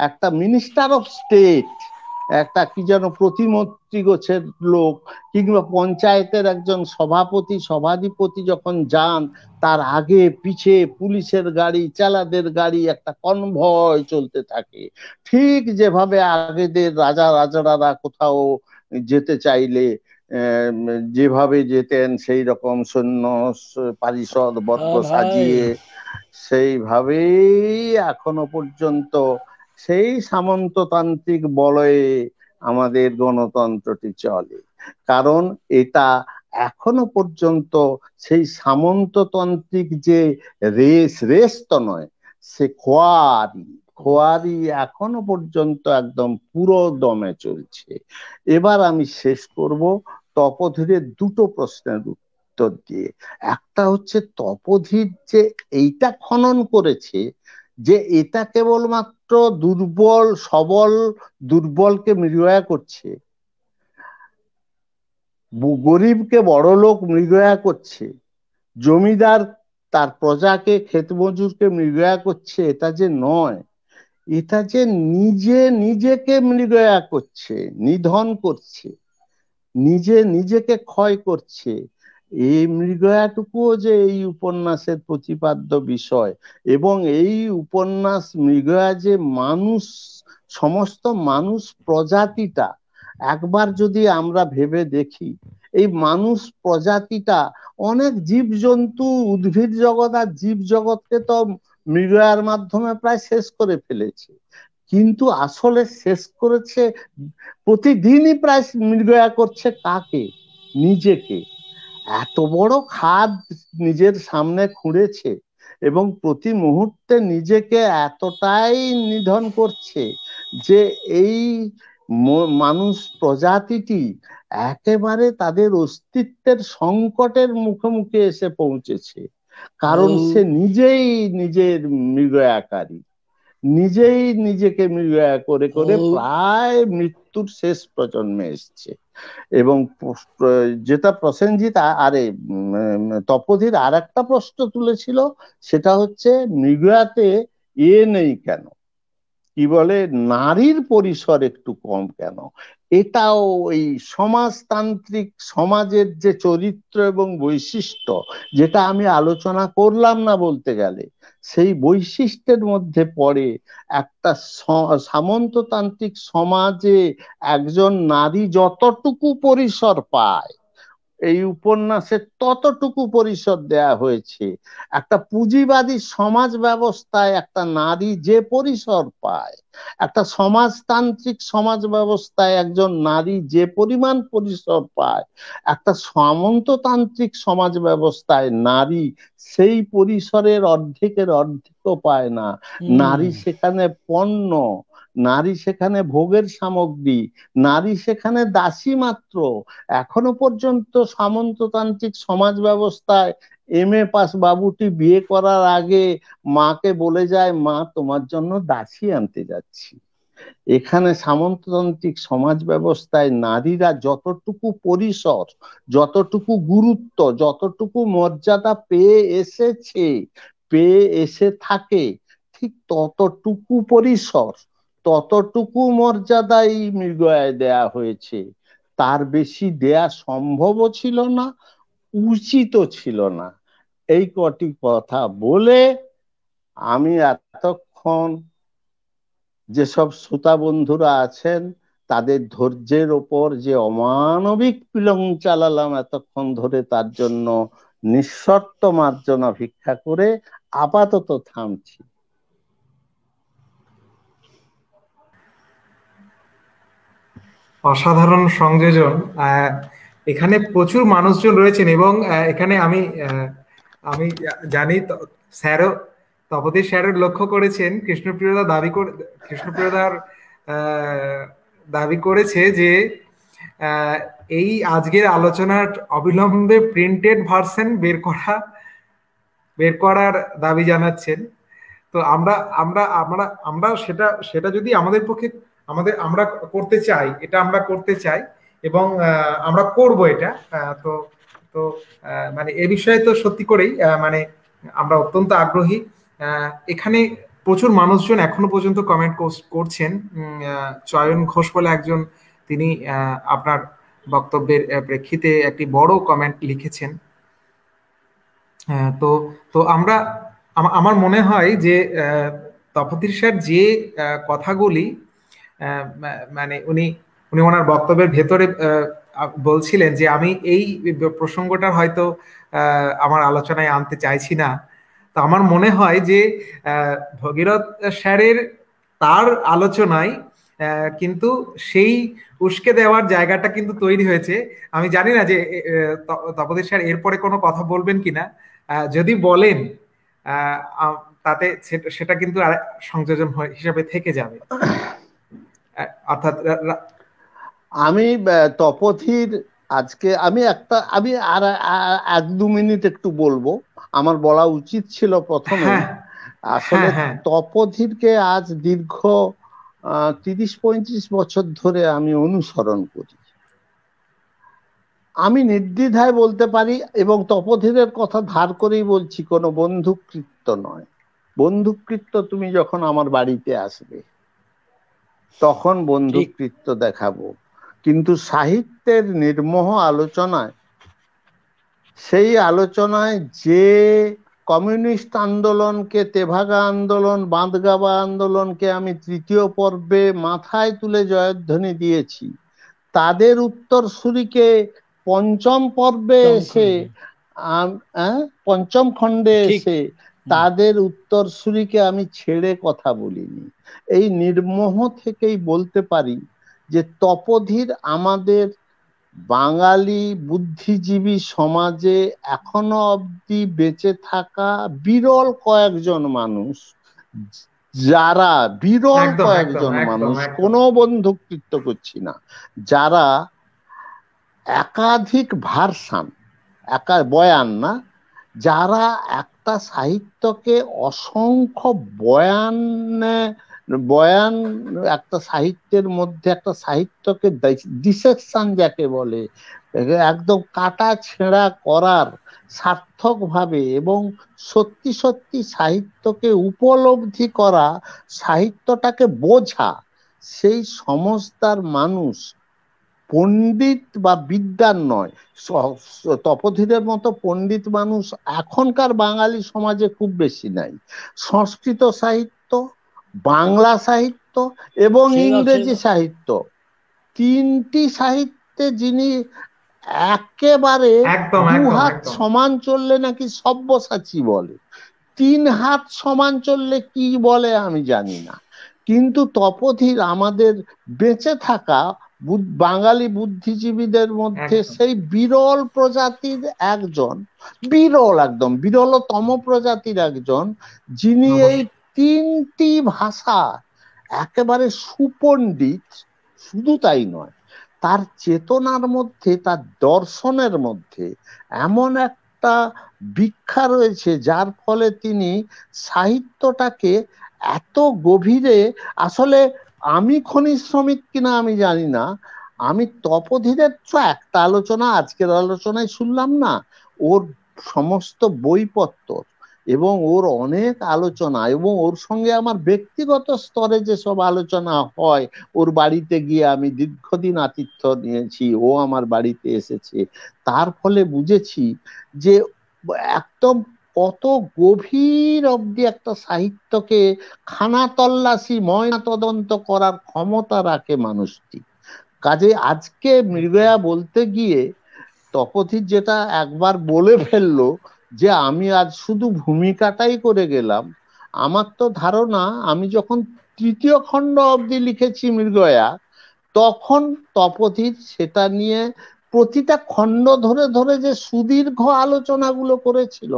[SPEAKER 3] একটা মিনিস্টার অফ স্টেট একটা কি যেন প্রতিমন্ত্রী গোছের লোক কিংবা পঞ্চায়েতের একজন সভাপতি সভাধিপতি যখন যান তার আগে পিছে পুলিশের গাড়ি চালাদের গাড়ি একটা কনভয় চলতে থাকে ঠিক যেভাবে আগেদের রাজা রাজারা কোথাও যেতে চাইলে যেভাবে যেতেন সেই রকম সৈন্য পারিষদ বত্র হ্যাঁ সাজিয়ে সেইভাবেই এখনো পর্যন্ত আহ সেই সামন্ততান্ত্রিক বলয়ে আমাদের গণতন্ত্রটি চলে কারণ এটা এখনো পর্যন্ত সেই সামন্ততান্ত্রিক যে রেস রেস তো নয় সে খোয়ারি খোয়ারি এখনো পর্যন্ত একদম পুরো দমে চলছে এবার আমি শেষ করব তপধীরের দুটো প্রশ্নের উত্তর দিয়ে একটা হচ্ছে তপধীর যে এইটা খনন করেছে যে এটা কেবলমাত্র দুর্বল সবল দুর্বলকে মৃগয়া করছে গরিবকে বড় লোক মৃগয়া করছে জমিদার তার প্রজাকে ক্ষেত মজুরকে মৃগয়া করছে এটা যে নয় এটা যে নিজে নিজেকে মৃগয়া করছে নিধন করছে নিজে নিজেকে ক্ষয় করছে এই মৃগয়াটুকুও যে এই উপন্যাসের প্রতিপাদ্য বিষয় এবং এই উপন্যাস মৃগয়া যে মানুষ সমস্ত মানুষ প্রজাতিটা একবার যদি আমরা ভেবে দেখি এই মানুষ প্রজাতিটা অনেক জীবজন্তু উদ্ভিদ জগৎ আর জীব জগৎকে তো মৃগয়ার মাধ্যমে প্রায় শেষ করে ফেলেছে কিন্তু আসলে শেষ করেছে প্রতিদিনই প্রায় মৃগয়া করছে কাকে নিজেকে এত বড় খাদ নিজের সামনে খুঁড়েছে এবং প্রতি মুহূর্তে নিজেকে এতটাই নিধন করছে যে এই মানুষ প্রজাতিটি একেবারে তাদের অস্তিত্বের সংকটের মুখোমুখি এসে পৌঁছেছে কারণ সে নিজেই নিজের মৃগয়াকারী নিজেই নিজেকে করে করে প্রায় মৃত্যুর শেষ প্রজন্মে এসছে এবং যেটা প্রসেনজিৎ আরে তপধীর আর একটা প্রশ্ন তুলেছিল সেটা হচ্ছে মৃগয়াতে এ নেই কেন কি বলে নারীর পরিসর একটু কম কেন এটাও এই সমাজতান্ত্রিক সমাজের যে চরিত্র এবং বৈশিষ্ট্য যেটা আমি আলোচনা করলাম না বলতে গেলে সেই বৈশিষ্ট্যের মধ্যে পড়ে একটা সামন্ততান্ত্রিক সমাজে একজন নারী যতটুকু পরিসর পায় এই উপন্যাসে ততটুকু পরিষদ দেয়া হয়েছে একটা পুঁজিবাদী সমাজ ব্যবস্থায় একটা নারী যে পরিসর পায় একটা সমাজতান্ত্রিক সমাজ ব্যবস্থায় একজন নারী যে পরিমাণ পরিসর পায় একটা সামন্ততান্ত্রিক সমাজ ব্যবস্থায় নারী সেই পরিসরের অর্ধেকের অর্ধেকও পায় না নারী সেখানে পণ্য নারী সেখানে ভোগের সামগ্রী নারী সেখানে দাসী মাত্র এখনো পর্যন্ত সামন্ততান্ত্রিক সমাজ ব্যবস্থায় এম এ পাস বাবুটি বিয়ে করার আগে মাকে বলে যায় মা তোমার জন্য দাসী আনতে যাচ্ছি এখানে সামন্ততান্ত্রিক সমাজ ব্যবস্থায় নারীরা যতটুকু পরিসর যতটুকু গুরুত্ব যতটুকু মর্যাদা পেয়ে এসেছে পেয়ে এসে থাকে ঠিক ততটুকু পরিসর ততটুকু মর্যাদাই মৃগয়ায় দেয়া হয়েছে তার বেশি দেয়া সম্ভবও ছিল না উচিত ছিল না এই কটি কথা বলে আমি এতক্ষণ যেসব শ্রোতা বন্ধুরা আছেন তাদের ধৈর্যের ওপর যে অমানবিক পিলং চালালাম এতক্ষণ ধরে তার জন্য নিঃশর্ত মার্জনা ভিক্ষা করে আপাতত থামছি
[SPEAKER 1] অসাধারণ সংযোজন এখানে প্রচুর মানুষজন রয়েছেন এবং এখানে আমি আমি জানি স্যারও তপতি স্যারের লক্ষ্য করেছেন কৃষ্ণপ্রিয়দা দাবি করে কৃষ্ণপ্রিয়দার দাবি করেছে যে এই আজকের আলোচনার অবিলম্বে প্রিন্টেড ভার্সন বের করা বের করার দাবি জানাচ্ছেন তো আমরা আমরা আমরা আমরা সেটা সেটা যদি আমাদের পক্ষে আমাদের আমরা করতে চাই এটা আমরা করতে চাই এবং আমরা করব এটা তো তো মানে এ বিষয়ে তো সত্যি করেই মানে আমরা অত্যন্ত আগ্রহী এখানে প্রচুর মানুষজন এখনো পর্যন্ত কমেন্ট করছেন চয়ন ঘোষ বলে একজন তিনি আপনার বক্তব্যের প্রেক্ষিতে একটি বড় কমেন্ট লিখেছেন তো তো আমরা আমার মনে হয় যে তপতির স্যার যে কথাগুলি মানে উনি উনি ওনার বক্তব্যের ভেতরে বলছিলেন যে আমি এই প্রসঙ্গটা হয়তো আমার আলোচনায় আনতে চাইছি না তো আমার মনে হয় যে ভগীরথ স্যারের তার আলোচনায় কিন্তু সেই উস্কে দেওয়ার জায়গাটা কিন্তু তৈরি হয়েছে আমি জানি না যে তপদী স্যার এরপরে কোনো কথা বলবেন কিনা যদি বলেন তাতে সেটা কিন্তু সংযোজন হিসাবে থেকে যাবে অর্থাৎ
[SPEAKER 3] আমি তপথির আজকে আমি একটা আমি আর এক দু মিনিট একটু বলবো আমার বলা উচিত ছিল প্রথমে হ্যাঁ, আসলে হ্যাঁ, হ্যাঁ। তপধীরকে আজ দীর্ঘ তিরিশ পঁয়ত্রিশ বছর ধরে আমি অনুসরণ করি আমি নির্দ্বিধায় বলতে পারি এবং তপধীরের কথা ধার করেই বলছি কোনো বন্ধুকৃত্য নয় বন্ধুকৃত্য তুমি যখন আমার বাড়িতে আসবে তখন বন্ধুকৃত্ব দেখাবো কিন্তু সাহিত্যের নির্মোহ আলোচনায় সেই আলোচনায় যে কমিউনিস্ট আন্দোলনকে তেভাগা আন্দোলন বাঁধগাবা আন্দোলনকে আমি তৃতীয় পর্বে মাথায় তুলে জয়ধ্বনি দিয়েছি তাদের উত্তর সুরিকে পঞ্চম পর্বে এসে পঞ্চম খণ্ডে এসে তাদের উত্তরসূরিকে আমি ছেড়ে কথা বলিনি এই নির্মোহ থেকেই বলতে পারি যে তপধীর আমাদের বাঙালি বুদ্ধিজীবী সমাজে এখনো অবধি বেঁচে থাকা বিরল কয়েকজন মানুষ যারা বিরল কয়েকজন মানুষ কোনো বন্ধুত্ব করছি না যারা একাধিক ভারসান একা বয়ান না যারা একটা সাহিত্যকে অসংখ্য বয়ান বয়ান একটা সাহিত্যের মধ্যে একটা সাহিত্যকে ডিসেকশন যাকে বলে একদম কাটা ছেঁড়া করার সার্থকভাবে এবং সত্যি সত্যি সাহিত্যকে উপলব্ধি করা সাহিত্যটাকে বোঝা সেই সমস্তার মানুষ পণ্ডিত বা বিদ্যার নয় তপধীদের মতো পণ্ডিত মানুষ এখনকার বাঙালি সমাজে খুব বেশি নাই সংস্কৃত সাহিত্য বাংলা সাহিত্য এবং ইংরেজি সাহিত্য তিনটি সাহিত্যে যিনি একেবারে দু হাত সমান চললে নাকি সব্যসাচী বলে তিন হাত সমান চললে কি বলে আমি জানি না কিন্তু তপধীর আমাদের বেঁচে থাকা বাঙালি বুদ্ধিজীবীদের মধ্যে সেই বিরল প্রজাতির একজন বিরল একদম বিরলতম প্রজাতির একজন যিনি এই তিনটি ভাষা একেবারে সুপণ্ডিত শুধু তাই নয় তার চেতনার মধ্যে তার দর্শনের মধ্যে এমন একটা ভিক্ষা রয়েছে যার ফলে তিনি সাহিত্যটাকে এত গভীরে আসলে আমি খনিজ শ্রমিক কিনা আমি জানি না আমি তপধীদের তো একটা আলোচনা আজকের আলোচনায় শুনলাম না ওর সমস্ত বইপত্র এবং ওর অনেক আলোচনা এবং ওর সঙ্গে আমার ব্যক্তিগত স্তরে যে সব আলোচনা হয় ওর বাড়িতে গিয়ে আমি দীর্ঘদিন আতিথ্য নিয়েছি ও আমার বাড়িতে এসেছে তার ফলে বুঝেছি যে একদম কত গভীর অব্দি একটা সাহিত্যকে খানা তল্লাশি ময়না তদন্ত করার ক্ষমতা রাখে মানুষটি কাজে আজকে মৃগয়া বলতে গিয়ে তপথি যেটা একবার বলে ফেললো যে আমি আজ শুধু ভূমিকাটাই করে গেলাম আমার তো ধারণা আমি যখন তৃতীয় খণ্ড অবধি লিখেছি মৃগয়া তখন তপথির সেটা নিয়ে প্রতিটা খণ্ড ধরে ধরে যে সুদীর্ঘ আলোচনাগুলো করেছিল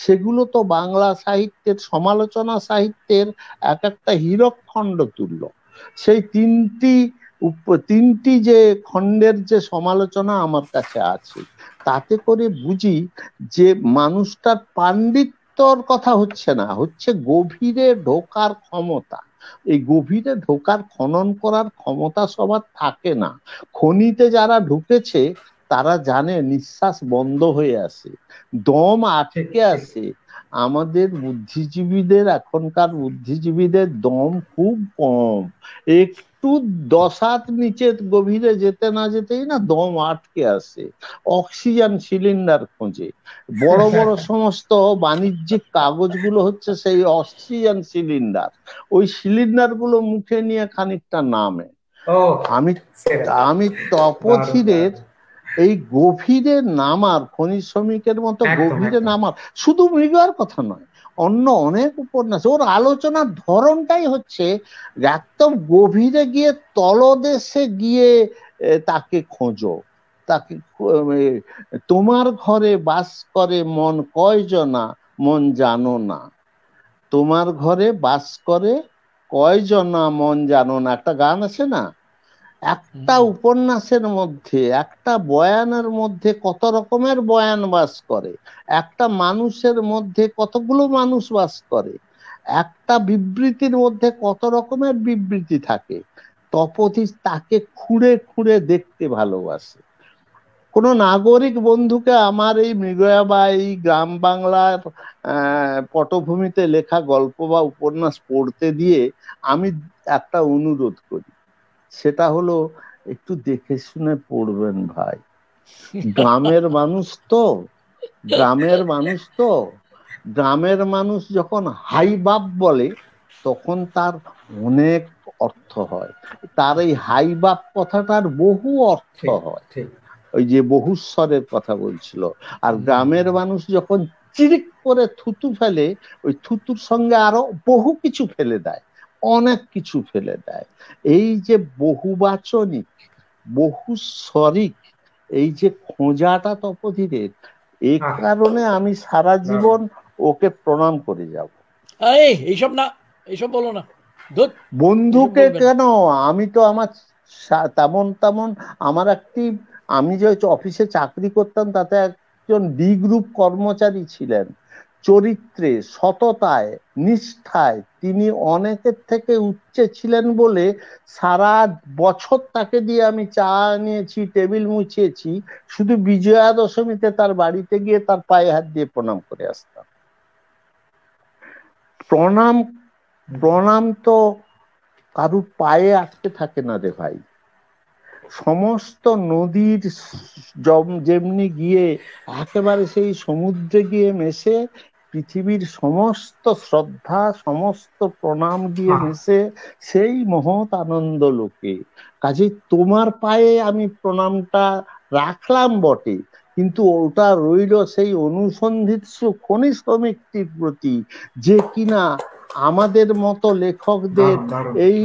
[SPEAKER 3] সেগুলো তো বাংলা সাহিত্যের সমালোচনা সাহিত্যের এক একটা হীরক খণ্ড তুল্য সেই তিনটি তিনটি যে খণ্ডের যে সমালোচনা আমার কাছে আছে তাতে করে বুঝি যে মানুষটার পাণ্ডিত্যর কথা হচ্ছে না হচ্ছে গভীরে ঢোকার ক্ষমতা এই গভীরে ঢোকার খনন করার ক্ষমতা সবার থাকে না খনিতে যারা ঢুকেছে তারা জানে নিঃশ্বাস বন্ধ হয়ে আছে দম আটকে আছে আমাদের বুদ্ধিজীবীদের এখনকার বুদ্ধিজীবীদের দম খুব কম এক একটু দশাত নিচে গভীরে যেতে না যেতেই না দম আটকে আসে অক্সিজেন সিলিন্ডার খোঁজে বড় বড় সমস্ত বাণিজ্যিক কাগজগুলো হচ্ছে সেই অক্সিজেন সিলিন্ডার ওই সিলিন্ডার গুলো মুখে নিয়ে খানিকটা নামে আমি আমি তপথিরের এই গভীরে নামার খনিজ শ্রমিকের মতো গভীরে নামার শুধু মৃগার কথা নয় অন্য অনেক উপন্যাস ওর আলোচনার ধরনটাই হচ্ছে একদম গভীরে গিয়ে তলদেশে গিয়ে তাকে খোঁজো তাকে তোমার ঘরে বাস করে মন কয়জনা মন জানো না তোমার ঘরে বাস করে কয়জনা মন জানো না একটা গান আছে না একটা উপন্যাসের মধ্যে একটা বয়ানের মধ্যে কত রকমের বয়ান বাস করে একটা মানুষের মধ্যে কতগুলো মানুষ বাস করে একটা বিবৃতির মধ্যে কত রকমের বিবৃতি থাকে তপতি তাকে খুঁড়ে খুঁড়ে দেখতে ভালোবাসে কোনো নাগরিক বন্ধুকে আমার এই মৃগয়া বা এই গ্রাম বাংলার পটভূমিতে লেখা গল্প বা উপন্যাস পড়তে দিয়ে আমি একটা অনুরোধ করি সেটা হলো একটু দেখে শুনে পড়বেন ভাই গ্রামের মানুষ তো গ্রামের মানুষ তো গ্রামের মানুষ যখন হাই বাপ বলে তখন তার অনেক অর্থ হয় তার এই হাই বাপ কথাটার বহু অর্থ হয় ওই যে বহুস্বরের কথা বলছিল আর গ্রামের মানুষ যখন চিরিক করে থুতু ফেলে ওই থুতুর সঙ্গে আরো বহু কিছু ফেলে দেয় অনেক কিছু ফেলে দেয় এই যে বহুবাচনিক বহু সরিক এই যে খোঁজাটা তপধীরের এই কারণে আমি সারা জীবন ওকে প্রণাম করে যাব এইসব না এইসব বলো না বন্ধুকে কেন আমি তো আমার তেমন তেমন আমার একটি আমি যে অফিসে চাকরি করতাম তাতে একজন বি গ্রুপ কর্মচারী ছিলেন চরিত্রে সততায় নিষ্ঠায় তিনি অনেকের থেকে উচ্চে ছিলেন বলে সারা বছর তাকে দিয়ে আমি চা নিয়েছি টেবিল মুছিয়েছি শুধু বিজয়া দশমীতে তার বাড়িতে গিয়ে তার পায়ে হাত দিয়ে প্রণাম করে আসতাম প্রণাম প্রণাম তো কারুর পায়ে আটকে থাকে না রে ভাই সমস্ত নদীর যেমনি গিয়ে একেবারে সেই সমুদ্রে গিয়ে মেশে পৃথিবীর সমস্ত শ্রদ্ধা সমস্ত প্রণাম দিয়ে হ্যাঁ। হেসে সেই মহৎ আনন্দ লোকে কাজে তোমার পায়ে আমি প্রণামটা রাখলাম বটে কিন্তু ওটা রইল সেই অনুসন্ধিত খনি শ্রমিকটির প্রতি যে কিনা আমাদের মতো লেখকদের এই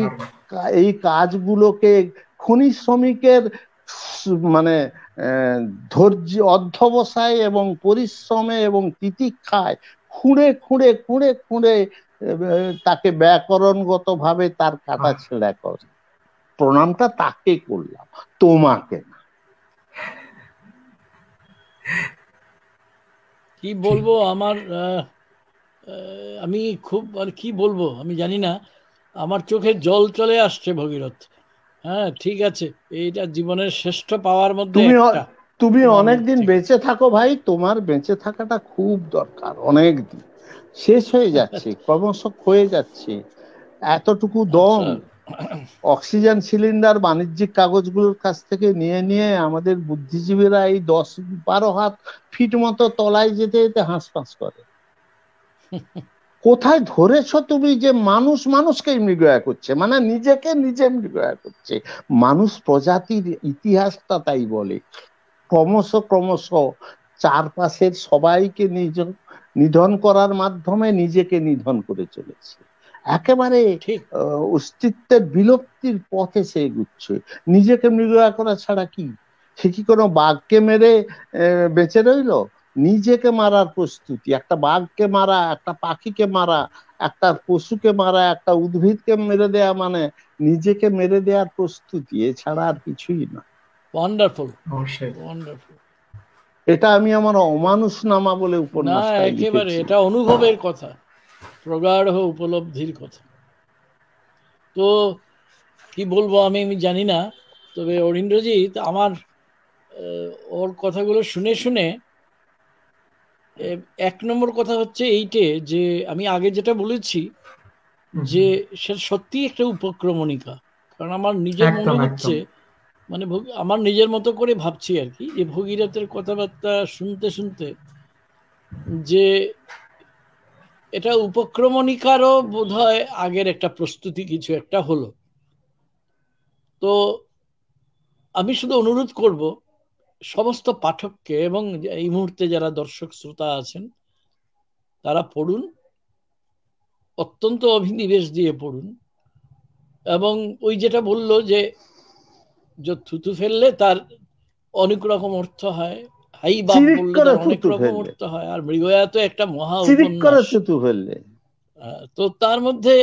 [SPEAKER 3] এই কাজগুলোকে খনি শ্রমিকের মানে ধৈর্য অধ্যবসায় এবং পরিশ্রমে এবং তিতিক্ষায় খুঁড়ে খুঁড়ে খুঁড়ে খুঁড়ে তাকে ব্যাকরণগত ভাবে তার কাটা ছেঁড়া করে প্রণামটা তাকে করলাম তোমাকে না
[SPEAKER 2] কি বলবো আমার আমি খুব আর কি বলবো আমি জানি না আমার চোখে জল চলে আসছে ভগীরথ হ্যাঁ ঠিক আছে এইটা জীবনের শ্রেষ্ঠ পাওয়ার মধ্যে একটা
[SPEAKER 3] তুমি অনেকদিন বেঁচে থাকো ভাই তোমার বেঁচে থাকাটা খুব দরকার অনেকদিন শেষ হয়ে যাচ্ছে ক্রমশ হয়ে যাচ্ছে এতটুকু দম আচ্ছা। অক্সিজেন সিলিন্ডার বাণিজ্যিক কাগজগুলোর কাছ থেকে নিয়ে নিয়ে আমাদের বুদ্ধিজীবীরা এই দশ বারো হাত ফিট মতো তলায় যেতে যেতে হাঁসফাঁস করে কোথায় ধরেছ তুমি যে মানুষ মানুষকে মৃগয়া করছে মানে নিজেকে নিজে মৃগয়া করছে মানুষ প্রজাতির ইতিহাসটা তাই বলে ক্রমশ ক্রমশ চারপাশের সবাইকে নিজ নিধন করার মাধ্যমে নিজেকে নিধন করে চলেছে একেবারে অস্তিত্বের বিলুপ্তির পথে সে এগুচ্ছে নিজেকে মৃগয়া করা ছাড়া কি সে কি কোনো বাঘকে মেরে বেঁচে রইল নিজেকে মারার প্রস্তুতি একটা বাঘকে মারা একটা পাখিকে মারা একটা পশুকে মারা একটা উদ্ভিদকে মেরে দেয়া মানে নিজেকে মেরে দেওয়ার প্রস্তুতি এছাড়া আর কিছুই না
[SPEAKER 2] ওয়ান্ডারফুল ওয়ান্ডারফুল
[SPEAKER 3] এটা আমি আমার অমানুষ নামা বলে উপন্যাস না একেবারে এটা অনুভবের
[SPEAKER 2] কথা প্রগাঢ় উপলব্ধির কথা তো কি বলবো আমি আমি জানি না তবে অরিন্দ্রজিৎ আমার ওর কথাগুলো শুনে শুনে এক নম্বর কথা হচ্ছে এইটে যে আমি আগে যেটা বলেছি যে সে সত্যি একটা উপক্রমণিকা কারণ আমার নিজের মনে হচ্ছে মানে আমার নিজের মতো করে ভাবছি আর কি যে ভগীরথের কথাবার্তা শুনতে শুনতে যে এটা উপক্রমণিকারও বোধ হয় আগের একটা প্রস্তুতি কিছু একটা হলো তো আমি শুধু অনুরোধ করব সমস্ত পাঠককে এবং এই মুহূর্তে যারা দর্শক শ্রোতা আছেন তারা পড়ুন অত্যন্ত অভিনিবেশ দিয়ে পড়ুন এবং ওই যেটা বলল যে থুতু ফেললে তার অনেক রকম অর্থ হয়
[SPEAKER 3] হাই বাপ বললে অনেক রকম অর্থ
[SPEAKER 2] হয় আর মৃগয়া তো একটা মহা থুতু তো তার মধ্যে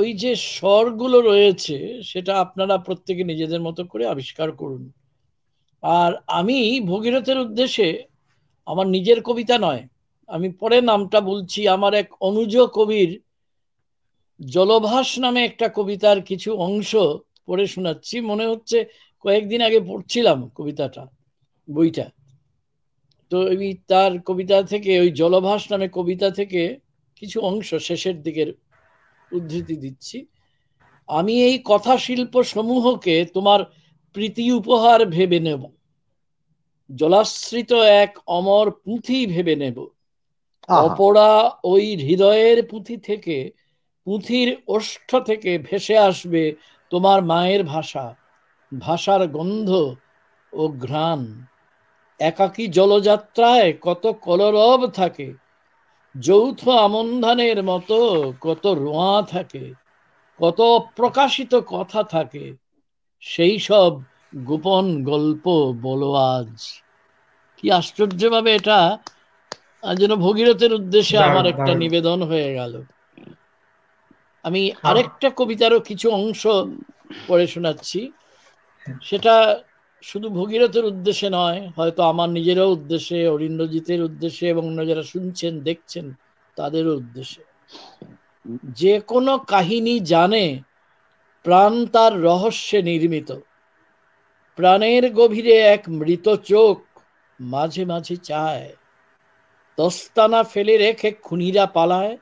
[SPEAKER 2] ওই যে স্বরগুলো রয়েছে সেটা আপনারা প্রত্যেকে নিজেদের মতো করে আবিষ্কার করুন আর আমি ভগীরথের উদ্দেশ্যে আমার নিজের কবিতা নয় আমি পরে নামটা বলছি আমার এক অনুজ কবির জলভাস নামে একটা কবিতার কিছু অংশ পড়ে শোনাচ্ছি মনে হচ্ছে কয়েকদিন আগে পড়ছিলাম কবিতাটা বইটা তো এই তার কবিতা থেকে ওই জলভাস নামে কবিতা থেকে কিছু অংশ শেষের দিকের উদ্ধৃতি দিচ্ছি আমি এই কথা শিল্প সমূহকে তোমার প্রীতি উপহার ভেবে নেব জলাশ্রিত এক অমর পুঁথি ভেবে নেব অপরা ওই হৃদয়ের পুঁথি থেকে পুঁথির ওষ্ঠ থেকে ভেসে আসবে তোমার মায়ের ভাষা ভাষার গন্ধ ও ঘ্রাণ একাকী জলযাত্রায় কত কলরব থাকে যৌথ আমন্ধানের মতো কত রোয়া থাকে কত প্রকাশিত কথা থাকে সেই সব গোপন গল্প বলো আজ কি আশ্চর্যভাবে এটা যেন ভগীরথের উদ্দেশ্যে আমার একটা নিবেদন হয়ে গেল আমি হ্যাঁ। আরেকটা কবিতারও কিছু অংশ পড়ে শোনাচ্ছি সেটা শুধু ভগীরথের উদ্দেশ্যে নয় হয়তো আমার নিজেরও উদ্দেশ্যে অরিন্দ্রজিতের উদ্দেশ্যে এবং অন্য যারা শুনছেন দেখছেন তাদেরও উদ্দেশ্যে যে কোনো কাহিনী জানে প্রাণ তার রহস্যে নির্মিত প্রাণের গভীরে এক মৃত চোখ মাঝে মাঝে চায় দস্তানা ফেলে রেখে খুনিরা পালায়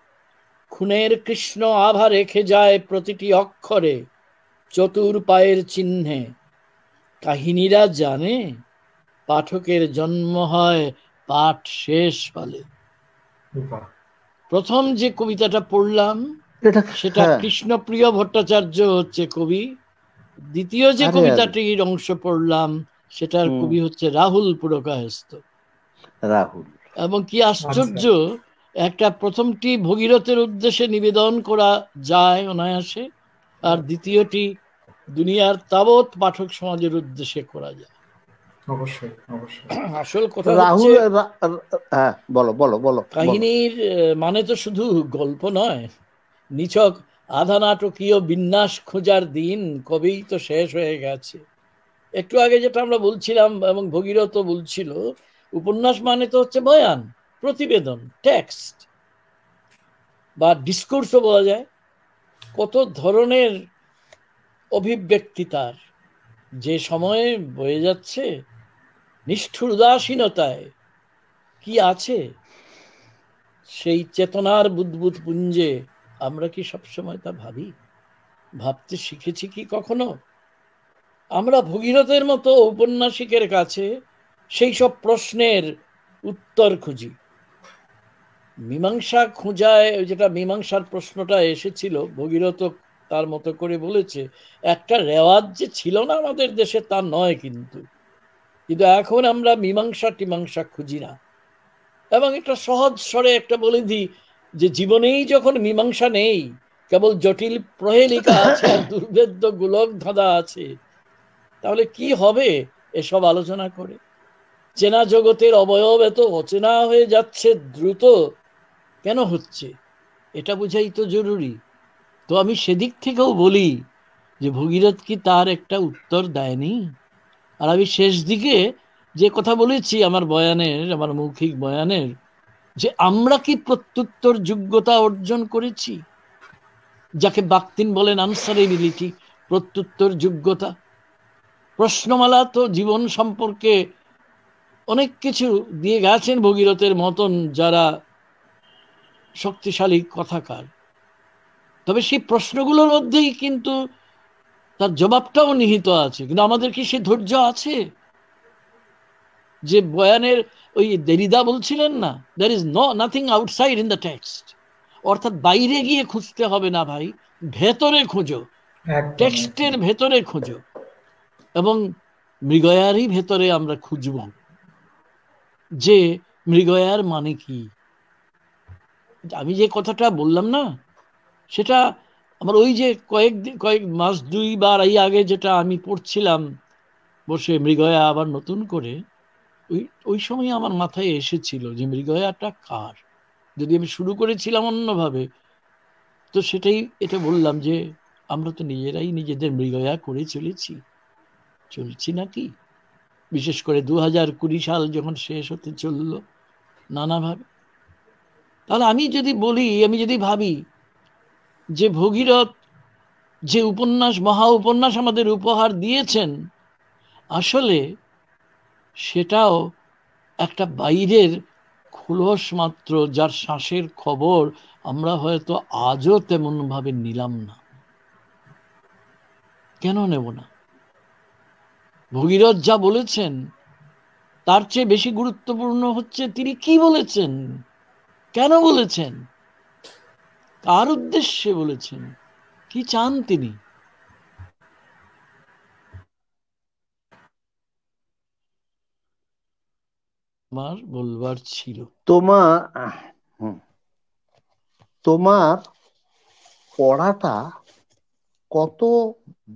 [SPEAKER 2] খুনের কৃষ্ণ আভা রেখে যায় প্রতিটি অক্ষরে চতুর পায়ের চিহ্নে কাহিনীরা জানে পাঠকের জন্ম হয় পাঠ শেষ ফলে প্রথম যে কবিতাটা পড়লাম সেটা হ্যাঁ। কৃষ্ণপ্রিয় ভট্টাচার্য হচ্ছে কবি দ্বিতীয় যে কবিতাটির অংশ পড়লাম সেটার কবি হচ্ছে রাহুল পুরকায়স্ত রাহুল এবং কি আশ্চর্য আচ্ছা। একটা প্রথমটি ভগীরথের উদ্দেশ্যে নিবেদন করা যায় অনায়াসে আর দ্বিতীয়টি দুনিয়ার তাবৎ পাঠক
[SPEAKER 3] সমাজের উদ্দেশ্যে করা যায় অবশ্যই অবশ্যই
[SPEAKER 2] আসল কথা রাহুল
[SPEAKER 3] হ্যাঁ, বলো বলো বলো কাহিনীর
[SPEAKER 2] মানে তো শুধু গল্প নয় নিছক আধা নাটকীয় বিন্যাস খোঁজার দিন কবেই তো শেষ হয়ে গেছে একটু আগে যেটা আমরা বলছিলাম এবং ভগীরথ বলছিল উপন্যাস মানে তো হচ্ছে বয়ান প্রতিবেদন টেক্সট বা ডিসকোর্সও বলা যায় কত ধরনের অভিব্যক্তি তার যে সময়ে বয়ে যাচ্ছে নিষ্ঠুর উদাসীনতায় কি আছে সেই চেতনার বুদ্বুদ পুঞ্জে আমরা কি সবসময় তা ভাবি ভাবতে শিখেছি কি কখনো আমরা ভগীরথের মতো ঔপন্যাসিকের কাছে সেই সব প্রশ্নের উত্তর খুঁজি মীমাংসা খোঁজায় যেটা মীমাংসার প্রশ্নটা এসেছিল ভগীরথ তার মতো করে বলেছে একটা রেওয়াজ যে ছিল না আমাদের দেশে তা নয় কিন্তু কিন্তু এখন আমরা মীমাংসা টিমাংসা খুঁজি না এবং একটা সহজ স্বরে একটা বলে দিই যে জীবনেই যখন মীমাংসা নেই কেবল জটিল প্রহেলিকা আছে আর দুর্ভেদ্য গোলক ধাঁধা আছে তাহলে কি হবে এসব আলোচনা করে চেনা জগতের অবয়ব এত অচেনা হয়ে যাচ্ছে দ্রুত কেন হচ্ছে এটা বোঝাই তো জরুরি তো আমি সেদিক থেকেও বলি যে ভগীরথ কি তার একটা উত্তর দেয়নি আর আমি শেষ দিকে যে কথা বলেছি আমার বয়ানের আমার মৌখিক বয়ানের যে আমরা কি প্রত্যুত্তর যোগ্যতা অর্জন করেছি যাকে বাক্তিন বলেন আনসারেবিলিটি প্রত্যুত্তর যোগ্যতা প্রশ্নমালা তো জীবন সম্পর্কে অনেক কিছু দিয়ে গেছেন ভগীরথের মতন যারা শক্তিশালী কথাকার তবে সেই প্রশ্নগুলোর মধ্যেই কিন্তু তার জবাবটাও নিহিত আছে কিন্তু আমাদের কি সে ধৈর্য আছে যে বয়ানের ওই দেরিদা বলছিলেন না there is no nothing outside in the text অর্থাৎ বাইরে গিয়ে খুঁজতে হবে না ভাই ভেতরে খোঁজো টেক্সটের ভেতরে খোঁজো এবং মৃগয়ারই ভেতরে আমরা খুঁজব যে মৃগয়ার মানে কি আমি যে কথাটা বললাম না সেটা আমার ওই যে কয়েক কয়েক মাস দুই বার এই আগে যেটা আমি পড়ছিলাম বসে মৃগয়া আবার নতুন করে ওই ওই সময় আমার মাথায় এসেছিল যে মৃগয়াটা কার যদি আমি শুরু করেছিলাম অন্যভাবে তো সেটাই এটা বললাম যে আমরা তো নিজেরাই নিজেদের মৃগয়া করে চলেছি চলছি নাকি বিশেষ করে দু হাজার কুড়ি সাল যখন শেষ হতে চলল নানাভাবে তাহলে আমি যদি বলি আমি যদি ভাবি যে ভগীরথ যে উপন্যাস মহা উপন্যাস আমাদের উপহার দিয়েছেন আসলে সেটাও একটা বাইরের খোলস মাত্র যার শ্বাসের খবর আমরা হয়তো আজও তেমনভাবে নিলাম না কেন নেব না ভগীরথ যা বলেছেন তার চেয়ে বেশি গুরুত্বপূর্ণ হচ্ছে তিনি কি বলেছেন কেন বলেছেন কার উদ্দেশ্যে বলেছেন কি চান তিনি
[SPEAKER 3] আমার বলবার ছিল তোমার তোমার পড়াটা কত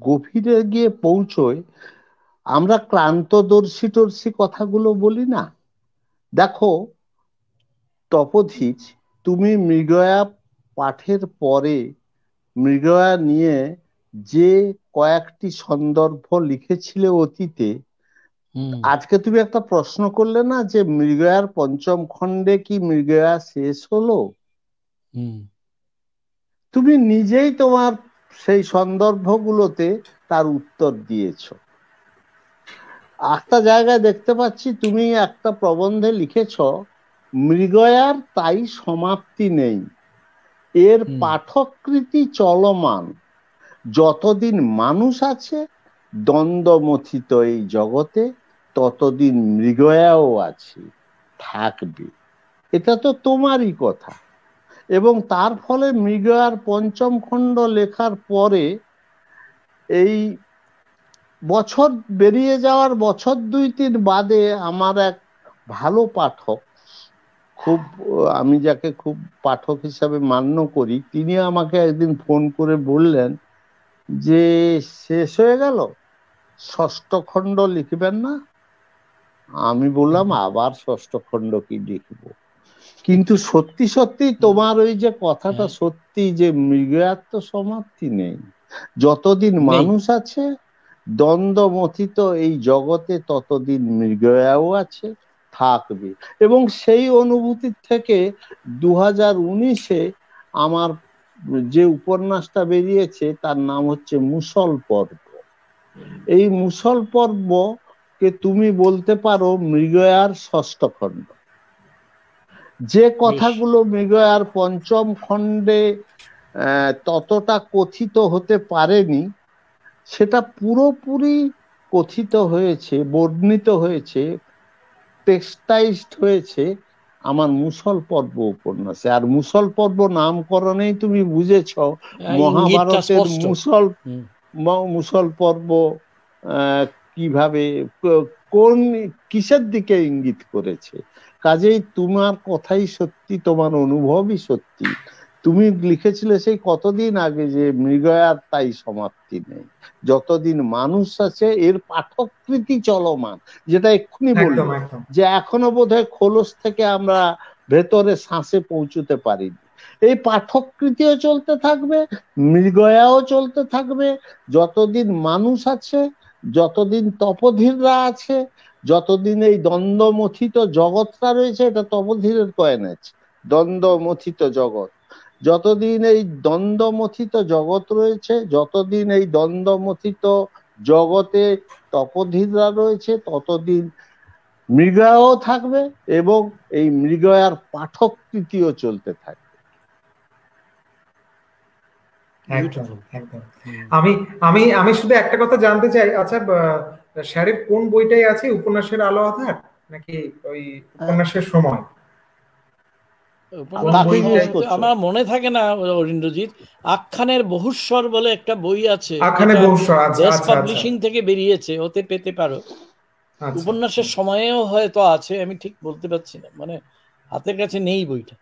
[SPEAKER 3] গভীরে গিয়ে পৌঁছয় আমরা ক্লান্তদর্শী টর্শী কথাগুলো বলি না দেখো তপোধীজ তুমি মৃগয়া পাঠের পরে মৃগয়া নিয়ে যে কয়েকটি সন্দর্ভ লিখেছিলে অতীতে আজকে তুমি একটা প্রশ্ন করলে না যে মৃগয়ার পঞ্চম খণ্ডে কি মৃগয়া শেষ হলো তুমি নিজেই তোমার সেই সন্দর্ভগুলোতে তার উত্তর দিয়েছ একটা জায়গায় দেখতে পাচ্ছি তুমি একটা প্রবন্ধে লিখেছ মৃগয়ার তাই সমাপ্তি নেই এর পাঠকৃতি চলমান যতদিন মানুষ আছে দ্বন্দ্বমথিত এই জগতে ততদিন মৃগয়াও আছে থাকবে এটা তো তোমারই কথা এবং তার ফলে মৃগয়ার পঞ্চম খণ্ড লেখার পরে এই বছর বেরিয়ে যাওয়ার বছর দুই তিন বাদে আমার এক ভালো পাঠক খুব আমি যাকে খুব পাঠক হিসাবে মান্য করি তিনি আমাকে একদিন ফোন করে বললেন যে শেষ হয়ে গেল ষষ্ঠ খণ্ড লিখবেন না আমি বললাম আবার ষষ্ঠ খণ্ড কি লিখব কিন্তু সত্যি সত্যি তোমার ওই যে কথাটা সত্যি যে তো সমাপ্তি নেই যতদিন মানুষ আছে দ্বন্দ্বমথিত এই জগতে ততদিন মৃগয়াও আছে থাকবে এবং সেই অনুভূতি থেকে দু হাজার উনিশে আমার যে উপন্যাসটা বেরিয়েছে তার নাম হচ্ছে মুসল পর্ব এই মুসল পর্ব কে তুমি বলতে পারো মৃগয়ার ষষ্ঠ খণ্ড যে কথাগুলো মৃগয়ার পঞ্চম খণ্ডে ততটা কথিত হতে পারেনি সেটা পুরোপুরি কথিত হয়েছে বর্ণিত হয়েছে টেক্সটাইজড হয়েছে আমার মুসল পর্ব উপন্যাসে আর মুসল পর্ব নামকরণেই তুমি বুঝেছ হ্যাঁ, মহাভারতের মুসল মুসল পর্ব কিভাবে কোন কিসের দিকে ইঙ্গিত করেছে কাজেই তোমার কথাই সত্যি তোমার অনুভবই সত্যি তুমি লিখেছিলে সেই কতদিন আগে যে মৃগয়ার তাই সমাপ্তি নেই যতদিন মানুষ আছে এর পাঠকৃতি চলমান যেটা এক্ষুনি বললাম যে এখনো বোধ হয় খোলস থেকে আমরা ভেতরে শ্বাসে পৌঁছতে পারিনি এই পাঠককৃতিও চলতে থাকবে মৃগয়াও চলতে থাকবে যতদিন মানুষ আছে যতদিন তপধীররা আছে যতদিন এই দ্বন্দ্বমথিত জগৎটা রয়েছে এটা তপধীরের কয়েন আছে দ্বন্দ্বমথিত জগৎ যতদিন এই দ্বন্দ্বমথিত জগৎ রয়েছে যতদিন এই দ্বন্দ্বমথিত জগতে তপধিরা রয়েছে ততদিন মৃগয়াও থাকবে এবং এই মৃগয়ার পাঠক তৃতীয় চলতে থাকবে
[SPEAKER 1] আমি আমি আমি শুধু একটা কথা জানতে চাই আচ্ছা স্যারের কোন বইটাই আছে উপন্যাসের আলো আধার নাকি ওই হ্যাঁ। উপন্যাসের সময় আমার
[SPEAKER 2] মনে থাকে না অরিন্দ্রজিৎ আখ্যানের বহুস্বর বলে একটা বই আছে পাবলিশিং আচ্ছা, আচ্ছা, আচ্ছা। থেকে বেরিয়েছে ওতে পেতে পারো উপন্যাসের সময়েও হয়তো আছে আমি ঠিক বলতে পারছি না মানে হাতের কাছে নেই বইটা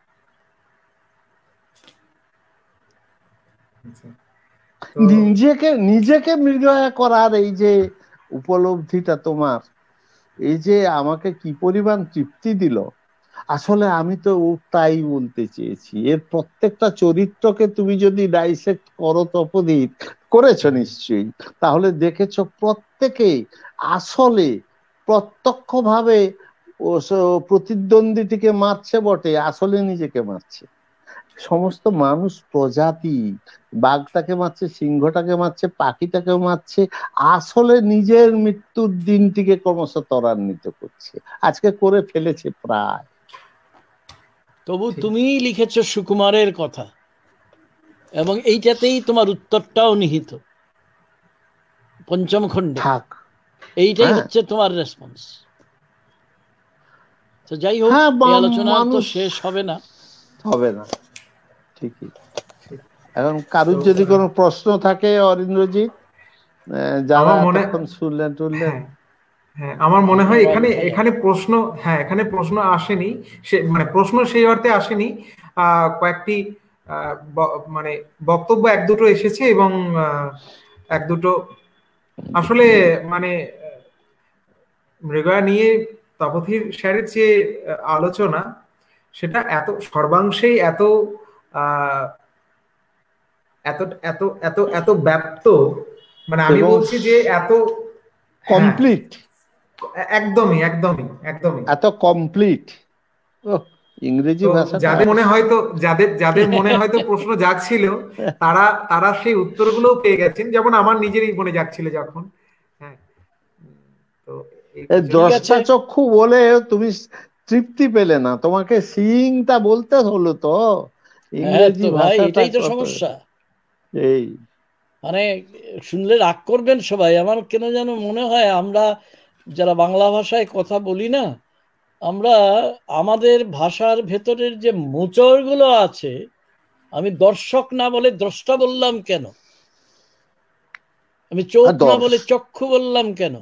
[SPEAKER 3] নিজেকে নিজেকে মৃগয়া করার এই যে উপলব্ধিটা তোমার এই যে আমাকে কি পরিমাণ তৃপ্তি দিল আসলে আমি তো তাই বলতে চেয়েছি এর প্রত্যেকটা চরিত্রকে তুমি যদি ডাইসেক্ট করো তপদীপ করেছো নিশ্চয়ই তাহলে দেখেছো প্রত্যেকে আসলে প্রত্যক্ষভাবে প্রতিদ্বন্দ্বীটিকে মারছে বটে আসলে নিজেকে মারছে সমস্ত মানুষ প্রজাতি বাঘটাকে মারছে সিংহটাকে মারছে পাখিটাকে মারছে আসলে নিজের মৃত্যুর দিনটিকে ক্রমশ ত্বরান্বিত করছে আজকে করে ফেলেছে প্রায় তবু তুমি লিখেছ সুকুমারের কথা এবং
[SPEAKER 2] এইটাতেই তোমার উত্তরটাও নিহিত পঞ্চম খণ্ডে এইটাই হ্যাঁ। হচ্ছে তোমার রেসপন্স
[SPEAKER 3] তো যাই হোক হ্যাঁ, আলোচনা তো
[SPEAKER 2] শেষ হবে না
[SPEAKER 3] হবে না ঠিকই এখন কারুর যদি কোনো প্রশ্ন থাকে অরিন্দ্রজিৎ যারা মনে শুনলেন টুনলেন
[SPEAKER 1] হ্যাঁ। হ্যাঁ আমার মনে হয় আচ্ছা, এখানে আচ্ছা। এখানে প্রশ্ন হ্যাঁ এখানে প্রশ্ন আসেনি সে মানে প্রশ্ন সেই অর্থে আসেনি কয়েকটি মানে বক্তব্য এক দুটো এসেছে এবং এক দুটো আসলে মানে মৃগয়া নিয়ে তপথির স্যারের যে আলোচনা সেটা এত সর্বাংশেই এত এত এত এত এত ব্যাপ্ত মানে আমি বলছি যে এত কমপ্লিট হ্যাঁ। একদমই একদমই একদমই
[SPEAKER 3] এত কমপ্লিট ইংরেজি ভাষা যাদের মনে হয়তো
[SPEAKER 1] যাদের যাদের মনে হয়তো প্রশ্ন তারা তারা সেই উত্তরগুলো পেয়ে গেছেন যেমন আমার নিজেরই মনে যখন
[SPEAKER 3] দশটা হ্যাঁ। চক্ষু বলে তুমি তৃপ্তি পেলে না তোমাকে সিং তা বলতে হলো তো হ্যাঁ ইংরেজি এটাই তো সমস্যা এই
[SPEAKER 2] মানে শুনলে রাগ করবেন সবাই আমার কেন যেন মনে হয় আমরা যারা বাংলা ভাষায় কথা বলি না আমরা আমাদের ভাষার ভেতরের যে গুলো আছে আমি দর্শক না বলে দ্রষ্টা বললাম কেন আমি চোখ না বলে চক্ষু বললাম কেন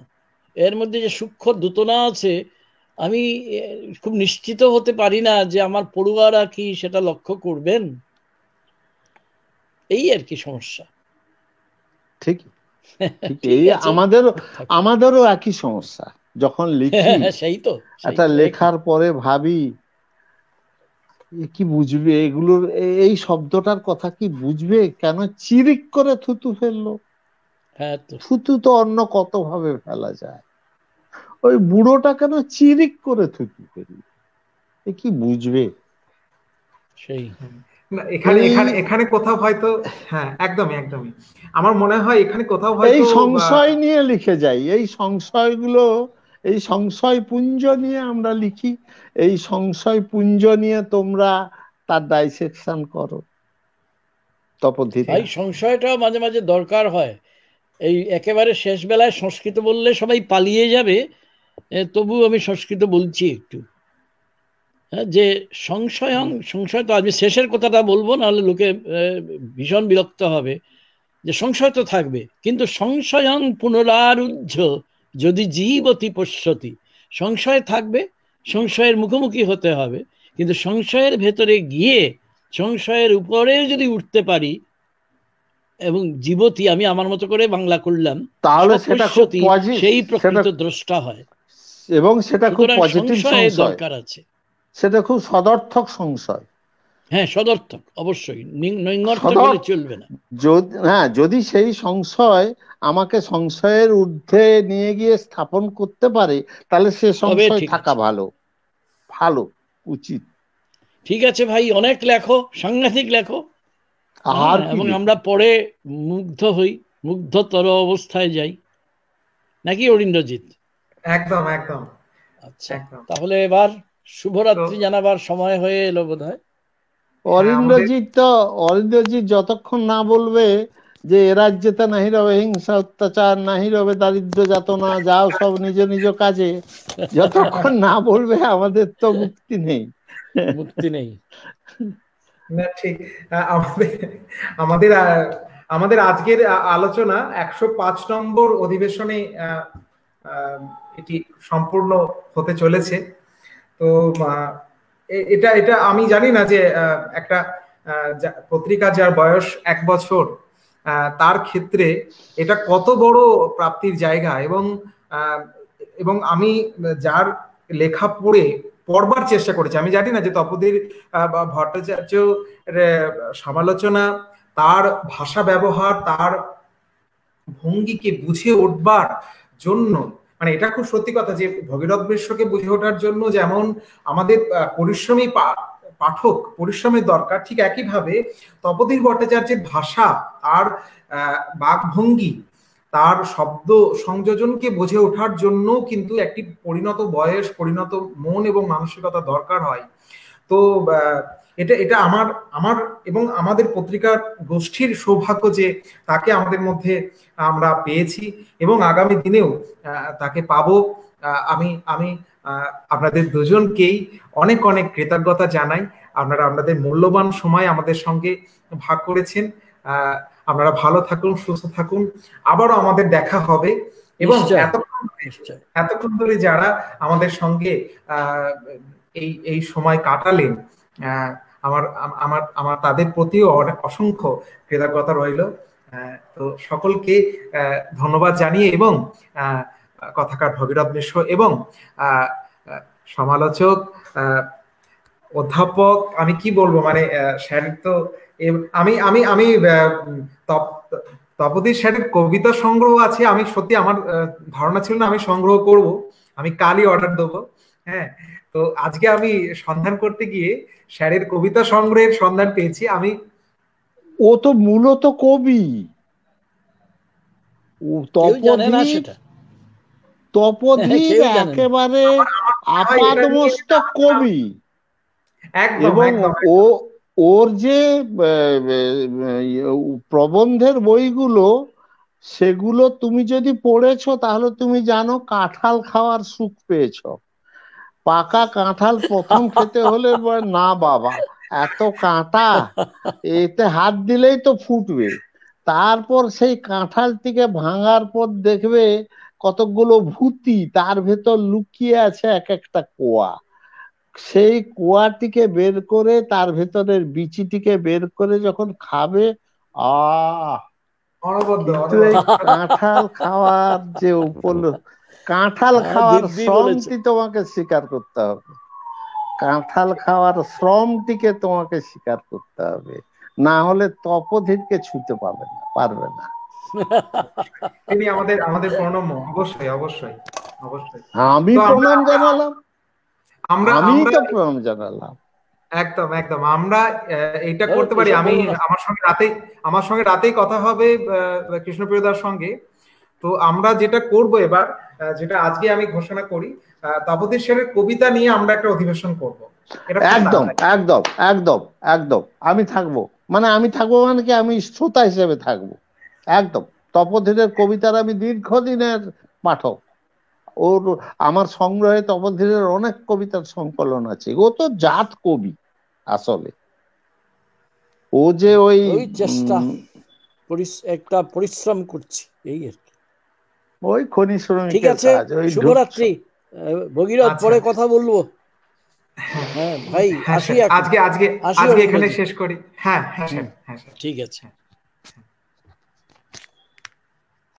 [SPEAKER 2] এর মধ্যে যে সূক্ষ্ম দূতনা আছে আমি খুব নিশ্চিত হতে পারি না যে আমার পড়ুয়ারা কি সেটা লক্ষ্য করবেন এই আর
[SPEAKER 3] কি সমস্যা ঠিক এই আমাদেরও একই সমস্যা যখন লিখি হ্যাঁ, হ্যাঁ, সেই তো একটা লেখার পরে ভাবি কি বুঝবে এগুলোর এই শব্দটার কথা কি বুঝবে কেন চিরিক করে থুতু ফেললো হ্যাঁ থুতু তো অন্য কত ভাবে ফেলা যায় ওই বুড়োটা কেন চিরিক করে থুতু ফেললো কি বুঝবে সেই
[SPEAKER 1] এখানে এখানে কোথাও হয়তো হ্যাঁ একদমই একদমই আমার মনে হয় এখানে কোথাও হয়তো এই সংশয়
[SPEAKER 3] নিয়ে লিখে যাই এই সংশয়গুলো এই সংশয় পুঞ্জ নিয়ে আমরা লিখি এই সংশয় পুঞ্জ নিয়ে তোমরা তার ডাইসেকশন করো তপদ্ধি এই
[SPEAKER 2] সংশয়টাও মাঝে মাঝে দরকার হয় এই একেবারে শেষ বেলায় সংস্কৃত বললে সবাই পালিয়ে যাবে তবু আমি সংস্কৃত বলছি একটু হ্যাঁ, যে সংশয়ং সংশয় তো আমি শেষের কথাটা বলবো নাহলে লোকে ভীষণ বিরক্ত হবে যে সংশয় তো থাকবে কিন্তু সংশয়ং পুনরারুদ্ধ যদি জীবতি পশ্যতি সংশয় থাকবে সংশয়ের মুখোমুখি হতে হবে কিন্তু সংশয়ের ভেতরে গিয়ে সংশয়ের উপরে যদি উঠতে পারি এবং জীবতি আমি আমার মতো করে বাংলা করলাম তাহলে সেটা সেই প্রকৃত দ্রষ্টা হয় এবং সেটা খুব পজিটিভ দরকার
[SPEAKER 3] আছে সেটা খুব সদর্থক সংশয় হ্যাঁ সদর্থক অবশ্যই চলবে না হ্যাঁ যদি সেই সংশয় আমাকে সংশয়ের ঊর্ধ্বে নিয়ে গিয়ে স্থাপন করতে পারে তাহলে সে সংশয় থাকা ভালো ভালো উচিত ঠিক আছে ভাই অনেক লেখো সাংঘাতিক লেখো আর হ্যাঁ, এবং আমরা
[SPEAKER 2] পরে মুগ্ধ হই মুগ্ধতর অবস্থায় যাই নাকি অরিন্দ্রজিৎ একদম একদম আচ্ছা তাহলে এবার শুভরাত্রি জানাবার সময় হয়ে এলো বোধ হয়
[SPEAKER 3] অরিন্দ্রজিৎ তো অরিন্দ্রজিৎ যতক্ষণ না বলবে যে এ রাজ্যে তা নাহি রবে হিংসা অত্যাচার নাহি রবে দারিদ্র যাতনা যাও সব নিজ নিজ কাজে যতক্ষণ না বলবে আমাদের তো মুক্তি নেই
[SPEAKER 1] মুক্তি নেই না ঠিক আমাদের আমাদের আমাদের আজকের আলোচনা একশো পাঁচ নম্বর অধিবেশনে এটি সম্পূর্ণ হতে চলেছে তো এটা এটা আমি জানি না যে একটা পত্রিকা যার বয়স এক বছর তার ক্ষেত্রে এটা কত বড় প্রাপ্তির জায়গা এবং এবং আমি যার লেখা পড়ে পড়বার চেষ্টা করেছি আমি জানি না যে তপদীর ভট্টাচার্য সমালোচনা তার ভাষা ব্যবহার তার ভঙ্গিকে বুঝে উঠবার জন্য মানে এটা খুব সত্যি কথা যে ভগীরথ বিশ্বকে বুঝে ওঠার জন্য যেমন আমাদের পরিশ্রমী পাঠক পরিশ্রমের দরকার ঠিক একইভাবে তপদীর ভট্টাচার্যের ভাষা তার বাকভঙ্গি তার শব্দ সংযোজনকে বুঝে ওঠার জন্য কিন্তু একটি পরিণত বয়স পরিণত মন এবং মানসিকতা দরকার হয় তো এটা এটা আমার আমার এবং আমাদের পত্রিকার গোষ্ঠীর সৌভাগ্য যে তাকে আমাদের মধ্যে আমরা পেয়েছি এবং আগামী দিনেও তাকে পাবো আমি আমি আপনাদের দুজনকেই অনেক অনেক কৃতজ্ঞতা জানাই আপনারা আপনাদের মূল্যবান সময় আমাদের সঙ্গে ভাগ করেছেন আপনারা ভালো থাকুন সুস্থ থাকুন আবারও আমাদের দেখা হবে এবং এতক্ষণ ধরে যারা আমাদের সঙ্গে এই এই সময় কাটালেন আমার আমার আমার তাদের প্রতিও অনেক অসংখ্য কৃতজ্ঞতা রইল তো সকলকে ধন্যবাদ জানিয়ে এবং কথাকার ভগীরথ মিশ্র এবং সমালোচক অধ্যাপক আমি কি বলবো মানে স্যার তো আমি আমি আমি তপতি স্যারের কবিতা সংগ্রহ আছে আমি সত্যি আমার ধারণা ছিল না আমি সংগ্রহ করব আমি কালই অর্ডার দেবো হ্যাঁ তো আজকে আমি সন্ধান করতে গিয়ে আহ স্যারের কবিতা সংগ্রহের সন্ধান পেয়েছি আমি
[SPEAKER 3] ও তো মূলত কবি হ্যাঁ, একেবারে কবি এবং ও ওর যে ইয়ে, প্রবন্ধের বইগুলো সেগুলো তুমি যদি পড়েছো তাহলে তুমি জানো কাঁঠাল খাওয়ার সুখ পেয়েছো পাকা কাঁঠাল প্রথম খেতে হলে না বাবা এত কাঁটা এতে হাত দিলেই তো ফুটবে তারপর সেই কাঁঠালটিকে ভাঙার পর দেখবে কতগুলো ভূতি তার ভেতর লুকিয়ে আছে এক একটা কোয়া সেই কুয়াটিকে বের করে তার ভেতরের বিচিটিকে বের করে যখন খাবে আহ কাঁঠাল খাওয়ার যে উপলক্ষ কাঁঠাল হ্যাঁ, খাওয়ার শ্রমটি তোমাকে স্বীকার করতে হবে কাঁঠাল খাওয়ার শ্রমটিকে তোমাকে স্বীকার করতে হবে না হলে তপধীরকে ছুঁতে পাবে না পারবে না
[SPEAKER 1] তিনি আমাদের আমাদের প্রণম্য অবশ্যই অবশ্যই অবশ্যই
[SPEAKER 3] আমি প্রণাম জানালাম আমরা আমি তো
[SPEAKER 1] প্রণাম জানালাম একদম একদম আমরা এটা হ্যাঁ, করতে পারি আমি আমার সঙ্গে রাতে আমার সঙ্গে রাতেই কথা হবে কৃষ্ণপ্রিয়দার সঙ্গে তো আমরা যেটা করব এবার যেটা আজকে আমি ঘোষণা করি তাপতেশ্বরের কবিতা নিয়ে আমরা একটা অধিবেশন করব একদম
[SPEAKER 3] একদম একদম একদম আমি থাকবো মানে আমি থাকবো মানে কি আমি শ্রোতা হিসেবে থাকবো একদম তপধীরের কবিতার আমি দীর্ঘদিনের পাঠক ওর আমার সংগ্রহে তপধীরের অনেক কবিতার সংকলন আছে ও তো জাত কবি আসলে ও যে ওই চেষ্টা
[SPEAKER 2] একটা পরিশ্রম করছি এই আর
[SPEAKER 3] ওই খনি শ্রমিক ঠিক আছে
[SPEAKER 2] শুভরাত্রি ভগীরথ আচ্ছা। পরে কথা বলবো হ্যাঁ, হ্যাঁ ভাই হ্যাঁ, আজকে আজকে আজকে এখানে শেষ করি হ্যাঁ হ্যাঁ ঠিক আছে হ্যাঁ।